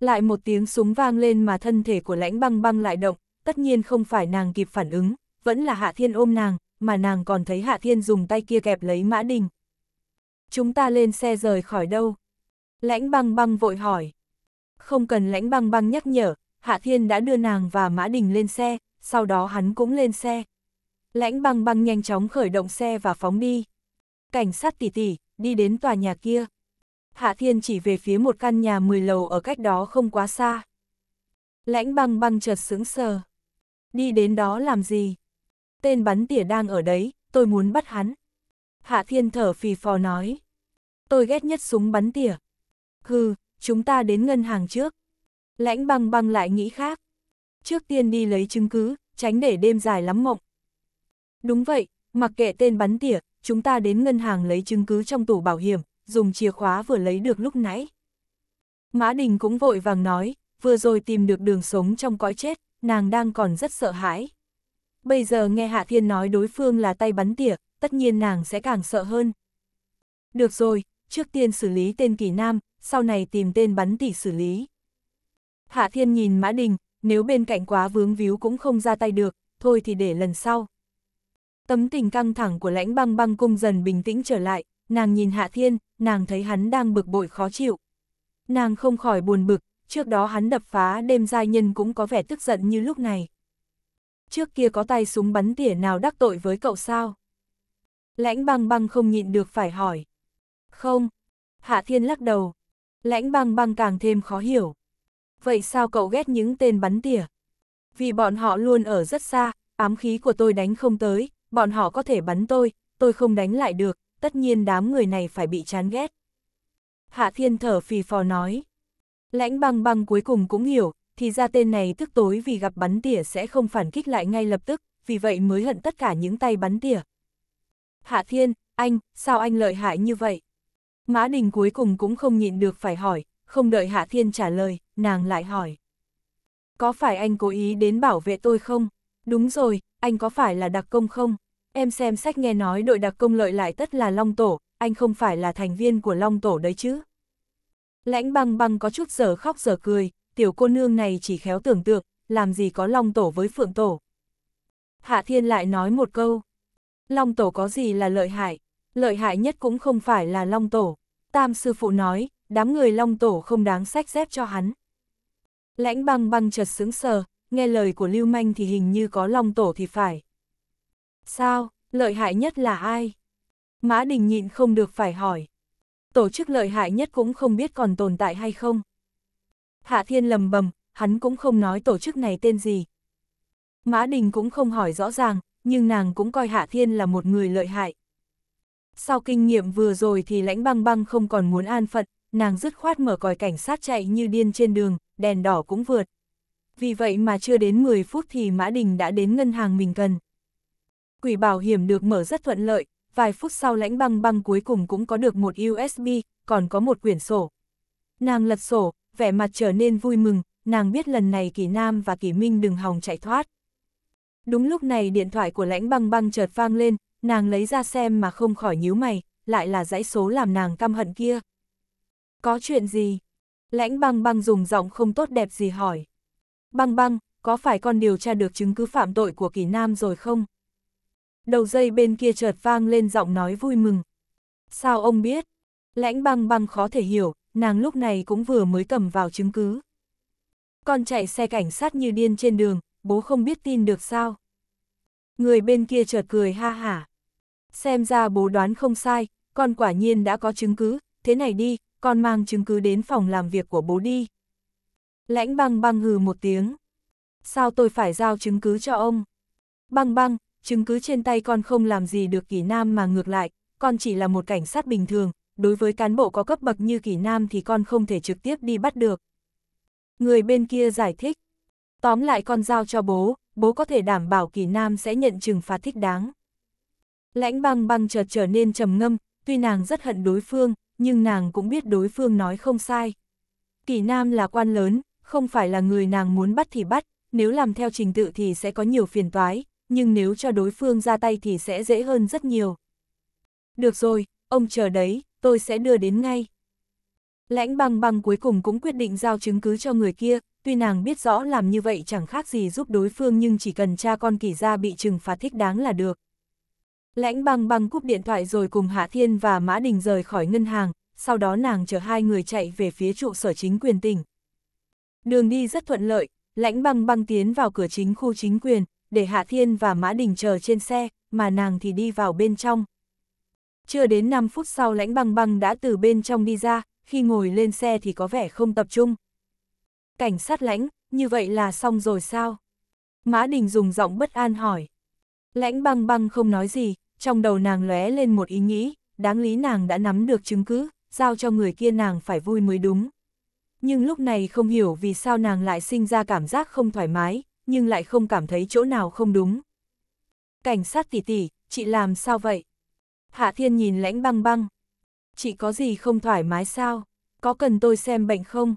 lại một tiếng súng vang lên mà thân thể của lãnh băng băng lại động, tất nhiên không phải nàng kịp phản ứng, vẫn là Hạ Thiên ôm nàng, mà nàng còn thấy Hạ Thiên dùng tay kia kẹp lấy Mã Đình. Chúng ta lên xe rời khỏi đâu? Lãnh băng băng vội hỏi. Không cần lãnh băng băng nhắc nhở, Hạ Thiên đã đưa nàng và Mã Đình lên xe, sau đó hắn cũng lên xe. Lãnh băng băng nhanh chóng khởi động xe và phóng đi. Cảnh sát tỉ tỉ, đi đến tòa nhà kia. Hạ Thiên chỉ về phía một căn nhà 10 lầu ở cách đó không quá xa. Lãnh băng băng chợt sững sờ. Đi đến đó làm gì? Tên bắn tỉa đang ở đấy, tôi muốn bắt hắn. Hạ Thiên thở phì phò nói. Tôi ghét nhất súng bắn tỉa. Hừ, chúng ta đến ngân hàng trước. Lãnh băng băng lại nghĩ khác. Trước tiên đi lấy chứng cứ, tránh để đêm dài lắm mộng. Đúng vậy, mặc kệ tên bắn tỉa, chúng ta đến ngân hàng lấy chứng cứ trong tủ bảo hiểm, dùng chìa khóa vừa lấy được lúc nãy. Mã Đình cũng vội vàng nói, vừa rồi tìm được đường sống trong cõi chết, nàng đang còn rất sợ hãi. Bây giờ nghe Hạ Thiên nói đối phương là tay bắn tỉa, tất nhiên nàng sẽ càng sợ hơn. Được rồi, trước tiên xử lý tên kỳ nam, sau này tìm tên bắn tỉ xử lý. Hạ Thiên nhìn Mã Đình, nếu bên cạnh quá vướng víu cũng không ra tay được, thôi thì để lần sau. Tấm tình căng thẳng của lãnh băng băng cung dần bình tĩnh trở lại, nàng nhìn Hạ Thiên, nàng thấy hắn đang bực bội khó chịu. Nàng không khỏi buồn bực, trước đó hắn đập phá đêm giai nhân cũng có vẻ tức giận như lúc này. Trước kia có tay súng bắn tỉa nào đắc tội với cậu sao? Lãnh băng băng không nhịn được phải hỏi. Không, Hạ Thiên lắc đầu. Lãnh băng băng càng thêm khó hiểu. Vậy sao cậu ghét những tên bắn tỉa? Vì bọn họ luôn ở rất xa, ám khí của tôi đánh không tới, bọn họ có thể bắn tôi, tôi không đánh lại được, tất nhiên đám người này phải bị chán ghét. Hạ Thiên thở phì phò nói. Lãnh băng băng cuối cùng cũng hiểu, thì ra tên này tức tối vì gặp bắn tỉa sẽ không phản kích lại ngay lập tức, vì vậy mới hận tất cả những tay bắn tỉa. Hạ Thiên, anh, sao anh lợi hại như vậy? Mã Đình cuối cùng cũng không nhịn được phải hỏi, không đợi Hạ Thiên trả lời, nàng lại hỏi. Có phải anh cố ý đến bảo vệ tôi không? Đúng rồi, anh có phải là đặc công không? Em xem sách nghe nói đội đặc công lợi lại tất là Long Tổ, anh không phải là thành viên của Long Tổ đấy chứ? Lãnh băng băng có chút giờ khóc giờ cười, tiểu cô nương này chỉ khéo tưởng tượng, làm gì có long tổ với phượng tổ. Hạ thiên lại nói một câu, long tổ có gì là lợi hại, lợi hại nhất cũng không phải là long tổ. Tam sư phụ nói, đám người long tổ không đáng sách dép cho hắn. Lãnh băng băng chợt sững sờ, nghe lời của Lưu Manh thì hình như có long tổ thì phải. Sao, lợi hại nhất là ai? Mã Đình nhịn không được phải hỏi tổ chức lợi hại nhất cũng không biết còn tồn tại hay không. Hạ Thiên lầm bầm, hắn cũng không nói tổ chức này tên gì. Mã Đình cũng không hỏi rõ ràng, nhưng nàng cũng coi Hạ Thiên là một người lợi hại. Sau kinh nghiệm vừa rồi thì lãnh băng băng không còn muốn an phận, nàng dứt khoát mở còi cảnh sát chạy như điên trên đường, đèn đỏ cũng vượt. Vì vậy mà chưa đến 10 phút thì Mã Đình đã đến ngân hàng mình cần. Quỷ bảo hiểm được mở rất thuận lợi, vài phút sau lãnh băng băng cuối cùng cũng có được một USB, còn có một quyển sổ. Nàng lật sổ, vẻ mặt trở nên vui mừng, nàng biết lần này Kỳ Nam và Kỳ Minh đừng hòng chạy thoát. Đúng lúc này điện thoại của lãnh băng băng chợt vang lên, nàng lấy ra xem mà không khỏi nhíu mày, lại là dãy số làm nàng căm hận kia. Có chuyện gì? Lãnh băng băng dùng giọng không tốt đẹp gì hỏi. Băng băng, có phải con điều tra được chứng cứ phạm tội của Kỳ Nam rồi không? đầu dây bên kia chợt vang lên giọng nói vui mừng. Sao ông biết? Lãnh băng băng khó thể hiểu, nàng lúc này cũng vừa mới cầm vào chứng cứ. Con chạy xe cảnh sát như điên trên đường, bố không biết tin được sao? Người bên kia chợt cười ha hả. Xem ra bố đoán không sai, con quả nhiên đã có chứng cứ, thế này đi, con mang chứng cứ đến phòng làm việc của bố đi. Lãnh băng băng hừ một tiếng. Sao tôi phải giao chứng cứ cho ông? Băng băng, chứng cứ trên tay con không làm gì được kỷ nam mà ngược lại, con chỉ là một cảnh sát bình thường, đối với cán bộ có cấp bậc như kỷ nam thì con không thể trực tiếp đi bắt được. Người bên kia giải thích, tóm lại con giao cho bố, bố có thể đảm bảo kỷ nam sẽ nhận trừng phạt thích đáng. Lãnh băng băng chợt trở nên trầm ngâm, tuy nàng rất hận đối phương, nhưng nàng cũng biết đối phương nói không sai. Kỷ nam là quan lớn, không phải là người nàng muốn bắt thì bắt, nếu làm theo trình tự thì sẽ có nhiều phiền toái, nhưng nếu cho đối phương ra tay thì sẽ dễ hơn rất nhiều. Được rồi, ông chờ đấy, tôi sẽ đưa đến ngay. Lãnh băng băng cuối cùng cũng quyết định giao chứng cứ cho người kia, tuy nàng biết rõ làm như vậy chẳng khác gì giúp đối phương nhưng chỉ cần cha con kỳ ra bị trừng phạt thích đáng là được. Lãnh băng băng cúp điện thoại rồi cùng Hạ Thiên và Mã Đình rời khỏi ngân hàng, sau đó nàng chở hai người chạy về phía trụ sở chính quyền tỉnh. Đường đi rất thuận lợi, lãnh băng băng tiến vào cửa chính khu chính quyền, để Hạ Thiên và Mã Đình chờ trên xe, mà nàng thì đi vào bên trong. Chưa đến 5 phút sau lãnh băng băng đã từ bên trong đi ra, khi ngồi lên xe thì có vẻ không tập trung. Cảnh sát lãnh, như vậy là xong rồi sao? Mã Đình dùng giọng bất an hỏi. Lãnh băng băng không nói gì, trong đầu nàng lóe lên một ý nghĩ, đáng lý nàng đã nắm được chứng cứ, giao cho người kia nàng phải vui mới đúng. Nhưng lúc này không hiểu vì sao nàng lại sinh ra cảm giác không thoải mái, nhưng lại không cảm thấy chỗ nào không đúng. Cảnh sát tỷ tỷ, chị làm sao vậy? Hạ Thiên nhìn lãnh băng băng. Chị có gì không thoải mái sao? Có cần tôi xem bệnh không?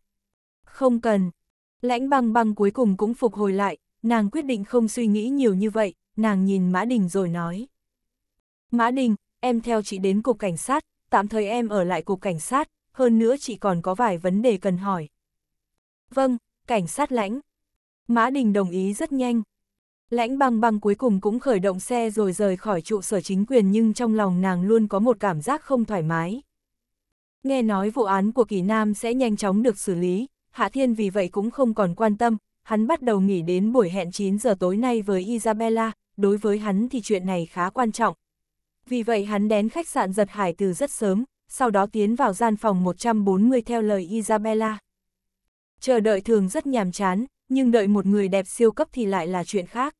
Không cần. Lãnh băng băng cuối cùng cũng phục hồi lại, nàng quyết định không suy nghĩ nhiều như vậy, nàng nhìn Mã Đình rồi nói. Mã Đình, em theo chị đến cục cảnh sát, tạm thời em ở lại cục cảnh sát, hơn nữa chị còn có vài vấn đề cần hỏi. Vâng, cảnh sát lãnh. Mã Đình đồng ý rất nhanh. Lãnh băng băng cuối cùng cũng khởi động xe rồi rời khỏi trụ sở chính quyền nhưng trong lòng nàng luôn có một cảm giác không thoải mái. Nghe nói vụ án của Kỳ Nam sẽ nhanh chóng được xử lý, Hạ Thiên vì vậy cũng không còn quan tâm, hắn bắt đầu nghỉ đến buổi hẹn 9 giờ tối nay với Isabella, đối với hắn thì chuyện này khá quan trọng. Vì vậy hắn đến khách sạn giật hải từ rất sớm, sau đó tiến vào gian phòng 140 theo lời Isabella. Chờ đợi thường rất nhàm chán, nhưng đợi một người đẹp siêu cấp thì lại là chuyện khác.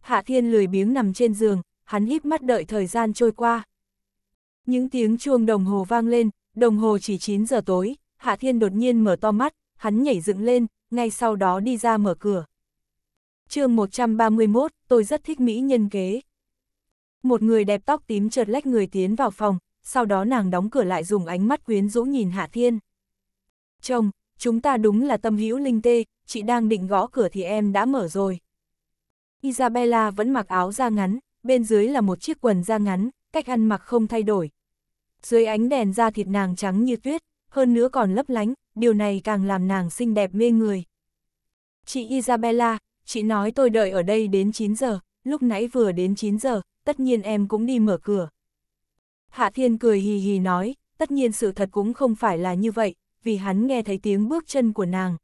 Hạ Thiên lười biếng nằm trên giường, hắn híp mắt đợi thời gian trôi qua. Những tiếng chuông đồng hồ vang lên, đồng hồ chỉ 9 giờ tối, Hạ Thiên đột nhiên mở to mắt, hắn nhảy dựng lên, ngay sau đó đi ra mở cửa. chương 131, tôi rất thích mỹ nhân kế. Một người đẹp tóc tím chợt lách người tiến vào phòng, sau đó nàng đóng cửa lại dùng ánh mắt quyến rũ nhìn Hạ Thiên. Chồng, chúng ta đúng là tâm hữu linh tê, chị đang định gõ cửa thì em đã mở rồi. Isabella vẫn mặc áo da ngắn, bên dưới là một chiếc quần da ngắn, cách ăn mặc không thay đổi. Dưới ánh đèn da thịt nàng trắng như tuyết, hơn nữa còn lấp lánh, điều này càng làm nàng xinh đẹp mê người. Chị Isabella, chị nói tôi đợi ở đây đến 9 giờ, lúc nãy vừa đến 9 giờ, tất nhiên em cũng đi mở cửa. Hạ Thiên cười hì hì nói, tất nhiên sự thật cũng không phải là như vậy, vì hắn nghe thấy tiếng bước chân của nàng.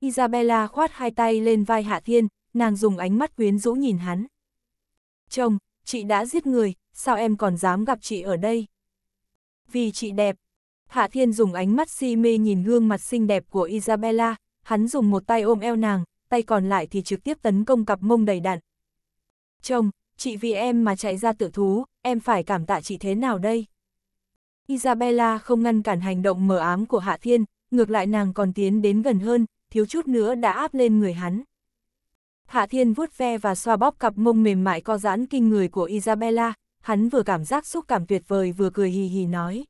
Isabella khoát hai tay lên vai Hạ Thiên, nàng dùng ánh mắt quyến rũ nhìn hắn. Chồng, chị đã giết người, sao em còn dám gặp chị ở đây? Vì chị đẹp. Hạ Thiên dùng ánh mắt si mê nhìn gương mặt xinh đẹp của Isabella, hắn dùng một tay ôm eo nàng, tay còn lại thì trực tiếp tấn công cặp mông đầy đặn. Chồng, chị vì em mà chạy ra tự thú, em phải cảm tạ chị thế nào đây? Isabella không ngăn cản hành động mờ ám của Hạ Thiên, ngược lại nàng còn tiến đến gần hơn, thiếu chút nữa đã áp lên người hắn. Hạ Thiên vuốt ve và xoa bóp cặp mông mềm mại co giãn kinh người của Isabella, hắn vừa cảm giác xúc cảm tuyệt vời vừa cười hì hì nói.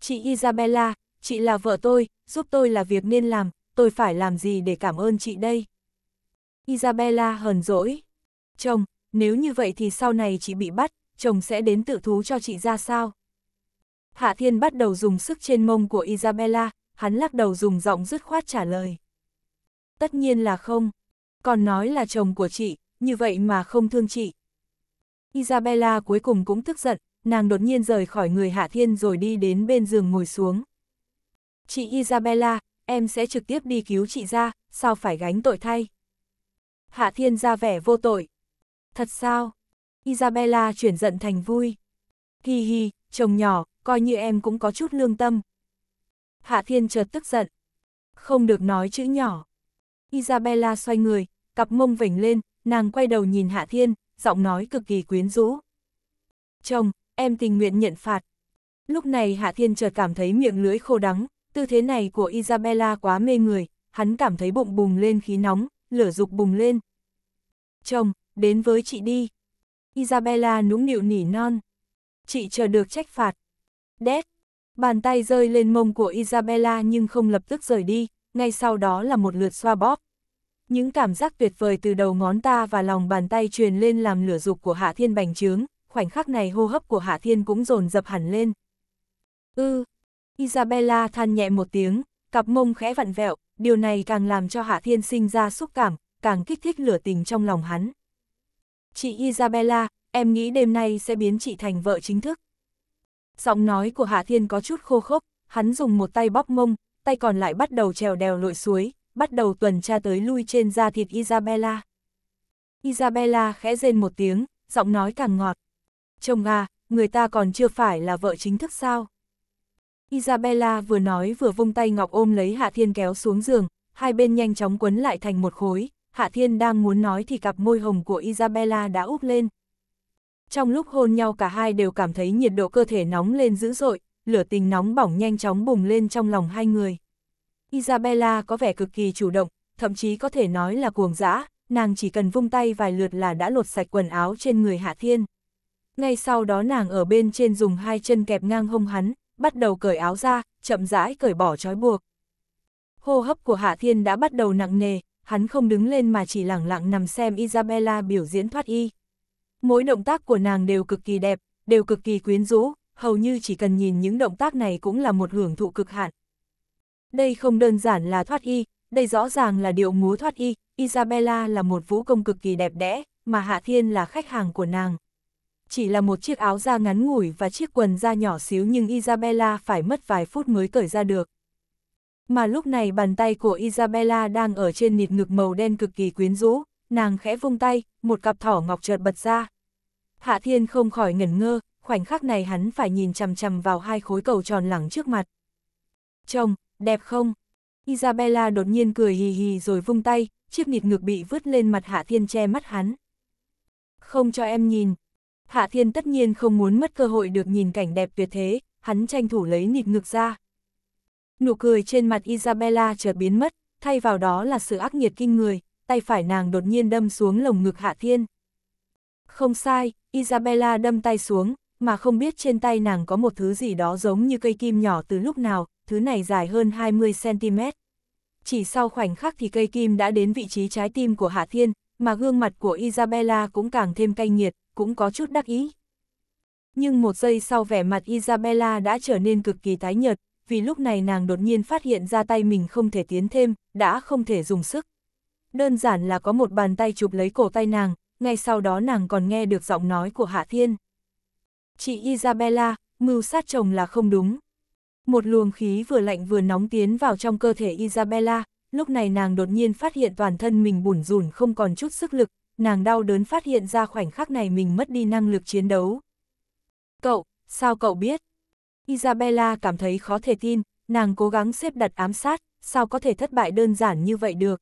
Chị Isabella, chị là vợ tôi, giúp tôi là việc nên làm, tôi phải làm gì để cảm ơn chị đây? Isabella hờn dỗi. Chồng, nếu như vậy thì sau này chị bị bắt, chồng sẽ đến tự thú cho chị ra sao? Hạ Thiên bắt đầu dùng sức trên mông của Isabella, hắn lắc đầu dùng giọng dứt khoát trả lời. Tất nhiên là không, còn nói là chồng của chị, như vậy mà không thương chị. Isabella cuối cùng cũng tức giận, nàng đột nhiên rời khỏi người Hạ Thiên rồi đi đến bên giường ngồi xuống. Chị Isabella, em sẽ trực tiếp đi cứu chị ra, sao phải gánh tội thay? Hạ Thiên ra vẻ vô tội. Thật sao? Isabella chuyển giận thành vui. Hi hi, chồng nhỏ, coi như em cũng có chút lương tâm. Hạ Thiên chợt tức giận. Không được nói chữ nhỏ. Isabella xoay người, cặp mông vểnh lên, nàng quay đầu nhìn Hạ Thiên, giọng nói cực kỳ quyến rũ. Chồng, em tình nguyện nhận phạt. Lúc này Hạ Thiên chợt cảm thấy miệng lưỡi khô đắng, tư thế này của Isabella quá mê người, hắn cảm thấy bụng bùng lên khí nóng, lửa dục bùng lên. Chồng, đến với chị đi. Isabella nũng nịu nỉ non. Chị chờ được trách phạt. Đét. Bàn tay rơi lên mông của Isabella nhưng không lập tức rời đi, ngay sau đó là một lượt xoa bóp. Những cảm giác tuyệt vời từ đầu ngón ta và lòng bàn tay truyền lên làm lửa dục của Hạ Thiên bành trướng, khoảnh khắc này hô hấp của Hạ Thiên cũng dồn dập hẳn lên. Ư, ừ. Isabella than nhẹ một tiếng, cặp mông khẽ vặn vẹo, điều này càng làm cho Hạ Thiên sinh ra xúc cảm, càng kích thích lửa tình trong lòng hắn. Chị Isabella, em nghĩ đêm nay sẽ biến chị thành vợ chính thức. Giọng nói của Hạ Thiên có chút khô khốc, hắn dùng một tay bóp mông, tay còn lại bắt đầu trèo đèo lội suối, bắt đầu tuần tra tới lui trên da thịt Isabella. Isabella khẽ rên một tiếng, giọng nói càng ngọt. Chồng à, người ta còn chưa phải là vợ chính thức sao? Isabella vừa nói vừa vung tay ngọc ôm lấy Hạ Thiên kéo xuống giường, hai bên nhanh chóng quấn lại thành một khối, Hạ Thiên đang muốn nói thì cặp môi hồng của Isabella đã úp lên, trong lúc hôn nhau cả hai đều cảm thấy nhiệt độ cơ thể nóng lên dữ dội, lửa tình nóng bỏng nhanh chóng bùng lên trong lòng hai người. Isabella có vẻ cực kỳ chủ động, thậm chí có thể nói là cuồng dã, nàng chỉ cần vung tay vài lượt là đã lột sạch quần áo trên người Hạ Thiên. Ngay sau đó nàng ở bên trên dùng hai chân kẹp ngang hông hắn, bắt đầu cởi áo ra, chậm rãi cởi bỏ trói buộc. Hô hấp của Hạ Thiên đã bắt đầu nặng nề, hắn không đứng lên mà chỉ lẳng lặng nằm xem Isabella biểu diễn thoát y. Mỗi động tác của nàng đều cực kỳ đẹp, đều cực kỳ quyến rũ, hầu như chỉ cần nhìn những động tác này cũng là một hưởng thụ cực hạn. Đây không đơn giản là thoát y, đây rõ ràng là điệu múa thoát y, Isabella là một vũ công cực kỳ đẹp đẽ, mà Hạ Thiên là khách hàng của nàng. Chỉ là một chiếc áo da ngắn ngủi và chiếc quần da nhỏ xíu nhưng Isabella phải mất vài phút mới cởi ra được. Mà lúc này bàn tay của Isabella đang ở trên nịt ngực màu đen cực kỳ quyến rũ, nàng khẽ vung tay, một cặp thỏ ngọc chợt bật ra, Hạ Thiên không khỏi ngẩn ngơ, khoảnh khắc này hắn phải nhìn chằm chằm vào hai khối cầu tròn lẳng trước mặt. Chồng, đẹp không? Isabella đột nhiên cười hì hì rồi vung tay, chiếc nịt ngực bị vứt lên mặt Hạ Thiên che mắt hắn. Không cho em nhìn. Hạ Thiên tất nhiên không muốn mất cơ hội được nhìn cảnh đẹp tuyệt thế, hắn tranh thủ lấy nịt ngực ra. Nụ cười trên mặt Isabella chợt biến mất, thay vào đó là sự ác nghiệt kinh người, tay phải nàng đột nhiên đâm xuống lồng ngực Hạ Thiên. Không sai, Isabella đâm tay xuống, mà không biết trên tay nàng có một thứ gì đó giống như cây kim nhỏ từ lúc nào, thứ này dài hơn 20cm. Chỉ sau khoảnh khắc thì cây kim đã đến vị trí trái tim của Hạ Thiên, mà gương mặt của Isabella cũng càng thêm cay nghiệt, cũng có chút đắc ý. Nhưng một giây sau vẻ mặt Isabella đã trở nên cực kỳ tái nhợt, vì lúc này nàng đột nhiên phát hiện ra tay mình không thể tiến thêm, đã không thể dùng sức. Đơn giản là có một bàn tay chụp lấy cổ tay nàng, ngay sau đó nàng còn nghe được giọng nói của Hạ Thiên. Chị Isabella, mưu sát chồng là không đúng. Một luồng khí vừa lạnh vừa nóng tiến vào trong cơ thể Isabella, lúc này nàng đột nhiên phát hiện toàn thân mình bủn rủn không còn chút sức lực, nàng đau đớn phát hiện ra khoảnh khắc này mình mất đi năng lực chiến đấu. Cậu, sao cậu biết? Isabella cảm thấy khó thể tin, nàng cố gắng xếp đặt ám sát, sao có thể thất bại đơn giản như vậy được?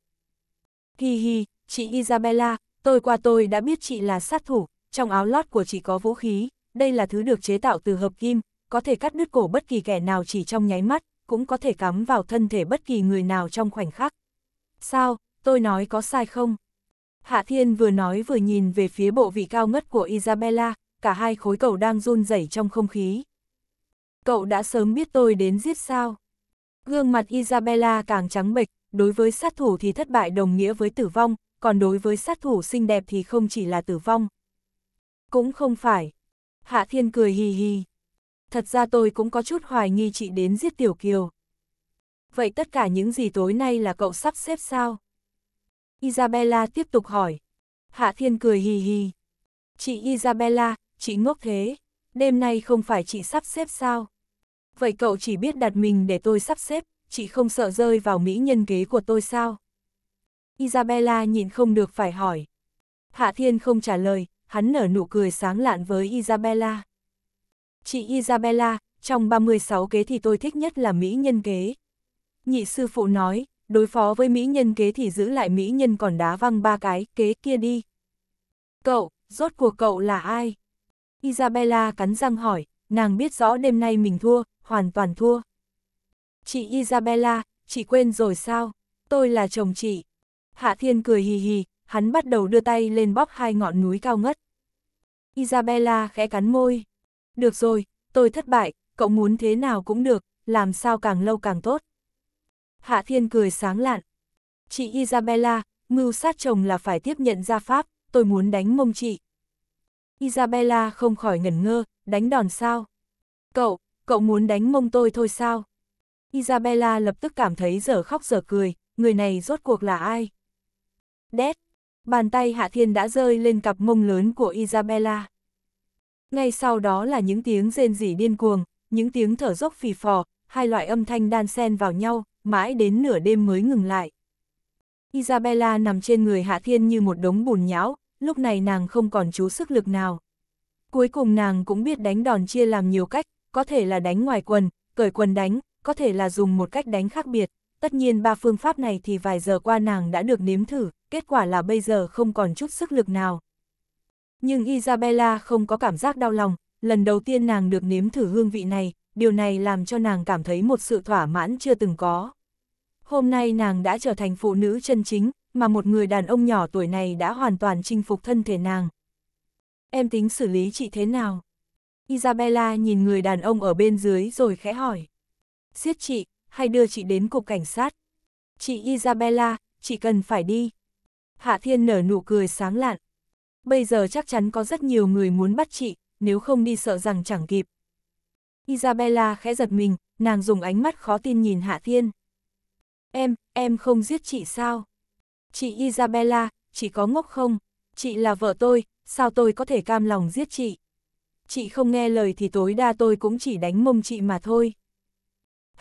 Hi hi, chị Isabella, Tôi qua tôi đã biết chị là sát thủ, trong áo lót của chị có vũ khí, đây là thứ được chế tạo từ hợp kim, có thể cắt đứt cổ bất kỳ kẻ nào chỉ trong nháy mắt, cũng có thể cắm vào thân thể bất kỳ người nào trong khoảnh khắc. Sao, tôi nói có sai không? Hạ Thiên vừa nói vừa nhìn về phía bộ vị cao ngất của Isabella, cả hai khối cầu đang run rẩy trong không khí. Cậu đã sớm biết tôi đến giết sao? Gương mặt Isabella càng trắng bệch, đối với sát thủ thì thất bại đồng nghĩa với tử vong, còn đối với sát thủ xinh đẹp thì không chỉ là tử vong. Cũng không phải. Hạ Thiên cười hì hì. Thật ra tôi cũng có chút hoài nghi chị đến giết Tiểu Kiều. Vậy tất cả những gì tối nay là cậu sắp xếp sao? Isabella tiếp tục hỏi. Hạ Thiên cười hì hì. Chị Isabella, chị ngốc thế, đêm nay không phải chị sắp xếp sao? Vậy cậu chỉ biết đặt mình để tôi sắp xếp, chị không sợ rơi vào mỹ nhân kế của tôi sao? Isabella nhịn không được phải hỏi. Hạ Thiên không trả lời, hắn nở nụ cười sáng lạn với Isabella. Chị Isabella, trong 36 kế thì tôi thích nhất là Mỹ nhân kế. Nhị sư phụ nói, đối phó với Mỹ nhân kế thì giữ lại Mỹ nhân còn đá văng ba cái kế kia đi. Cậu, rốt cuộc cậu là ai? Isabella cắn răng hỏi, nàng biết rõ đêm nay mình thua, hoàn toàn thua. Chị Isabella, chị quên rồi sao? Tôi là chồng chị. Hạ Thiên cười hì hì, hắn bắt đầu đưa tay lên bóp hai ngọn núi cao ngất. Isabella khẽ cắn môi. Được rồi, tôi thất bại, cậu muốn thế nào cũng được, làm sao càng lâu càng tốt. Hạ Thiên cười sáng lạn. Chị Isabella, mưu sát chồng là phải tiếp nhận gia pháp, tôi muốn đánh mông chị. Isabella không khỏi ngẩn ngơ, đánh đòn sao? Cậu, cậu muốn đánh mông tôi thôi sao? Isabella lập tức cảm thấy giờ khóc giờ cười, người này rốt cuộc là ai? Đét, bàn tay Hạ Thiên đã rơi lên cặp mông lớn của Isabella. Ngay sau đó là những tiếng rên rỉ điên cuồng, những tiếng thở dốc phì phò, hai loại âm thanh đan xen vào nhau, mãi đến nửa đêm mới ngừng lại. Isabella nằm trên người Hạ Thiên như một đống bùn nhão, lúc này nàng không còn chú sức lực nào. Cuối cùng nàng cũng biết đánh đòn chia làm nhiều cách, có thể là đánh ngoài quần, cởi quần đánh, có thể là dùng một cách đánh khác biệt, Tất nhiên ba phương pháp này thì vài giờ qua nàng đã được nếm thử, kết quả là bây giờ không còn chút sức lực nào. Nhưng Isabella không có cảm giác đau lòng, lần đầu tiên nàng được nếm thử hương vị này, điều này làm cho nàng cảm thấy một sự thỏa mãn chưa từng có. Hôm nay nàng đã trở thành phụ nữ chân chính, mà một người đàn ông nhỏ tuổi này đã hoàn toàn chinh phục thân thể nàng. Em tính xử lý chị thế nào? Isabella nhìn người đàn ông ở bên dưới rồi khẽ hỏi. Siết chị, hay đưa chị đến cục cảnh sát. Chị Isabella, chị cần phải đi. Hạ Thiên nở nụ cười sáng lạn. Bây giờ chắc chắn có rất nhiều người muốn bắt chị, nếu không đi sợ rằng chẳng kịp. Isabella khẽ giật mình, nàng dùng ánh mắt khó tin nhìn Hạ Thiên. Em, em không giết chị sao? Chị Isabella, chị có ngốc không? Chị là vợ tôi, sao tôi có thể cam lòng giết chị? Chị không nghe lời thì tối đa tôi cũng chỉ đánh mông chị mà thôi.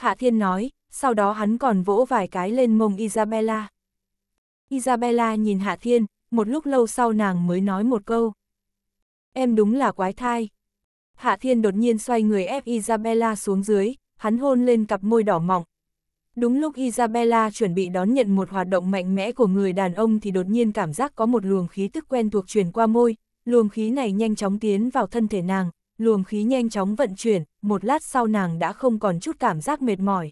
Hạ Thiên nói, sau đó hắn còn vỗ vài cái lên mông Isabella. Isabella nhìn Hạ Thiên, một lúc lâu sau nàng mới nói một câu. Em đúng là quái thai. Hạ Thiên đột nhiên xoay người ép Isabella xuống dưới, hắn hôn lên cặp môi đỏ mọng. Đúng lúc Isabella chuẩn bị đón nhận một hoạt động mạnh mẽ của người đàn ông thì đột nhiên cảm giác có một luồng khí tức quen thuộc truyền qua môi, luồng khí này nhanh chóng tiến vào thân thể nàng, luồng khí nhanh chóng vận chuyển, một lát sau nàng đã không còn chút cảm giác mệt mỏi.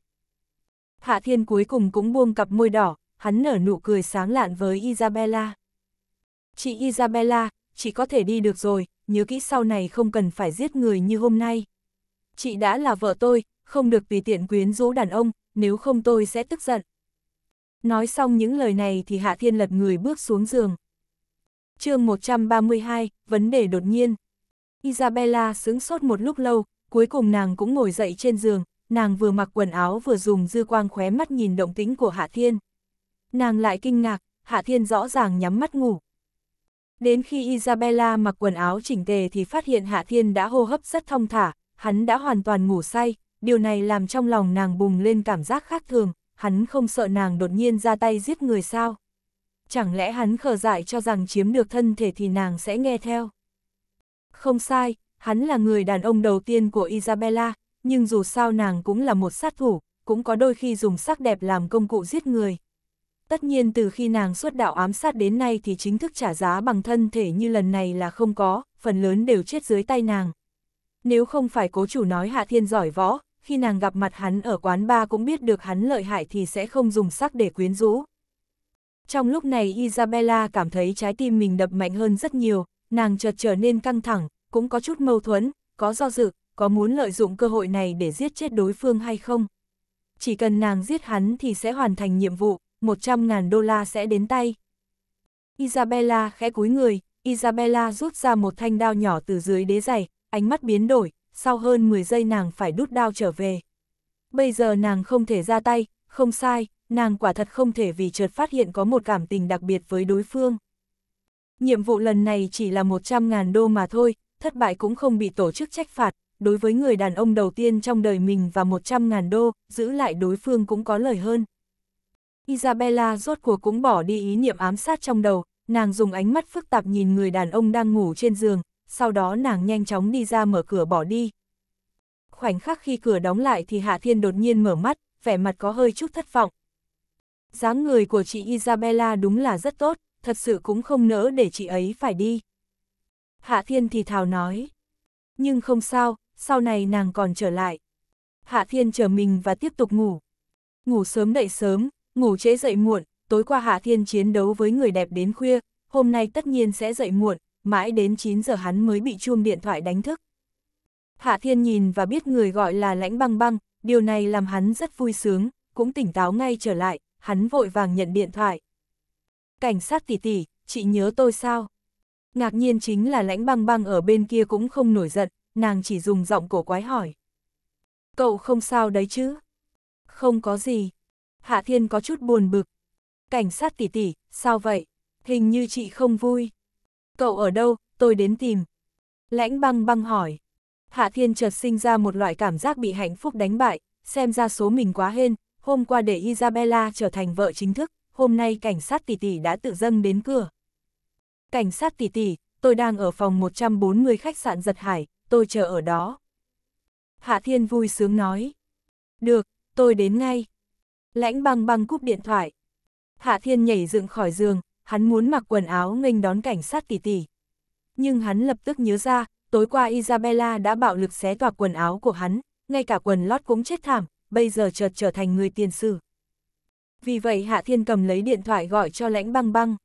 Hạ Thiên cuối cùng cũng buông cặp môi đỏ, hắn nở nụ cười sáng lạn với Isabella. Chị Isabella, chị có thể đi được rồi, nhớ kỹ sau này không cần phải giết người như hôm nay. Chị đã là vợ tôi, không được vì tiện quyến rũ đàn ông, nếu không tôi sẽ tức giận. Nói xong những lời này thì Hạ Thiên lật người bước xuống giường. chương 132, vấn đề đột nhiên. Isabella sướng sốt một lúc lâu, cuối cùng nàng cũng ngồi dậy trên giường, nàng vừa mặc quần áo vừa dùng dư quang khóe mắt nhìn động tính của Hạ Thiên. Nàng lại kinh ngạc, Hạ Thiên rõ ràng nhắm mắt ngủ. Đến khi Isabella mặc quần áo chỉnh tề thì phát hiện Hạ Thiên đã hô hấp rất thong thả, hắn đã hoàn toàn ngủ say, điều này làm trong lòng nàng bùng lên cảm giác khác thường, hắn không sợ nàng đột nhiên ra tay giết người sao. Chẳng lẽ hắn khờ dại cho rằng chiếm được thân thể thì nàng sẽ nghe theo. Không sai, hắn là người đàn ông đầu tiên của Isabella, nhưng dù sao nàng cũng là một sát thủ, cũng có đôi khi dùng sắc đẹp làm công cụ giết người. Tất nhiên từ khi nàng xuất đạo ám sát đến nay thì chính thức trả giá bằng thân thể như lần này là không có, phần lớn đều chết dưới tay nàng. Nếu không phải cố chủ nói Hạ Thiên giỏi võ, khi nàng gặp mặt hắn ở quán ba cũng biết được hắn lợi hại thì sẽ không dùng sắc để quyến rũ. Trong lúc này Isabella cảm thấy trái tim mình đập mạnh hơn rất nhiều, nàng chợt trở nên căng thẳng, cũng có chút mâu thuẫn, có do dự, có muốn lợi dụng cơ hội này để giết chết đối phương hay không. Chỉ cần nàng giết hắn thì sẽ hoàn thành nhiệm vụ, 100.000 đô la sẽ đến tay. Isabella khẽ cúi người, Isabella rút ra một thanh đao nhỏ từ dưới đế giày, ánh mắt biến đổi, sau hơn 10 giây nàng phải đút đao trở về. Bây giờ nàng không thể ra tay, không sai, nàng quả thật không thể vì chợt phát hiện có một cảm tình đặc biệt với đối phương. Nhiệm vụ lần này chỉ là 100.000 đô mà thôi, thất bại cũng không bị tổ chức trách phạt, đối với người đàn ông đầu tiên trong đời mình và 100.000 đô, giữ lại đối phương cũng có lời hơn. Isabella rốt cuộc cũng bỏ đi ý niệm ám sát trong đầu, nàng dùng ánh mắt phức tạp nhìn người đàn ông đang ngủ trên giường, sau đó nàng nhanh chóng đi ra mở cửa bỏ đi. Khoảnh khắc khi cửa đóng lại thì Hạ Thiên đột nhiên mở mắt, vẻ mặt có hơi chút thất vọng. dáng người của chị Isabella đúng là rất tốt, thật sự cũng không nỡ để chị ấy phải đi. Hạ Thiên thì thào nói. Nhưng không sao, sau này nàng còn trở lại. Hạ Thiên chờ mình và tiếp tục ngủ. Ngủ sớm dậy sớm, ngủ trễ dậy muộn, tối qua Hạ Thiên chiến đấu với người đẹp đến khuya, hôm nay tất nhiên sẽ dậy muộn, mãi đến 9 giờ hắn mới bị chuông điện thoại đánh thức. Hạ Thiên nhìn và biết người gọi là lãnh băng băng, điều này làm hắn rất vui sướng, cũng tỉnh táo ngay trở lại, hắn vội vàng nhận điện thoại cảnh sát tỷ tỷ, chị nhớ tôi sao? Ngạc nhiên chính là lãnh băng băng ở bên kia cũng không nổi giận, nàng chỉ dùng giọng cổ quái hỏi. Cậu không sao đấy chứ? Không có gì. Hạ Thiên có chút buồn bực. Cảnh sát tỷ tỷ, sao vậy? Hình như chị không vui. Cậu ở đâu, tôi đến tìm. Lãnh băng băng hỏi. Hạ Thiên chợt sinh ra một loại cảm giác bị hạnh phúc đánh bại, xem ra số mình quá hên, hôm qua để Isabella trở thành vợ chính thức, hôm nay cảnh sát tỷ tỷ đã tự dâng đến cửa. Cảnh sát tỷ tỷ, tôi đang ở phòng 140 khách sạn giật hải, tôi chờ ở đó. Hạ Thiên vui sướng nói. Được, tôi đến ngay. Lãnh băng băng cúp điện thoại. Hạ Thiên nhảy dựng khỏi giường, hắn muốn mặc quần áo nghênh đón cảnh sát tỷ tỷ. Nhưng hắn lập tức nhớ ra, tối qua Isabella đã bạo lực xé toạc quần áo của hắn, ngay cả quần lót cũng chết thảm, bây giờ chợt trở thành người tiền sử. Vì vậy Hạ Thiên cầm lấy điện thoại gọi cho lãnh băng băng.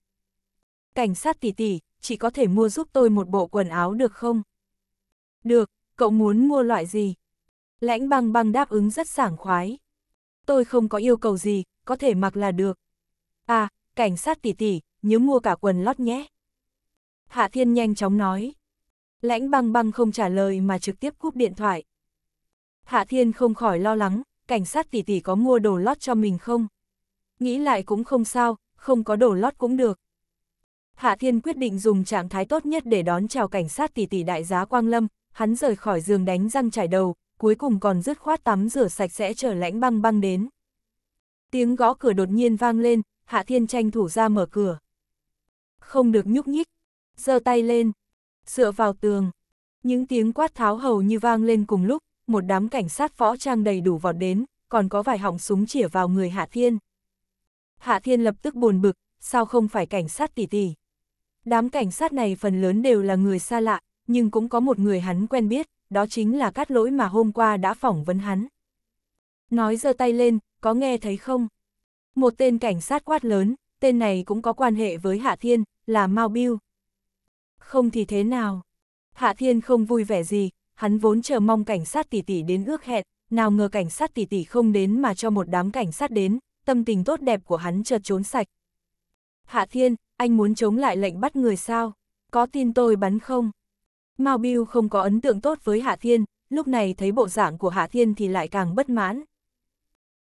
Cảnh sát tỷ tỷ, chị có thể mua giúp tôi một bộ quần áo được không? Được, cậu muốn mua loại gì? Lãnh băng băng đáp ứng rất sảng khoái. Tôi không có yêu cầu gì, có thể mặc là được. À, cảnh sát tỷ tỷ, nhớ mua cả quần lót nhé. Hạ Thiên nhanh chóng nói. Lãnh băng băng không trả lời mà trực tiếp cúp điện thoại. Hạ Thiên không khỏi lo lắng, cảnh sát tỷ tỷ có mua đồ lót cho mình không? nghĩ lại cũng không sao, không có đồ lót cũng được. Hạ Thiên quyết định dùng trạng thái tốt nhất để đón chào cảnh sát tỷ tỷ đại giá Quang Lâm, hắn rời khỏi giường đánh răng trải đầu, cuối cùng còn dứt khoát tắm rửa sạch sẽ trở lãnh băng băng đến. Tiếng gõ cửa đột nhiên vang lên, Hạ Thiên tranh thủ ra mở cửa. Không được nhúc nhích, giơ tay lên, dựa vào tường. Những tiếng quát tháo hầu như vang lên cùng lúc, một đám cảnh sát võ trang đầy đủ vọt đến, còn có vài họng súng chỉa vào người Hạ Thiên. Hạ Thiên lập tức buồn bực, sao không phải cảnh sát tỷ tỷ? Đám cảnh sát này phần lớn đều là người xa lạ, nhưng cũng có một người hắn quen biết, đó chính là cát lỗi mà hôm qua đã phỏng vấn hắn. Nói giơ tay lên, có nghe thấy không? Một tên cảnh sát quát lớn, tên này cũng có quan hệ với Hạ Thiên, là Mao Biêu. Không thì thế nào? Hạ Thiên không vui vẻ gì, hắn vốn chờ mong cảnh sát tỷ tỷ đến ước hẹn, nào ngờ cảnh sát tỷ tỷ không đến mà cho một đám cảnh sát đến, tâm tình tốt đẹp của hắn chợt trốn sạch. Hạ Thiên, anh muốn chống lại lệnh bắt người sao? Có tin tôi bắn không? Mao biu không có ấn tượng tốt với Hạ Thiên, lúc này thấy bộ dạng của Hạ Thiên thì lại càng bất mãn.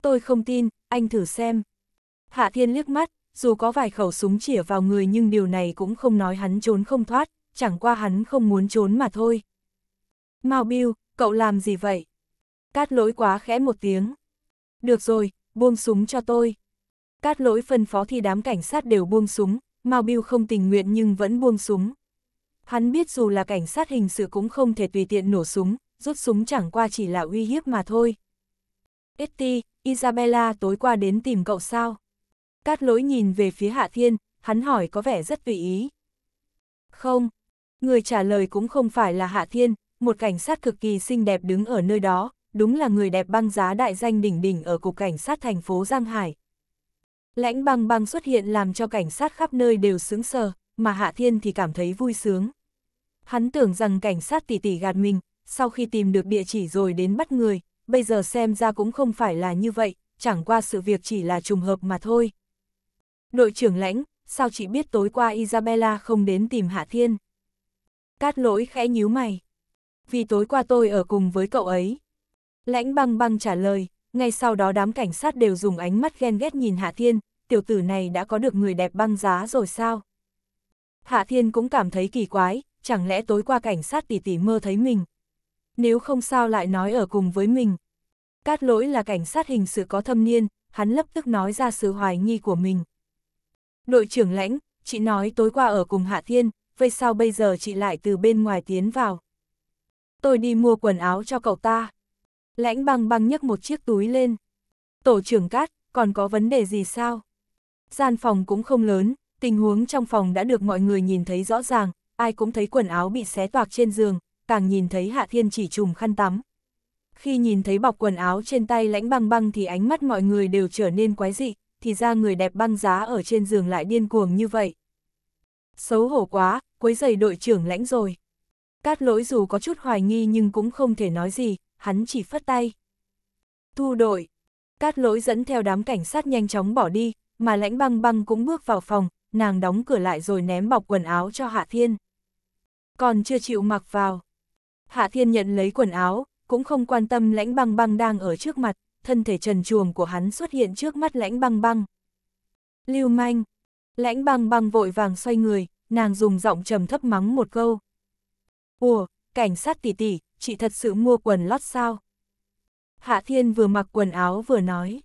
Tôi không tin, anh thử xem. Hạ Thiên liếc mắt, dù có vài khẩu súng chỉa vào người nhưng điều này cũng không nói hắn trốn không thoát, chẳng qua hắn không muốn trốn mà thôi. Mao biu cậu làm gì vậy? Cát lỗi quá khẽ một tiếng. Được rồi, buông súng cho tôi. Cát lỗi phân phó thì đám cảnh sát đều buông súng, Mao Biêu không tình nguyện nhưng vẫn buông súng. Hắn biết dù là cảnh sát hình sự cũng không thể tùy tiện nổ súng, rút súng chẳng qua chỉ là uy hiếp mà thôi. Etty, Isabella tối qua đến tìm cậu sao? Cát lỗi nhìn về phía Hạ Thiên, hắn hỏi có vẻ rất tùy ý. Không, người trả lời cũng không phải là Hạ Thiên, một cảnh sát cực kỳ xinh đẹp đứng ở nơi đó, đúng là người đẹp băng giá đại danh đỉnh đỉnh ở cục cảnh sát thành phố Giang Hải. Lãnh băng băng xuất hiện làm cho cảnh sát khắp nơi đều sướng sờ, mà Hạ Thiên thì cảm thấy vui sướng. Hắn tưởng rằng cảnh sát tỉ tỉ gạt mình, sau khi tìm được địa chỉ rồi đến bắt người, bây giờ xem ra cũng không phải là như vậy, chẳng qua sự việc chỉ là trùng hợp mà thôi. Đội trưởng lãnh, sao chị biết tối qua Isabella không đến tìm Hạ Thiên? Cát lỗi khẽ nhíu mày. Vì tối qua tôi ở cùng với cậu ấy. Lãnh băng băng trả lời, ngay sau đó đám cảnh sát đều dùng ánh mắt ghen ghét nhìn Hạ Thiên, tiểu tử này đã có được người đẹp băng giá rồi sao? Hạ Thiên cũng cảm thấy kỳ quái, chẳng lẽ tối qua cảnh sát tỉ tỉ mơ thấy mình? Nếu không sao lại nói ở cùng với mình? Cát lỗi là cảnh sát hình sự có thâm niên, hắn lập tức nói ra sự hoài nghi của mình. Đội trưởng lãnh, chị nói tối qua ở cùng Hạ Thiên, vậy sao bây giờ chị lại từ bên ngoài tiến vào? Tôi đi mua quần áo cho cậu ta. Lãnh băng băng nhấc một chiếc túi lên. Tổ trưởng cát, còn có vấn đề gì sao? Gian phòng cũng không lớn, tình huống trong phòng đã được mọi người nhìn thấy rõ ràng, ai cũng thấy quần áo bị xé toạc trên giường, càng nhìn thấy Hạ Thiên chỉ trùm khăn tắm. Khi nhìn thấy bọc quần áo trên tay lãnh băng băng thì ánh mắt mọi người đều trở nên quái dị, thì ra người đẹp băng giá ở trên giường lại điên cuồng như vậy. Xấu hổ quá, quấy giày đội trưởng lãnh rồi. Cát lỗi dù có chút hoài nghi nhưng cũng không thể nói gì, hắn chỉ phất tay. Thu đội, cát lỗi dẫn theo đám cảnh sát nhanh chóng bỏ đi, mà lãnh băng băng cũng bước vào phòng, nàng đóng cửa lại rồi ném bọc quần áo cho Hạ Thiên. Còn chưa chịu mặc vào. Hạ Thiên nhận lấy quần áo, cũng không quan tâm lãnh băng băng đang ở trước mặt, thân thể trần chuồng của hắn xuất hiện trước mắt lãnh băng băng. Lưu manh, lãnh băng băng vội vàng xoay người, nàng dùng giọng trầm thấp mắng một câu. Ủa, cảnh sát tỷ tỷ, chị thật sự mua quần lót sao? Hạ Thiên vừa mặc quần áo vừa nói.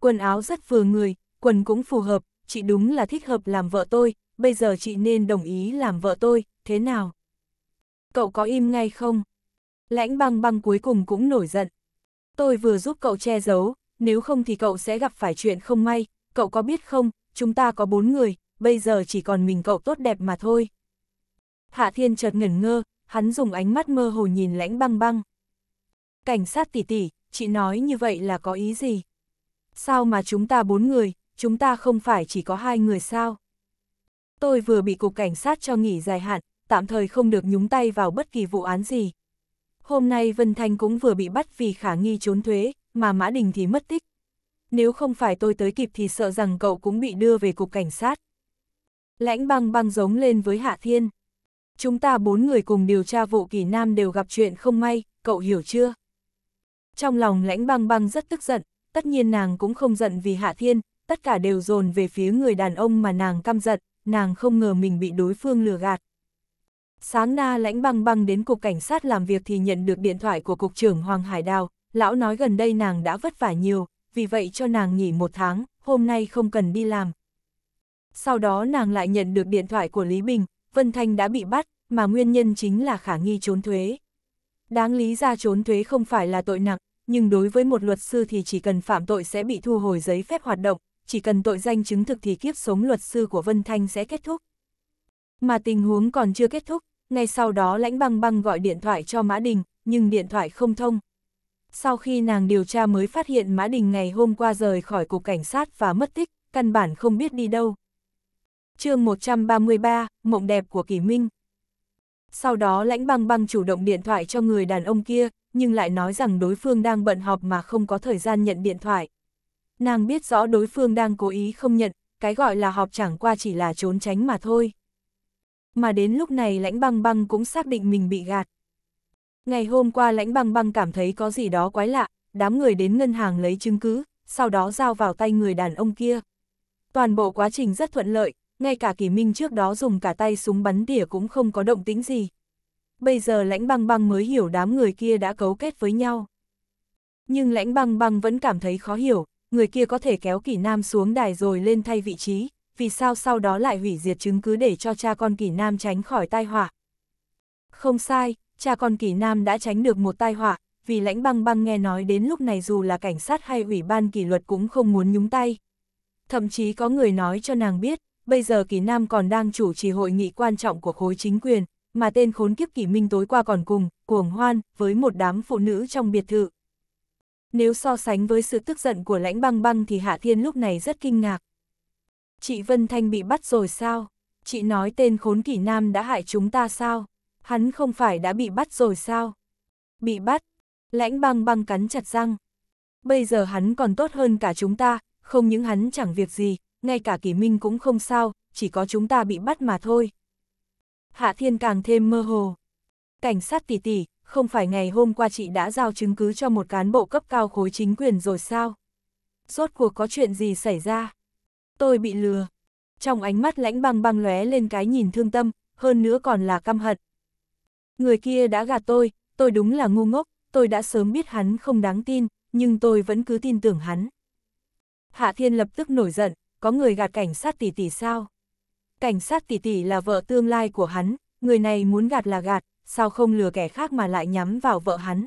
Quần áo rất vừa người, quần cũng phù hợp, chị đúng là thích hợp làm vợ tôi, bây giờ chị nên đồng ý làm vợ tôi, thế nào? Cậu có im ngay không? Lãnh băng băng cuối cùng cũng nổi giận. Tôi vừa giúp cậu che giấu, nếu không thì cậu sẽ gặp phải chuyện không may, cậu có biết không, chúng ta có bốn người, bây giờ chỉ còn mình cậu tốt đẹp mà thôi. Hạ Thiên chợt ngẩn ngơ, hắn dùng ánh mắt mơ hồ nhìn lãnh băng băng. Cảnh sát tỷ tỷ, chị nói như vậy là có ý gì? Sao mà chúng ta bốn người, chúng ta không phải chỉ có hai người sao? Tôi vừa bị cục cảnh sát cho nghỉ dài hạn, tạm thời không được nhúng tay vào bất kỳ vụ án gì. Hôm nay Vân Thanh cũng vừa bị bắt vì khả nghi trốn thuế, mà Mã Đình thì mất tích. Nếu không phải tôi tới kịp thì sợ rằng cậu cũng bị đưa về cục cảnh sát. Lãnh băng băng giống lên với Hạ Thiên chúng ta bốn người cùng điều tra vụ kỳ nam đều gặp chuyện không may, cậu hiểu chưa? Trong lòng lãnh băng băng rất tức giận, tất nhiên nàng cũng không giận vì Hạ Thiên, tất cả đều dồn về phía người đàn ông mà nàng căm giận, nàng không ngờ mình bị đối phương lừa gạt. Sáng na lãnh băng băng đến cục cảnh sát làm việc thì nhận được điện thoại của cục trưởng Hoàng Hải Đào, lão nói gần đây nàng đã vất vả nhiều, vì vậy cho nàng nghỉ một tháng, hôm nay không cần đi làm. Sau đó nàng lại nhận được điện thoại của Lý Bình, Vân Thanh đã bị bắt, mà nguyên nhân chính là khả nghi trốn thuế. Đáng lý ra trốn thuế không phải là tội nặng, nhưng đối với một luật sư thì chỉ cần phạm tội sẽ bị thu hồi giấy phép hoạt động, chỉ cần tội danh chứng thực thì kiếp sống luật sư của Vân Thanh sẽ kết thúc. Mà tình huống còn chưa kết thúc, ngay sau đó lãnh băng băng gọi điện thoại cho Mã Đình, nhưng điện thoại không thông. Sau khi nàng điều tra mới phát hiện Mã Đình ngày hôm qua rời khỏi cục cảnh sát và mất tích, căn bản không biết đi đâu chương 133, mộng đẹp của Kỳ Minh. Sau đó lãnh băng băng chủ động điện thoại cho người đàn ông kia, nhưng lại nói rằng đối phương đang bận họp mà không có thời gian nhận điện thoại. Nàng biết rõ đối phương đang cố ý không nhận, cái gọi là họp chẳng qua chỉ là trốn tránh mà thôi. Mà đến lúc này lãnh băng băng cũng xác định mình bị gạt. Ngày hôm qua lãnh băng băng cảm thấy có gì đó quái lạ, đám người đến ngân hàng lấy chứng cứ, sau đó giao vào tay người đàn ông kia. Toàn bộ quá trình rất thuận lợi, ngay cả kỳ minh trước đó dùng cả tay súng bắn tỉa cũng không có động tĩnh gì. Bây giờ lãnh băng băng mới hiểu đám người kia đã cấu kết với nhau. Nhưng lãnh băng băng vẫn cảm thấy khó hiểu, người kia có thể kéo kỳ nam xuống đài rồi lên thay vị trí, vì sao sau đó lại hủy diệt chứng cứ để cho cha con kỳ nam tránh khỏi tai họa. Không sai, cha con kỳ nam đã tránh được một tai họa, vì lãnh băng băng nghe nói đến lúc này dù là cảnh sát hay ủy ban kỷ luật cũng không muốn nhúng tay. Thậm chí có người nói cho nàng biết, bây giờ Kỳ Nam còn đang chủ trì hội nghị quan trọng của khối chính quyền, mà tên khốn kiếp Kỳ Minh tối qua còn cùng, cuồng hoan, với một đám phụ nữ trong biệt thự. Nếu so sánh với sự tức giận của lãnh băng băng thì Hạ Thiên lúc này rất kinh ngạc. Chị Vân Thanh bị bắt rồi sao? Chị nói tên khốn Kỳ Nam đã hại chúng ta sao? Hắn không phải đã bị bắt rồi sao? Bị bắt, lãnh băng băng cắn chặt răng. Bây giờ hắn còn tốt hơn cả chúng ta, không những hắn chẳng việc gì, ngay cả kỳ minh cũng không sao, chỉ có chúng ta bị bắt mà thôi. Hạ Thiên càng thêm mơ hồ. Cảnh sát tỷ tỷ, không phải ngày hôm qua chị đã giao chứng cứ cho một cán bộ cấp cao khối chính quyền rồi sao? Rốt cuộc có chuyện gì xảy ra? Tôi bị lừa. Trong ánh mắt lãnh băng băng lóe lên cái nhìn thương tâm, hơn nữa còn là căm hận. Người kia đã gạt tôi, tôi đúng là ngu ngốc, tôi đã sớm biết hắn không đáng tin, nhưng tôi vẫn cứ tin tưởng hắn. Hạ Thiên lập tức nổi giận, có người gạt cảnh sát tỷ tỷ sao? Cảnh sát tỷ tỷ là vợ tương lai của hắn, người này muốn gạt là gạt, sao không lừa kẻ khác mà lại nhắm vào vợ hắn?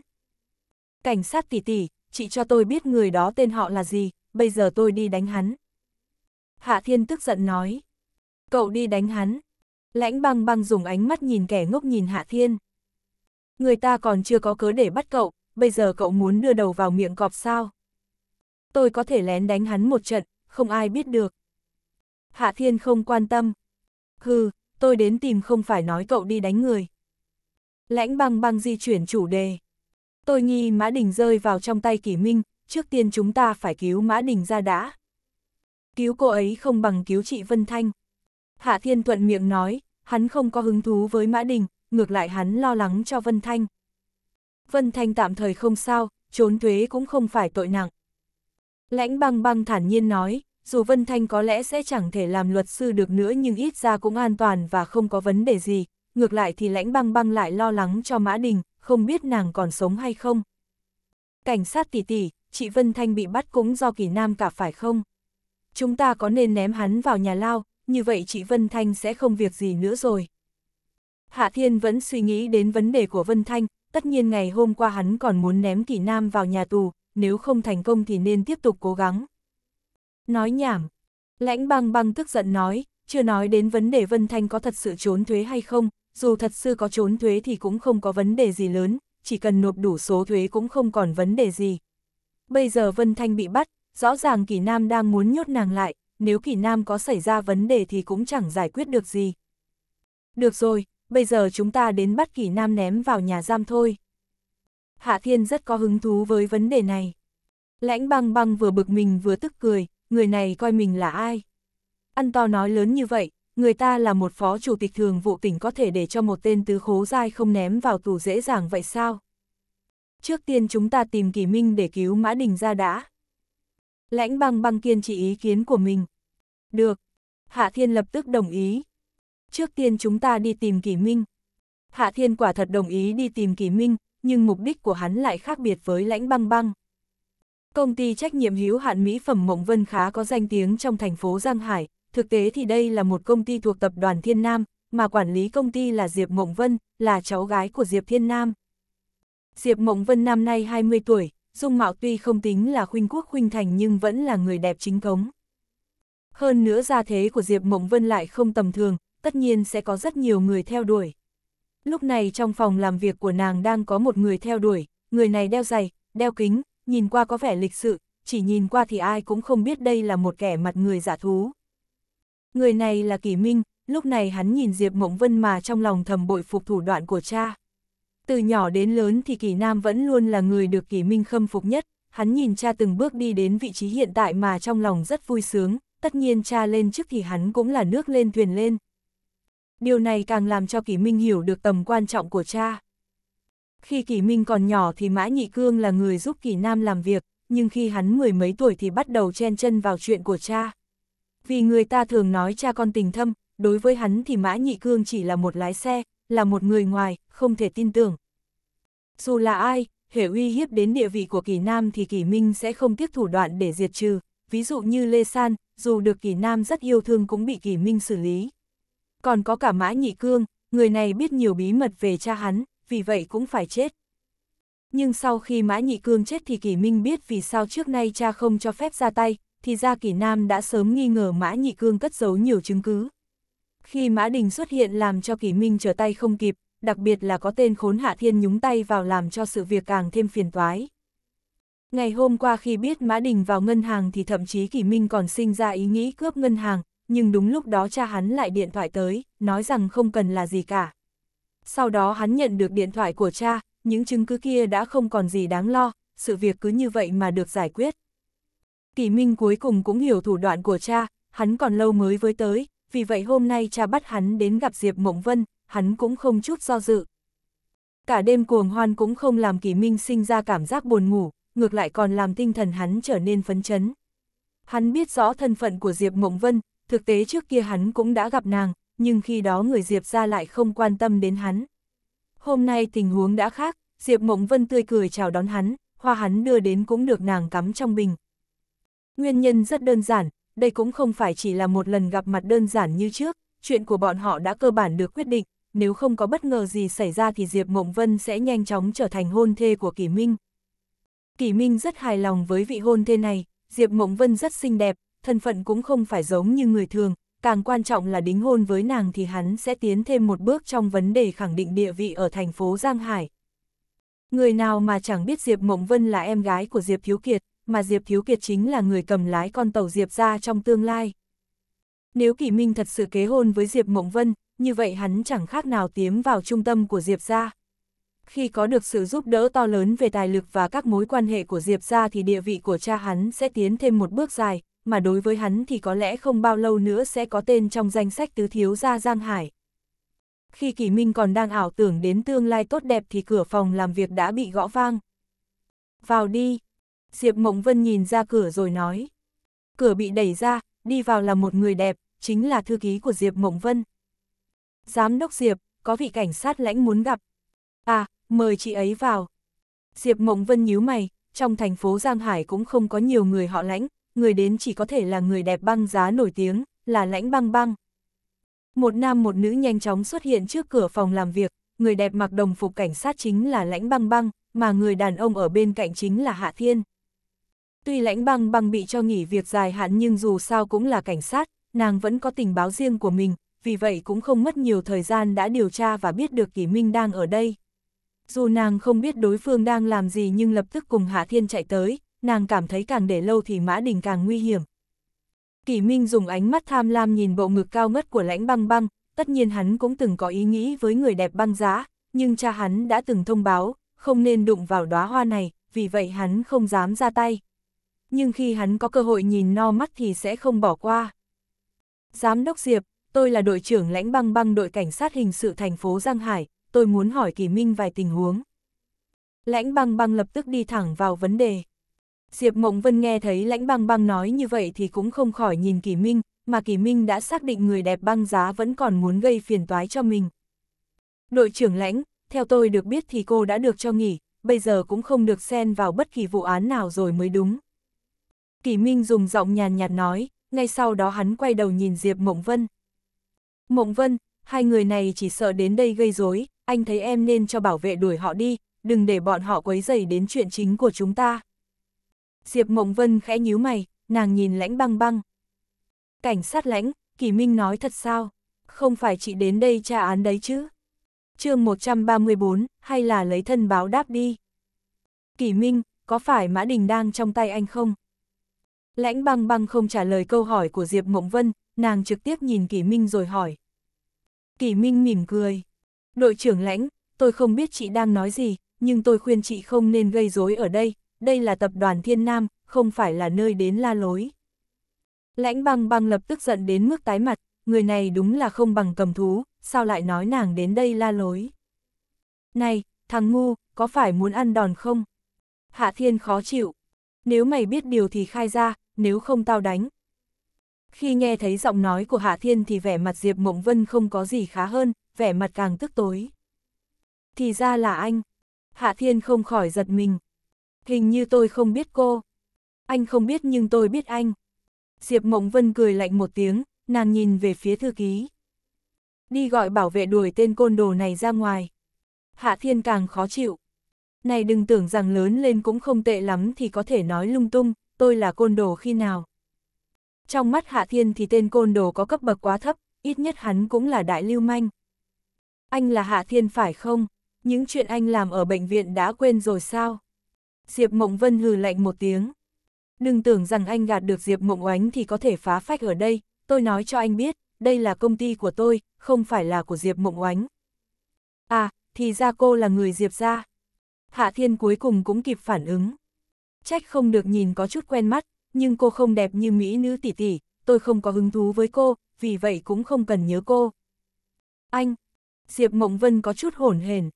Cảnh sát tỷ tỷ, chị cho tôi biết người đó tên họ là gì, bây giờ tôi đi đánh hắn. Hạ Thiên tức giận nói. Cậu đi đánh hắn. Lãnh băng băng dùng ánh mắt nhìn kẻ ngốc nhìn Hạ Thiên. Người ta còn chưa có cớ để bắt cậu, bây giờ cậu muốn đưa đầu vào miệng cọp sao? Tôi có thể lén đánh hắn một trận, không ai biết được. Hạ Thiên không quan tâm. Hừ, tôi đến tìm không phải nói cậu đi đánh người. Lãnh băng băng di chuyển chủ đề. Tôi nghi Mã Đình rơi vào trong tay kỳ minh, trước tiên chúng ta phải cứu Mã Đình ra đã. Cứu cô ấy không bằng cứu chị Vân Thanh. Hạ Thiên thuận miệng nói, hắn không có hứng thú với Mã Đình, ngược lại hắn lo lắng cho Vân Thanh. Vân Thanh tạm thời không sao, trốn thuế cũng không phải tội nặng. Lãnh băng băng thản nhiên nói, dù Vân Thanh có lẽ sẽ chẳng thể làm luật sư được nữa nhưng ít ra cũng an toàn và không có vấn đề gì, ngược lại thì lãnh băng băng lại lo lắng cho Mã Đình, không biết nàng còn sống hay không. Cảnh sát tỷ tỷ, chị Vân Thanh bị bắt cũng do kỳ nam cả phải không? Chúng ta có nên ném hắn vào nhà lao, như vậy chị Vân Thanh sẽ không việc gì nữa rồi. Hạ Thiên vẫn suy nghĩ đến vấn đề của Vân Thanh, tất nhiên ngày hôm qua hắn còn muốn ném kỳ nam vào nhà tù, nếu không thành công thì nên tiếp tục cố gắng. Nói nhảm, lãnh băng băng tức giận nói, chưa nói đến vấn đề Vân Thanh có thật sự trốn thuế hay không, dù thật sự có trốn thuế thì cũng không có vấn đề gì lớn, chỉ cần nộp đủ số thuế cũng không còn vấn đề gì. Bây giờ Vân Thanh bị bắt, rõ ràng Kỳ Nam đang muốn nhốt nàng lại, nếu Kỳ Nam có xảy ra vấn đề thì cũng chẳng giải quyết được gì. Được rồi, bây giờ chúng ta đến bắt Kỳ Nam ném vào nhà giam thôi. Hạ Thiên rất có hứng thú với vấn đề này. Lãnh băng băng vừa bực mình vừa tức cười, người này coi mình là ai? Ăn to nói lớn như vậy, người ta là một phó chủ tịch thường vụ tỉnh có thể để cho một tên tứ khố dai không ném vào tù dễ dàng vậy sao? Trước tiên chúng ta tìm Kỳ Minh để cứu Mã Đình ra đã. Lãnh băng băng kiên trì ý kiến của mình. Được. Hạ Thiên lập tức đồng ý. Trước tiên chúng ta đi tìm Kỳ Minh. Hạ Thiên quả thật đồng ý đi tìm Kỳ Minh, nhưng mục đích của hắn lại khác biệt với lãnh băng băng. Công ty trách nhiệm hữu hạn mỹ phẩm Mộng Vân khá có danh tiếng trong thành phố Giang Hải, thực tế thì đây là một công ty thuộc tập đoàn Thiên Nam, mà quản lý công ty là Diệp Mộng Vân, là cháu gái của Diệp Thiên Nam. Diệp Mộng Vân năm nay 20 tuổi, dung mạo tuy không tính là khuynh quốc khuynh thành nhưng vẫn là người đẹp chính thống. Hơn nữa gia thế của Diệp Mộng Vân lại không tầm thường, tất nhiên sẽ có rất nhiều người theo đuổi. Lúc này trong phòng làm việc của nàng đang có một người theo đuổi, người này đeo giày, đeo kính, nhìn qua có vẻ lịch sự, chỉ nhìn qua thì ai cũng không biết đây là một kẻ mặt người giả thú. Người này là kỳ Minh, lúc này hắn nhìn Diệp Mộng Vân mà trong lòng thầm bội phục thủ đoạn của cha. Từ nhỏ đến lớn thì kỳ Nam vẫn luôn là người được kỳ Minh khâm phục nhất, hắn nhìn cha từng bước đi đến vị trí hiện tại mà trong lòng rất vui sướng, tất nhiên cha lên trước thì hắn cũng là nước lên thuyền lên, điều này càng làm cho Kỳ Minh hiểu được tầm quan trọng của cha. Khi Kỳ Minh còn nhỏ thì Mã Nhị Cương là người giúp Kỳ Nam làm việc, nhưng khi hắn mười mấy tuổi thì bắt đầu chen chân vào chuyện của cha. Vì người ta thường nói cha con tình thâm, đối với hắn thì Mã Nhị Cương chỉ là một lái xe, là một người ngoài, không thể tin tưởng. Dù là ai, hệ uy hiếp đến địa vị của Kỳ Nam thì Kỳ Minh sẽ không tiếc thủ đoạn để diệt trừ, ví dụ như Lê San, dù được Kỳ Nam rất yêu thương cũng bị Kỳ Minh xử lý còn có cả mã nhị cương, người này biết nhiều bí mật về cha hắn, vì vậy cũng phải chết. Nhưng sau khi mã nhị cương chết thì Kỳ Minh biết vì sao trước nay cha không cho phép ra tay, thì ra Kỳ Nam đã sớm nghi ngờ mã nhị cương cất giấu nhiều chứng cứ. Khi mã đình xuất hiện làm cho Kỳ Minh trở tay không kịp, đặc biệt là có tên khốn hạ thiên nhúng tay vào làm cho sự việc càng thêm phiền toái. Ngày hôm qua khi biết Mã Đình vào ngân hàng thì thậm chí Kỳ Minh còn sinh ra ý nghĩ cướp ngân hàng, nhưng đúng lúc đó cha hắn lại điện thoại tới, nói rằng không cần là gì cả. Sau đó hắn nhận được điện thoại của cha, những chứng cứ kia đã không còn gì đáng lo, sự việc cứ như vậy mà được giải quyết. Kỳ Minh cuối cùng cũng hiểu thủ đoạn của cha, hắn còn lâu mới với tới, vì vậy hôm nay cha bắt hắn đến gặp Diệp Mộng Vân, hắn cũng không chút do dự. Cả đêm cuồng hoan cũng không làm Kỳ Minh sinh ra cảm giác buồn ngủ, ngược lại còn làm tinh thần hắn trở nên phấn chấn. Hắn biết rõ thân phận của Diệp Mộng Vân, Thực tế trước kia hắn cũng đã gặp nàng, nhưng khi đó người Diệp ra lại không quan tâm đến hắn. Hôm nay tình huống đã khác, Diệp Mộng Vân tươi cười chào đón hắn, hoa hắn đưa đến cũng được nàng cắm trong bình. Nguyên nhân rất đơn giản, đây cũng không phải chỉ là một lần gặp mặt đơn giản như trước, chuyện của bọn họ đã cơ bản được quyết định, nếu không có bất ngờ gì xảy ra thì Diệp Mộng Vân sẽ nhanh chóng trở thành hôn thê của Kỷ Minh. Kỷ Minh rất hài lòng với vị hôn thê này, Diệp Mộng Vân rất xinh đẹp, thân phận cũng không phải giống như người thường, càng quan trọng là đính hôn với nàng thì hắn sẽ tiến thêm một bước trong vấn đề khẳng định địa vị ở thành phố Giang Hải. Người nào mà chẳng biết Diệp Mộng Vân là em gái của Diệp Thiếu Kiệt, mà Diệp Thiếu Kiệt chính là người cầm lái con tàu Diệp ra trong tương lai. Nếu Kỷ Minh thật sự kế hôn với Diệp Mộng Vân, như vậy hắn chẳng khác nào tiến vào trung tâm của Diệp ra. Khi có được sự giúp đỡ to lớn về tài lực và các mối quan hệ của Diệp ra thì địa vị của cha hắn sẽ tiến thêm một bước dài, mà đối với hắn thì có lẽ không bao lâu nữa sẽ có tên trong danh sách tứ thiếu gia Giang Hải. Khi Kỳ Minh còn đang ảo tưởng đến tương lai tốt đẹp thì cửa phòng làm việc đã bị gõ vang. Vào đi. Diệp Mộng Vân nhìn ra cửa rồi nói. Cửa bị đẩy ra, đi vào là một người đẹp, chính là thư ký của Diệp Mộng Vân. Giám đốc Diệp, có vị cảnh sát lãnh muốn gặp. À, mời chị ấy vào. Diệp Mộng Vân nhíu mày, trong thành phố Giang Hải cũng không có nhiều người họ lãnh, người đến chỉ có thể là người đẹp băng giá nổi tiếng, là lãnh băng băng. Một nam một nữ nhanh chóng xuất hiện trước cửa phòng làm việc, người đẹp mặc đồng phục cảnh sát chính là lãnh băng băng, mà người đàn ông ở bên cạnh chính là Hạ Thiên. Tuy lãnh băng băng bị cho nghỉ việc dài hạn nhưng dù sao cũng là cảnh sát, nàng vẫn có tình báo riêng của mình, vì vậy cũng không mất nhiều thời gian đã điều tra và biết được Kỳ Minh đang ở đây. Dù nàng không biết đối phương đang làm gì nhưng lập tức cùng Hạ Thiên chạy tới, nàng cảm thấy càng để lâu thì Mã Đình càng nguy hiểm. Kỷ Minh dùng ánh mắt tham lam nhìn bộ ngực cao ngất của lãnh băng băng, tất nhiên hắn cũng từng có ý nghĩ với người đẹp băng giá, nhưng cha hắn đã từng thông báo, không nên đụng vào đóa hoa này, vì vậy hắn không dám ra tay. Nhưng khi hắn có cơ hội nhìn no mắt thì sẽ không bỏ qua. Giám đốc Diệp, tôi là đội trưởng lãnh băng băng đội cảnh sát hình sự thành phố Giang Hải, tôi muốn hỏi Kỳ Minh vài tình huống. Lãnh băng băng lập tức đi thẳng vào vấn đề. Diệp Mộng Vân nghe thấy lãnh băng băng nói như vậy thì cũng không khỏi nhìn Kỳ Minh, mà Kỳ Minh đã xác định người đẹp băng giá vẫn còn muốn gây phiền toái cho mình. Đội trưởng lãnh, theo tôi được biết thì cô đã được cho nghỉ, bây giờ cũng không được xen vào bất kỳ vụ án nào rồi mới đúng. Kỳ Minh dùng giọng nhàn nhạt nói, ngay sau đó hắn quay đầu nhìn Diệp Mộng Vân. Mộng Vân, hai người này chỉ sợ đến đây gây rối, anh thấy em nên cho bảo vệ đuổi họ đi, đừng để bọn họ quấy rầy đến chuyện chính của chúng ta. Diệp Mộng Vân khẽ nhíu mày, nàng nhìn lãnh băng băng. Cảnh sát lãnh, Kỳ Minh nói thật sao? Không phải chị đến đây tra án đấy chứ? chương 134, hay là lấy thân báo đáp đi? Kỳ Minh, có phải Mã Đình đang trong tay anh không? Lãnh băng băng không trả lời câu hỏi của Diệp Mộng Vân, nàng trực tiếp nhìn Kỳ Minh rồi hỏi. Kỳ Minh mỉm cười. Đội trưởng lãnh, tôi không biết chị đang nói gì, nhưng tôi khuyên chị không nên gây rối ở đây, đây là tập đoàn Thiên Nam, không phải là nơi đến la lối. Lãnh băng băng lập tức giận đến mức tái mặt, người này đúng là không bằng cầm thú, sao lại nói nàng đến đây la lối. Này, thằng ngu, có phải muốn ăn đòn không? Hạ Thiên khó chịu. Nếu mày biết điều thì khai ra, nếu không tao đánh. Khi nghe thấy giọng nói của Hạ Thiên thì vẻ mặt Diệp Mộng Vân không có gì khá hơn, vẻ mặt càng tức tối. Thì ra là anh. Hạ Thiên không khỏi giật mình. Hình như tôi không biết cô. Anh không biết nhưng tôi biết anh. Diệp Mộng Vân cười lạnh một tiếng, nàng nhìn về phía thư ký. Đi gọi bảo vệ đuổi tên côn đồ này ra ngoài. Hạ Thiên càng khó chịu. Này đừng tưởng rằng lớn lên cũng không tệ lắm thì có thể nói lung tung, tôi là côn đồ khi nào. Trong mắt Hạ Thiên thì tên côn đồ có cấp bậc quá thấp, ít nhất hắn cũng là đại lưu manh. Anh là Hạ Thiên phải không? Những chuyện anh làm ở bệnh viện đã quên rồi sao? Diệp Mộng Vân hừ lạnh một tiếng. Đừng tưởng rằng anh gạt được Diệp Mộng Oánh thì có thể phá phách ở đây, tôi nói cho anh biết, đây là công ty của tôi, không phải là của Diệp Mộng Oánh. À, thì ra cô là người Diệp ra. Hạ Thiên cuối cùng cũng kịp phản ứng. Trách không được nhìn có chút quen mắt, nhưng cô không đẹp như mỹ nữ tỷ tỷ, tôi không có hứng thú với cô, vì vậy cũng không cần nhớ cô. Anh, Diệp Mộng Vân có chút hổn hển.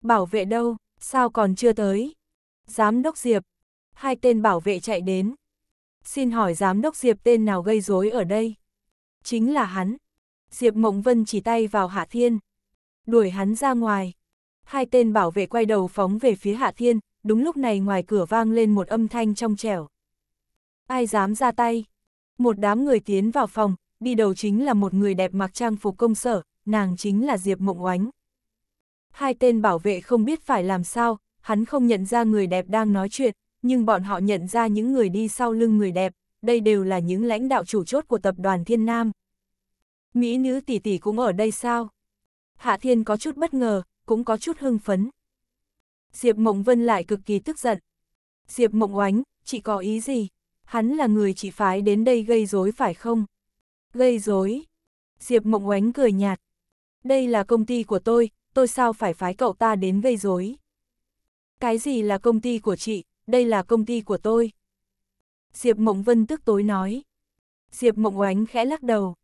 Bảo vệ đâu, sao còn chưa tới? Giám đốc Diệp. Hai tên bảo vệ chạy đến. Xin hỏi giám đốc Diệp tên nào gây rối ở đây? Chính là hắn. Diệp Mộng Vân chỉ tay vào Hạ Thiên. Đuổi hắn ra ngoài. Hai tên bảo vệ quay đầu phóng về phía Hạ Thiên, đúng lúc này ngoài cửa vang lên một âm thanh trong trẻo. Ai dám ra tay? Một đám người tiến vào phòng, đi đầu chính là một người đẹp mặc trang phục công sở, nàng chính là Diệp Mộng Oánh. Hai tên bảo vệ không biết phải làm sao, hắn không nhận ra người đẹp đang nói chuyện, nhưng bọn họ nhận ra những người đi sau lưng người đẹp, đây đều là những lãnh đạo chủ chốt của tập đoàn Thiên Nam. Mỹ nữ tỷ tỷ cũng ở đây sao? Hạ Thiên có chút bất ngờ, cũng có chút hưng phấn. Diệp Mộng Vân lại cực kỳ tức giận. Diệp Mộng Oánh, chị có ý gì? Hắn là người chị phái đến đây gây rối phải không? Gây rối? Diệp Mộng Oánh cười nhạt. Đây là công ty của tôi, tôi sao phải phái cậu ta đến gây rối? Cái gì là công ty của chị, đây là công ty của tôi. Diệp Mộng Vân tức tối nói. Diệp Mộng Oánh khẽ lắc đầu.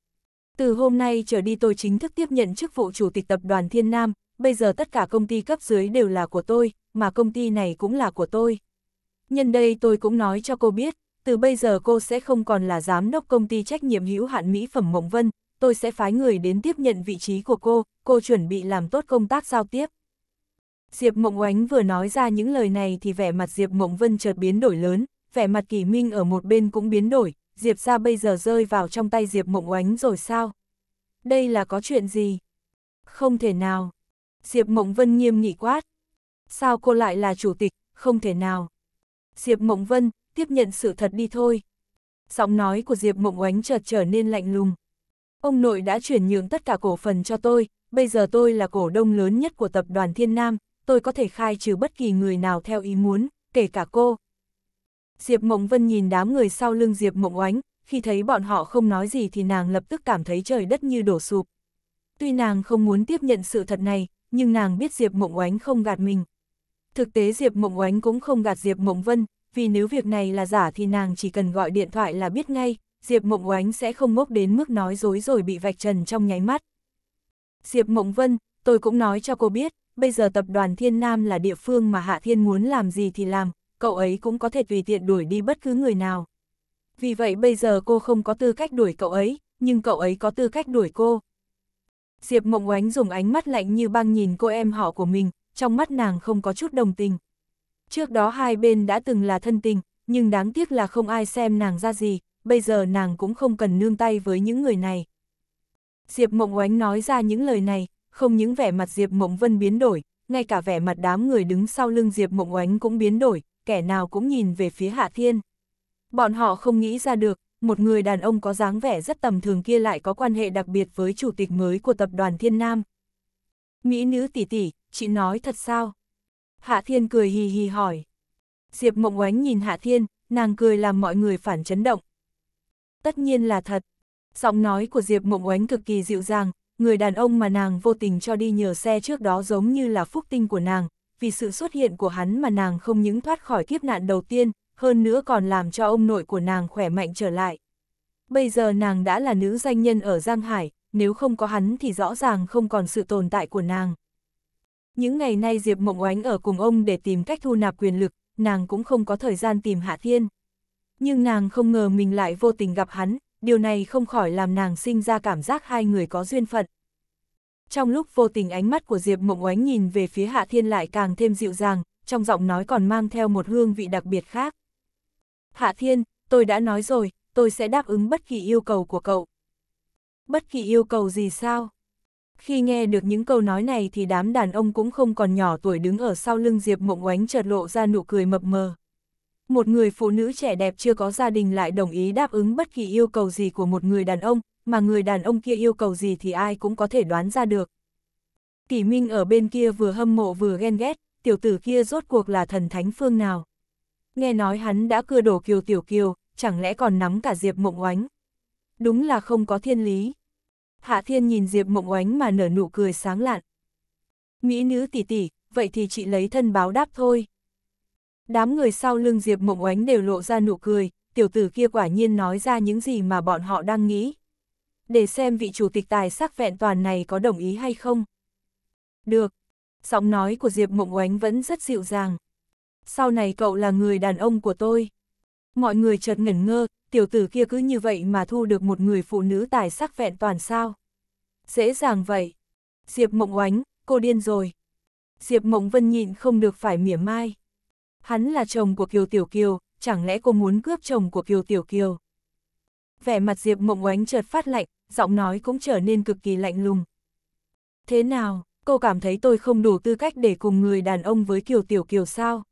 Từ hôm nay trở đi tôi chính thức tiếp nhận chức vụ chủ tịch tập đoàn Thiên Nam, bây giờ tất cả công ty cấp dưới đều là của tôi, mà công ty này cũng là của tôi. Nhân đây tôi cũng nói cho cô biết, từ bây giờ cô sẽ không còn là giám đốc công ty trách nhiệm hữu hạn mỹ phẩm Mộng Vân, tôi sẽ phái người đến tiếp nhận vị trí của cô, cô chuẩn bị làm tốt công tác giao tiếp. Diệp Mộng Oánh vừa nói ra những lời này thì vẻ mặt Diệp Mộng Vân chợt biến đổi lớn, vẻ mặt Kỳ Minh ở một bên cũng biến đổi, Diệp ra bây giờ rơi vào trong tay Diệp Mộng Oánh rồi sao? Đây là có chuyện gì? Không thể nào. Diệp Mộng Vân nghiêm nghị quát. Sao cô lại là chủ tịch, không thể nào. Diệp Mộng Vân, tiếp nhận sự thật đi thôi. Giọng nói của Diệp Mộng Oánh chợt trở nên lạnh lùng. Ông nội đã chuyển nhượng tất cả cổ phần cho tôi, bây giờ tôi là cổ đông lớn nhất của tập đoàn Thiên Nam, tôi có thể khai trừ bất kỳ người nào theo ý muốn, kể cả cô. Diệp Mộng Vân nhìn đám người sau lưng Diệp Mộng Oánh, khi thấy bọn họ không nói gì thì nàng lập tức cảm thấy trời đất như đổ sụp. Tuy nàng không muốn tiếp nhận sự thật này, nhưng nàng biết Diệp Mộng Oánh không gạt mình. Thực tế Diệp Mộng Oánh cũng không gạt Diệp Mộng Vân, vì nếu việc này là giả thì nàng chỉ cần gọi điện thoại là biết ngay, Diệp Mộng Oánh sẽ không ngốc đến mức nói dối rồi bị vạch trần trong nháy mắt. Diệp Mộng Vân, tôi cũng nói cho cô biết, bây giờ tập đoàn Thiên Nam là địa phương mà Hạ Thiên muốn làm gì thì làm, cậu ấy cũng có thể tùy tiện đuổi đi bất cứ người nào. Vì vậy bây giờ cô không có tư cách đuổi cậu ấy, nhưng cậu ấy có tư cách đuổi cô. Diệp Mộng Oánh dùng ánh mắt lạnh như băng nhìn cô em họ của mình, trong mắt nàng không có chút đồng tình. Trước đó hai bên đã từng là thân tình, nhưng đáng tiếc là không ai xem nàng ra gì, bây giờ nàng cũng không cần nương tay với những người này. Diệp Mộng Oánh nói ra những lời này, không những vẻ mặt Diệp Mộng Vân biến đổi, ngay cả vẻ mặt đám người đứng sau lưng Diệp Mộng Oánh cũng biến đổi, kẻ nào cũng nhìn về phía Hạ Thiên. Bọn họ không nghĩ ra được, một người đàn ông có dáng vẻ rất tầm thường kia lại có quan hệ đặc biệt với chủ tịch mới của tập đoàn Thiên Nam. Mỹ nữ tỷ tỷ, chị nói thật sao? Hạ Thiên cười hì hì hỏi. Diệp Mộng Oánh nhìn Hạ Thiên, nàng cười làm mọi người phản chấn động. Tất nhiên là thật. Giọng nói của Diệp Mộng Oánh cực kỳ dịu dàng, người đàn ông mà nàng vô tình cho đi nhờ xe trước đó giống như là phúc tinh của nàng, vì sự xuất hiện của hắn mà nàng không những thoát khỏi kiếp nạn đầu tiên, hơn nữa còn làm cho ông nội của nàng khỏe mạnh trở lại. Bây giờ nàng đã là nữ danh nhân ở Giang Hải, nếu không có hắn thì rõ ràng không còn sự tồn tại của nàng. Những ngày nay Diệp Mộng Oánh ở cùng ông để tìm cách thu nạp quyền lực, nàng cũng không có thời gian tìm Hạ Thiên. Nhưng nàng không ngờ mình lại vô tình gặp hắn, điều này không khỏi làm nàng sinh ra cảm giác hai người có duyên phận. Trong lúc vô tình ánh mắt của Diệp Mộng Oánh nhìn về phía Hạ Thiên lại càng thêm dịu dàng, trong giọng nói còn mang theo một hương vị đặc biệt khác. Hạ Thiên, tôi đã nói rồi, tôi sẽ đáp ứng bất kỳ yêu cầu của cậu. Bất kỳ yêu cầu gì sao? Khi nghe được những câu nói này thì đám đàn ông cũng không còn nhỏ tuổi đứng ở sau lưng Diệp Mộng Oánh chợt lộ ra nụ cười mập mờ. Một người phụ nữ trẻ đẹp chưa có gia đình lại đồng ý đáp ứng bất kỳ yêu cầu gì của một người đàn ông, mà người đàn ông kia yêu cầu gì thì ai cũng có thể đoán ra được. Kỷ Minh ở bên kia vừa hâm mộ vừa ghen ghét, tiểu tử kia rốt cuộc là thần thánh phương nào. Nghe nói hắn đã cưa đổ kiều tiểu kiều, chẳng lẽ còn nắm cả Diệp Mộng Oánh. Đúng là không có thiên lý. Hạ Thiên nhìn Diệp Mộng Oánh mà nở nụ cười sáng lạn. Mỹ nữ tỷ tỷ, vậy thì chị lấy thân báo đáp thôi. Đám người sau lưng Diệp Mộng Oánh đều lộ ra nụ cười, tiểu tử kia quả nhiên nói ra những gì mà bọn họ đang nghĩ. Để xem vị chủ tịch tài sắc vẹn toàn này có đồng ý hay không. Được. Giọng nói của Diệp Mộng Oánh vẫn rất dịu dàng. Sau này cậu là người đàn ông của tôi. Mọi người chợt ngẩn ngơ, tiểu tử kia cứ như vậy mà thu được một người phụ nữ tài sắc vẹn toàn sao. Dễ dàng vậy. Diệp Mộng Oánh, cô điên rồi. Diệp Mộng Vân nhịn không được phải mỉa mai hắn là chồng của Kiều Tiểu Kiều, chẳng lẽ cô muốn cướp chồng của Kiều Tiểu Kiều? Vẻ mặt Diệp Mộng Oánh chợt phát lạnh, giọng nói cũng trở nên cực kỳ lạnh lùng. Thế nào, cô cảm thấy tôi không đủ tư cách để cùng người đàn ông với Kiều Tiểu Kiều sao?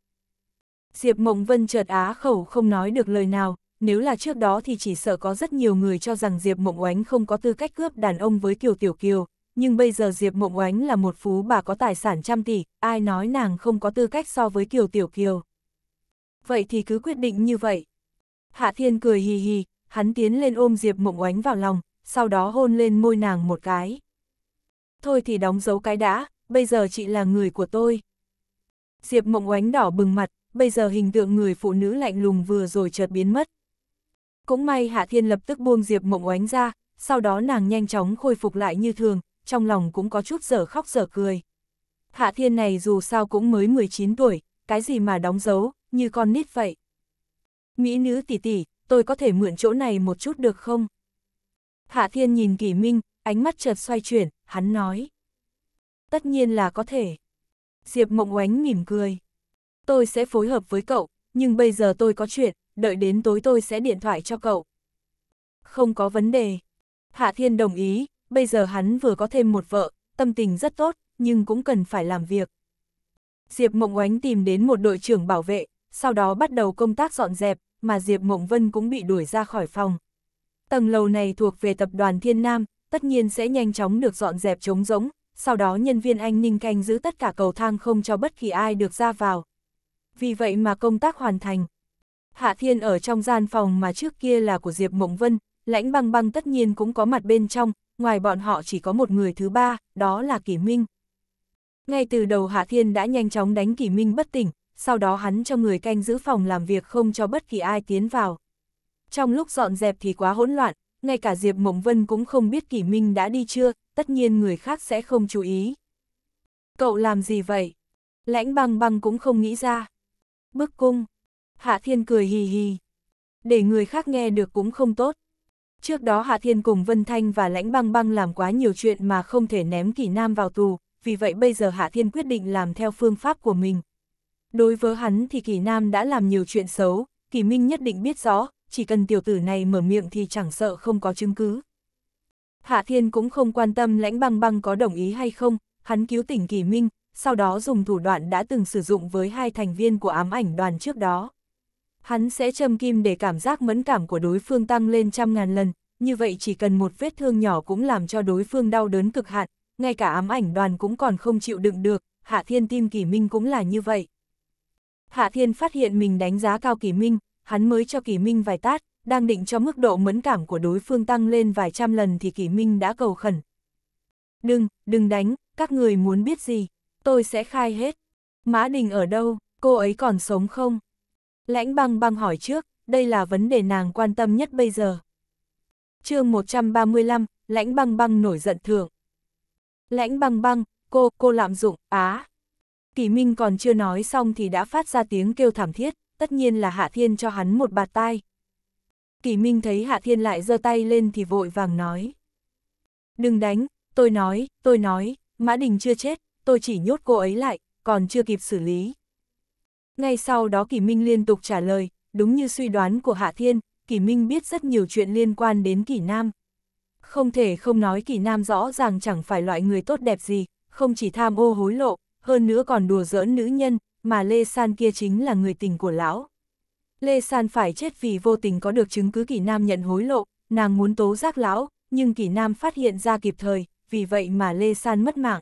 Diệp Mộng Vân chợt á khẩu không nói được lời nào, nếu là trước đó thì chỉ sợ có rất nhiều người cho rằng Diệp Mộng Oánh không có tư cách cướp đàn ông với Kiều Tiểu Kiều, nhưng bây giờ Diệp Mộng Oánh là một phú bà có tài sản trăm tỷ, ai nói nàng không có tư cách so với Kiều Tiểu Kiều. Vậy thì cứ quyết định như vậy. Hạ Thiên cười hì hì, hắn tiến lên ôm Diệp Mộng Oánh vào lòng, sau đó hôn lên môi nàng một cái. Thôi thì đóng dấu cái đã, bây giờ chị là người của tôi. Diệp Mộng Oánh đỏ bừng mặt, bây giờ hình tượng người phụ nữ lạnh lùng vừa rồi chợt biến mất. Cũng may Hạ Thiên lập tức buông Diệp Mộng Oánh ra, sau đó nàng nhanh chóng khôi phục lại như thường, trong lòng cũng có chút giờ khóc giờ cười. Hạ thiên này dù sao cũng mới 19 tuổi, cái gì mà đóng dấu, như con nít vậy. Mỹ nữ tỷ tỷ, tôi có thể mượn chỗ này một chút được không? Hạ thiên nhìn kỷ minh, ánh mắt chợt xoay chuyển, hắn nói. Tất nhiên là có thể. Diệp mộng oánh mỉm cười. Tôi sẽ phối hợp với cậu, nhưng bây giờ tôi có chuyện, đợi đến tối tôi sẽ điện thoại cho cậu. Không có vấn đề. Hạ Thiên đồng ý, bây giờ hắn vừa có thêm một vợ, tâm tình rất tốt, nhưng cũng cần phải làm việc. Diệp Mộng Oánh tìm đến một đội trưởng bảo vệ, sau đó bắt đầu công tác dọn dẹp, mà Diệp Mộng Vân cũng bị đuổi ra khỏi phòng. Tầng lầu này thuộc về tập đoàn Thiên Nam, tất nhiên sẽ nhanh chóng được dọn dẹp trống rỗng, sau đó nhân viên anh Ninh canh giữ tất cả cầu thang không cho bất kỳ ai được ra vào. Vì vậy mà công tác hoàn thành. Hạ Thiên ở trong gian phòng mà trước kia là của Diệp Mộng Vân, lãnh băng băng tất nhiên cũng có mặt bên trong, ngoài bọn họ chỉ có một người thứ ba, đó là Kỷ Minh. Ngay từ đầu Hạ Thiên đã nhanh chóng đánh Kỷ Minh bất tỉnh, sau đó hắn cho người canh giữ phòng làm việc không cho bất kỳ ai tiến vào. Trong lúc dọn dẹp thì quá hỗn loạn, ngay cả Diệp Mộng Vân cũng không biết Kỷ Minh đã đi chưa, tất nhiên người khác sẽ không chú ý. Cậu làm gì vậy? Lãnh băng băng cũng không nghĩ ra. Bức cung. Hạ Thiên cười hì hì. Để người khác nghe được cũng không tốt. Trước đó Hạ Thiên cùng Vân Thanh và Lãnh Băng Băng làm quá nhiều chuyện mà không thể ném Kỳ Nam vào tù, vì vậy bây giờ Hạ Thiên quyết định làm theo phương pháp của mình. Đối với hắn thì Kỳ Nam đã làm nhiều chuyện xấu, Kỳ Minh nhất định biết rõ, chỉ cần tiểu tử này mở miệng thì chẳng sợ không có chứng cứ. Hạ Thiên cũng không quan tâm Lãnh Băng Băng có đồng ý hay không, hắn cứu tỉnh Kỳ Minh, sau đó dùng thủ đoạn đã từng sử dụng với hai thành viên của ám ảnh đoàn trước đó hắn sẽ châm kim để cảm giác mẫn cảm của đối phương tăng lên trăm ngàn lần, như vậy chỉ cần một vết thương nhỏ cũng làm cho đối phương đau đớn cực hạn, ngay cả ám ảnh đoàn cũng còn không chịu đựng được, Hạ Thiên tim Kỳ Minh cũng là như vậy. Hạ Thiên phát hiện mình đánh giá cao Kỳ Minh, hắn mới cho Kỳ Minh vài tát, đang định cho mức độ mẫn cảm của đối phương tăng lên vài trăm lần thì Kỳ Minh đã cầu khẩn. Đừng, đừng đánh, các người muốn biết gì, tôi sẽ khai hết. Mã Đình ở đâu, cô ấy còn sống không? Lãnh băng băng hỏi trước, đây là vấn đề nàng quan tâm nhất bây giờ. chương 135, lãnh băng băng nổi giận thượng. Lãnh băng băng, cô, cô lạm dụng, á. Kỳ Minh còn chưa nói xong thì đã phát ra tiếng kêu thảm thiết, tất nhiên là Hạ Thiên cho hắn một bạt tai. Kỳ Minh thấy Hạ Thiên lại giơ tay lên thì vội vàng nói. Đừng đánh, tôi nói, tôi nói, Mã Đình chưa chết, tôi chỉ nhốt cô ấy lại, còn chưa kịp xử lý, ngay sau đó Kỳ Minh liên tục trả lời, đúng như suy đoán của Hạ Thiên, Kỳ Minh biết rất nhiều chuyện liên quan đến Kỳ Nam. Không thể không nói Kỳ Nam rõ ràng chẳng phải loại người tốt đẹp gì, không chỉ tham ô hối lộ, hơn nữa còn đùa giỡn nữ nhân, mà Lê San kia chính là người tình của lão. Lê San phải chết vì vô tình có được chứng cứ Kỳ Nam nhận hối lộ, nàng muốn tố giác lão, nhưng Kỳ Nam phát hiện ra kịp thời, vì vậy mà Lê San mất mạng.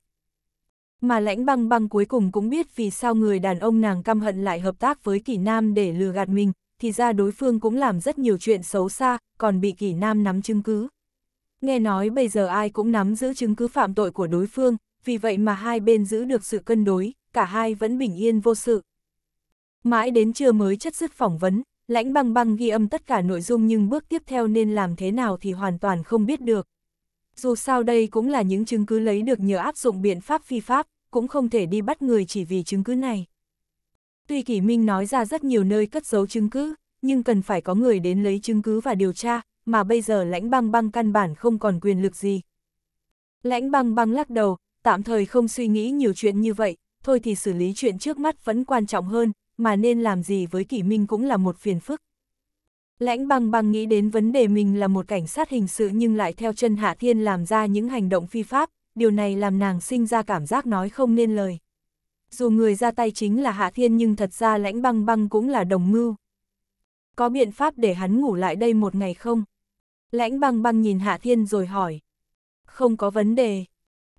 Mà lãnh băng băng cuối cùng cũng biết vì sao người đàn ông nàng căm hận lại hợp tác với kỷ nam để lừa gạt mình, thì ra đối phương cũng làm rất nhiều chuyện xấu xa, còn bị kỷ nam nắm chứng cứ. Nghe nói bây giờ ai cũng nắm giữ chứng cứ phạm tội của đối phương, vì vậy mà hai bên giữ được sự cân đối, cả hai vẫn bình yên vô sự. Mãi đến trưa mới chất dứt phỏng vấn, lãnh băng băng ghi âm tất cả nội dung nhưng bước tiếp theo nên làm thế nào thì hoàn toàn không biết được. Dù sao đây cũng là những chứng cứ lấy được nhờ áp dụng biện pháp phi pháp, cũng không thể đi bắt người chỉ vì chứng cứ này. Tuy Kỷ Minh nói ra rất nhiều nơi cất giấu chứng cứ, nhưng cần phải có người đến lấy chứng cứ và điều tra, mà bây giờ lãnh băng băng căn bản không còn quyền lực gì. Lãnh băng băng lắc đầu, tạm thời không suy nghĩ nhiều chuyện như vậy, thôi thì xử lý chuyện trước mắt vẫn quan trọng hơn, mà nên làm gì với Kỷ Minh cũng là một phiền phức. Lãnh băng băng nghĩ đến vấn đề mình là một cảnh sát hình sự nhưng lại theo chân Hạ Thiên làm ra những hành động phi pháp, điều này làm nàng sinh ra cảm giác nói không nên lời. Dù người ra tay chính là Hạ Thiên nhưng thật ra lãnh băng băng cũng là đồng mưu. Có biện pháp để hắn ngủ lại đây một ngày không? Lãnh băng băng nhìn Hạ Thiên rồi hỏi. Không có vấn đề.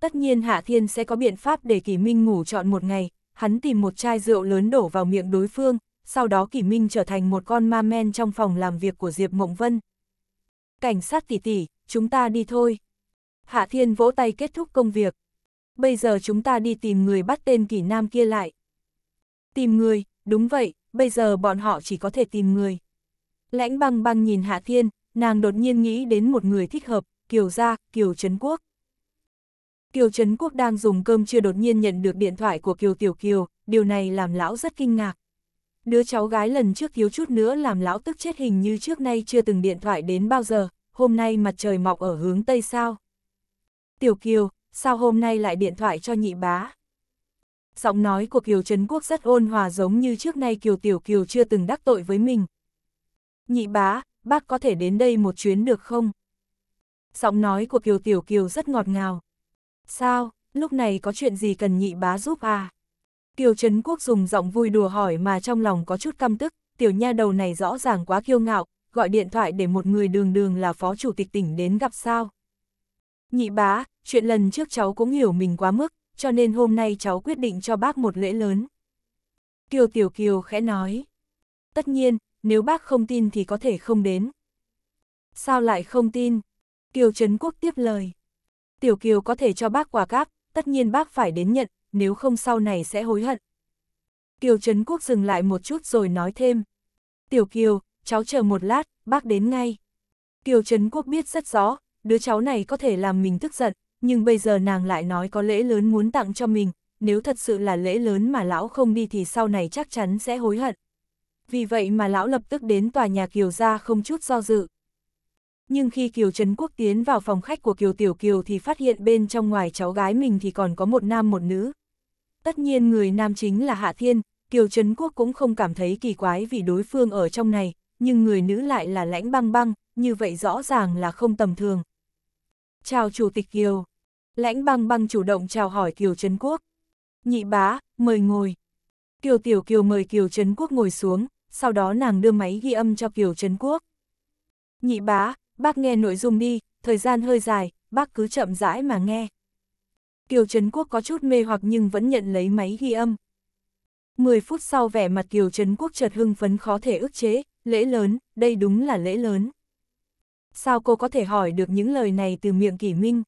Tất nhiên Hạ Thiên sẽ có biện pháp để Kỳ Minh ngủ trọn một ngày, hắn tìm một chai rượu lớn đổ vào miệng đối phương, sau đó Kỷ Minh trở thành một con ma men trong phòng làm việc của Diệp Mộng Vân. Cảnh sát tỷ tỷ, chúng ta đi thôi. Hạ Thiên vỗ tay kết thúc công việc. Bây giờ chúng ta đi tìm người bắt tên Kỷ Nam kia lại. Tìm người, đúng vậy, bây giờ bọn họ chỉ có thể tìm người. Lãnh băng băng nhìn Hạ Thiên, nàng đột nhiên nghĩ đến một người thích hợp, Kiều Gia, Kiều Trấn Quốc. Kiều Trấn Quốc đang dùng cơm chưa đột nhiên nhận được điện thoại của Kiều Tiểu Kiều, điều này làm lão rất kinh ngạc. Đứa cháu gái lần trước thiếu chút nữa làm lão tức chết hình như trước nay chưa từng điện thoại đến bao giờ, hôm nay mặt trời mọc ở hướng Tây sao? Tiểu Kiều, sao hôm nay lại điện thoại cho nhị bá? Giọng nói của Kiều Trấn Quốc rất ôn hòa giống như trước nay Kiều Tiểu Kiều chưa từng đắc tội với mình. Nhị bá, bác có thể đến đây một chuyến được không? Giọng nói của Kiều Tiểu Kiều rất ngọt ngào. Sao, lúc này có chuyện gì cần nhị bá giúp à? Kiều Trấn Quốc dùng giọng vui đùa hỏi mà trong lòng có chút căm tức, tiểu nha đầu này rõ ràng quá kiêu ngạo, gọi điện thoại để một người đường đường là phó chủ tịch tỉnh đến gặp sao. Nhị bá, chuyện lần trước cháu cũng hiểu mình quá mức, cho nên hôm nay cháu quyết định cho bác một lễ lớn. Kiều Tiểu Kiều khẽ nói. Tất nhiên, nếu bác không tin thì có thể không đến. Sao lại không tin? Kiều Trấn Quốc tiếp lời. Tiểu Kiều có thể cho bác quà cáp, tất nhiên bác phải đến nhận, nếu không sau này sẽ hối hận. Kiều Trấn Quốc dừng lại một chút rồi nói thêm. Tiểu Kiều, cháu chờ một lát, bác đến ngay. Kiều Trấn Quốc biết rất rõ, đứa cháu này có thể làm mình tức giận, nhưng bây giờ nàng lại nói có lễ lớn muốn tặng cho mình, nếu thật sự là lễ lớn mà lão không đi thì sau này chắc chắn sẽ hối hận. Vì vậy mà lão lập tức đến tòa nhà Kiều ra không chút do dự. Nhưng khi Kiều Trấn Quốc tiến vào phòng khách của Kiều Tiểu Kiều thì phát hiện bên trong ngoài cháu gái mình thì còn có một nam một nữ, Tất nhiên người nam chính là Hạ Thiên, Kiều Trấn Quốc cũng không cảm thấy kỳ quái vì đối phương ở trong này, nhưng người nữ lại là lãnh băng băng, như vậy rõ ràng là không tầm thường. Chào Chủ tịch Kiều. Lãnh băng băng chủ động chào hỏi Kiều Trấn Quốc. Nhị bá, mời ngồi. Kiều Tiểu Kiều mời Kiều Trấn Quốc ngồi xuống, sau đó nàng đưa máy ghi âm cho Kiều Trấn Quốc. Nhị bá, bác nghe nội dung đi, thời gian hơi dài, bác cứ chậm rãi mà nghe. Kiều Trấn Quốc có chút mê hoặc nhưng vẫn nhận lấy máy ghi âm. Mười phút sau vẻ mặt Kiều Trấn Quốc chợt hưng phấn khó thể ức chế, lễ lớn, đây đúng là lễ lớn. Sao cô có thể hỏi được những lời này từ miệng kỷ minh?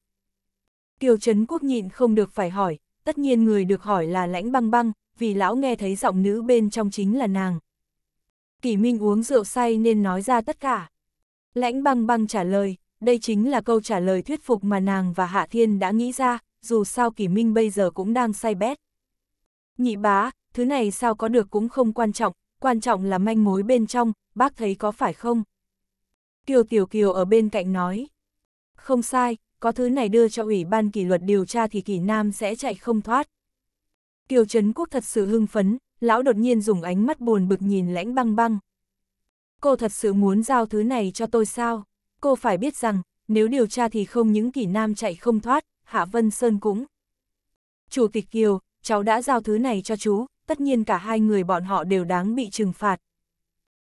Kiều Trấn Quốc nhịn không được phải hỏi, tất nhiên người được hỏi là lãnh băng băng, vì lão nghe thấy giọng nữ bên trong chính là nàng. Kỷ Minh uống rượu say nên nói ra tất cả. Lãnh băng băng trả lời, đây chính là câu trả lời thuyết phục mà nàng và Hạ Thiên đã nghĩ ra, dù sao Kỳ Minh bây giờ cũng đang say bét. Nhị bá, thứ này sao có được cũng không quan trọng, quan trọng là manh mối bên trong, bác thấy có phải không? Kiều Tiểu Kiều ở bên cạnh nói. Không sai, có thứ này đưa cho Ủy ban kỷ luật điều tra thì Kỳ Nam sẽ chạy không thoát. Kiều Trấn Quốc thật sự hưng phấn, lão đột nhiên dùng ánh mắt buồn bực nhìn lãnh băng băng. Cô thật sự muốn giao thứ này cho tôi sao? Cô phải biết rằng, nếu điều tra thì không những kỷ nam chạy không thoát, Hạ Vân Sơn cũng. Chủ tịch Kiều, cháu đã giao thứ này cho chú, tất nhiên cả hai người bọn họ đều đáng bị trừng phạt.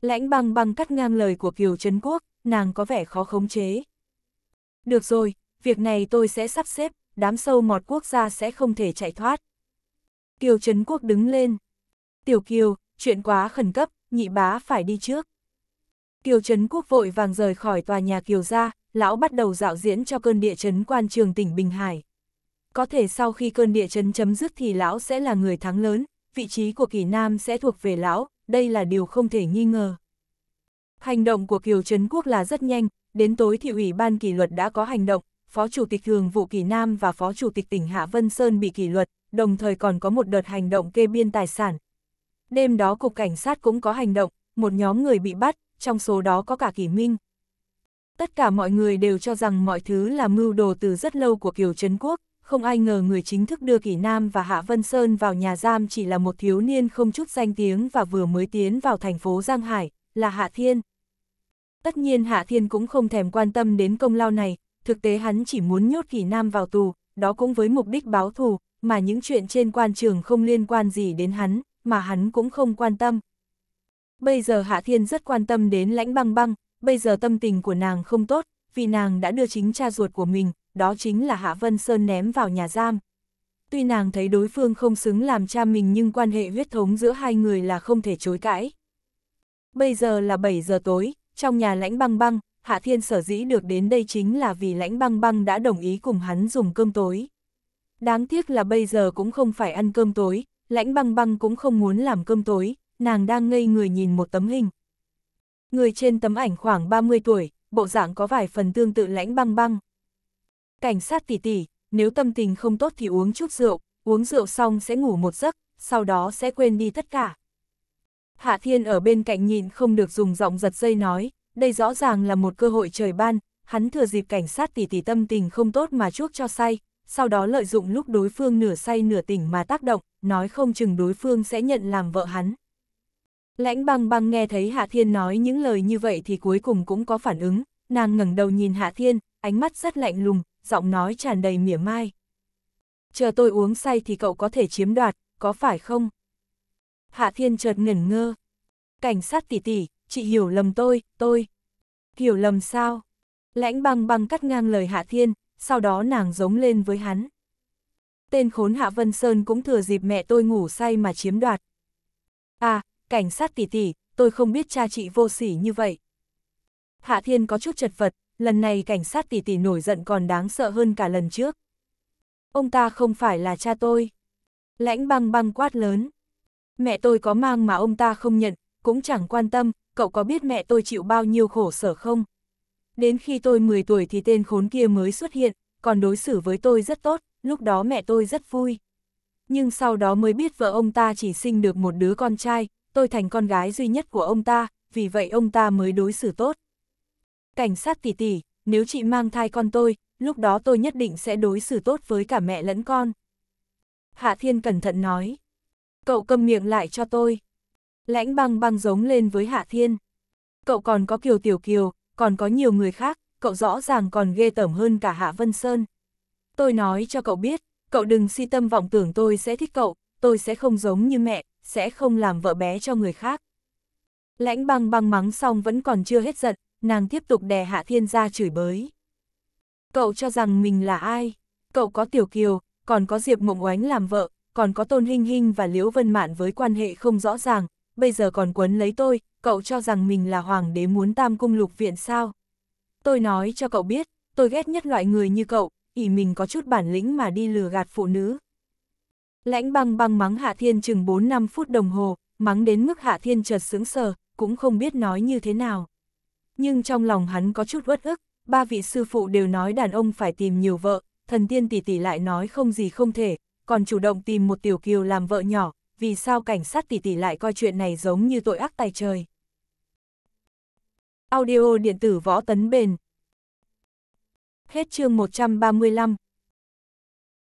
Lãnh băng băng cắt ngang lời của Kiều Trấn Quốc, nàng có vẻ khó khống chế. Được rồi, việc này tôi sẽ sắp xếp, đám sâu mọt quốc gia sẽ không thể chạy thoát. Kiều Trấn Quốc đứng lên. Tiểu Kiều, chuyện quá khẩn cấp, nhị bá phải đi trước. Kiều Trấn Quốc vội vàng rời khỏi tòa nhà Kiều ra, lão bắt đầu dạo diễn cho cơn địa chấn quan trường tỉnh Bình Hải. Có thể sau khi cơn địa chấn chấm dứt thì lão sẽ là người thắng lớn, vị trí của kỳ nam sẽ thuộc về lão, đây là điều không thể nghi ngờ. Hành động của Kiều Trấn Quốc là rất nhanh, đến tối thì Ủy ban kỷ luật đã có hành động, Phó Chủ tịch Thường vụ Kỳ Nam và Phó Chủ tịch tỉnh Hạ Vân Sơn bị kỷ luật, đồng thời còn có một đợt hành động kê biên tài sản. Đêm đó Cục Cảnh sát cũng có hành động, một nhóm người bị bắt, trong số đó có cả Kỳ Minh tất cả mọi người đều cho rằng mọi thứ là mưu đồ từ rất lâu của Kiều Trấn Quốc, không ai ngờ người chính thức đưa Kỷ Nam và Hạ Vân Sơn vào nhà giam chỉ là một thiếu niên không chút danh tiếng và vừa mới tiến vào thành phố Giang Hải, là Hạ Thiên. Tất nhiên Hạ Thiên cũng không thèm quan tâm đến công lao này, thực tế hắn chỉ muốn nhốt Kỷ Nam vào tù, đó cũng với mục đích báo thù, mà những chuyện trên quan trường không liên quan gì đến hắn, mà hắn cũng không quan tâm. Bây giờ Hạ Thiên rất quan tâm đến lãnh băng băng, bây giờ tâm tình của nàng không tốt, vì nàng đã đưa chính cha ruột của mình, đó chính là Hạ Vân Sơn ném vào nhà giam. Tuy nàng thấy đối phương không xứng làm cha mình nhưng quan hệ huyết thống giữa hai người là không thể chối cãi. Bây giờ là 7 giờ tối, trong nhà lãnh băng băng, Hạ Thiên sở dĩ được đến đây chính là vì lãnh băng băng đã đồng ý cùng hắn dùng cơm tối. Đáng tiếc là bây giờ cũng không phải ăn cơm tối, lãnh băng băng cũng không muốn làm cơm tối, nàng đang ngây người nhìn một tấm hình, Người trên tấm ảnh khoảng 30 tuổi, bộ dạng có vài phần tương tự lãnh băng băng. Cảnh sát tỉ tỉ, nếu tâm tình không tốt thì uống chút rượu, uống rượu xong sẽ ngủ một giấc, sau đó sẽ quên đi tất cả. Hạ Thiên ở bên cạnh nhìn không được dùng giọng giật dây nói, đây rõ ràng là một cơ hội trời ban, hắn thừa dịp cảnh sát tỉ tỉ tâm tình không tốt mà chuốc cho say, sau đó lợi dụng lúc đối phương nửa say nửa tỉnh mà tác động, nói không chừng đối phương sẽ nhận làm vợ hắn. Lãnh băng băng nghe thấy Hạ Thiên nói những lời như vậy thì cuối cùng cũng có phản ứng, nàng ngẩng đầu nhìn Hạ Thiên, ánh mắt rất lạnh lùng, giọng nói tràn đầy mỉa mai. Chờ tôi uống say thì cậu có thể chiếm đoạt, có phải không? Hạ Thiên chợt ngẩn ngơ. Cảnh sát tỷ tỷ, chị hiểu lầm tôi, tôi. Hiểu lầm sao? Lãnh băng băng cắt ngang lời Hạ Thiên, sau đó nàng giống lên với hắn. Tên khốn Hạ Vân Sơn cũng thừa dịp mẹ tôi ngủ say mà chiếm đoạt. À, cảnh sát tỷ tỷ, tôi không biết cha chị vô sỉ như vậy. Hạ Thiên có chút chật vật, lần này cảnh sát tỷ tỷ nổi giận còn đáng sợ hơn cả lần trước. Ông ta không phải là cha tôi. Lãnh băng băng quát lớn. Mẹ tôi có mang mà ông ta không nhận, cũng chẳng quan tâm, cậu có biết mẹ tôi chịu bao nhiêu khổ sở không? Đến khi tôi 10 tuổi thì tên khốn kia mới xuất hiện, còn đối xử với tôi rất tốt, lúc đó mẹ tôi rất vui. Nhưng sau đó mới biết vợ ông ta chỉ sinh được một đứa con trai, tôi thành con gái duy nhất của ông ta, vì vậy ông ta mới đối xử tốt. Cảnh sát tỷ tỷ, nếu chị mang thai con tôi, lúc đó tôi nhất định sẽ đối xử tốt với cả mẹ lẫn con. Hạ Thiên cẩn thận nói. Cậu câm miệng lại cho tôi. Lãnh băng băng giống lên với Hạ Thiên. Cậu còn có Kiều Tiểu Kiều, còn có nhiều người khác, cậu rõ ràng còn ghê tởm hơn cả Hạ Vân Sơn. Tôi nói cho cậu biết, cậu đừng si tâm vọng tưởng tôi sẽ thích cậu, tôi sẽ không giống như mẹ, sẽ không làm vợ bé cho người khác. Lãnh băng băng mắng xong vẫn còn chưa hết giận, nàng tiếp tục đè hạ thiên gia chửi bới. Cậu cho rằng mình là ai? Cậu có Tiểu Kiều, còn có Diệp Mộng Oánh làm vợ, còn có Tôn Hinh Hinh và Liễu Vân Mạn với quan hệ không rõ ràng, bây giờ còn quấn lấy tôi, cậu cho rằng mình là hoàng đế muốn tam cung lục viện sao? Tôi nói cho cậu biết, tôi ghét nhất loại người như cậu, ỉ mình có chút bản lĩnh mà đi lừa gạt phụ nữ, Lãnh băng băng mắng Hạ Thiên chừng 4-5 phút đồng hồ, mắng đến mức Hạ Thiên chợt sướng sờ, cũng không biết nói như thế nào. Nhưng trong lòng hắn có chút uất ức, ba vị sư phụ đều nói đàn ông phải tìm nhiều vợ, thần tiên tỷ tỷ lại nói không gì không thể, còn chủ động tìm một tiểu kiều làm vợ nhỏ, vì sao cảnh sát tỷ tỷ lại coi chuyện này giống như tội ác tài trời. Audio điện tử võ tấn bền Hết chương 135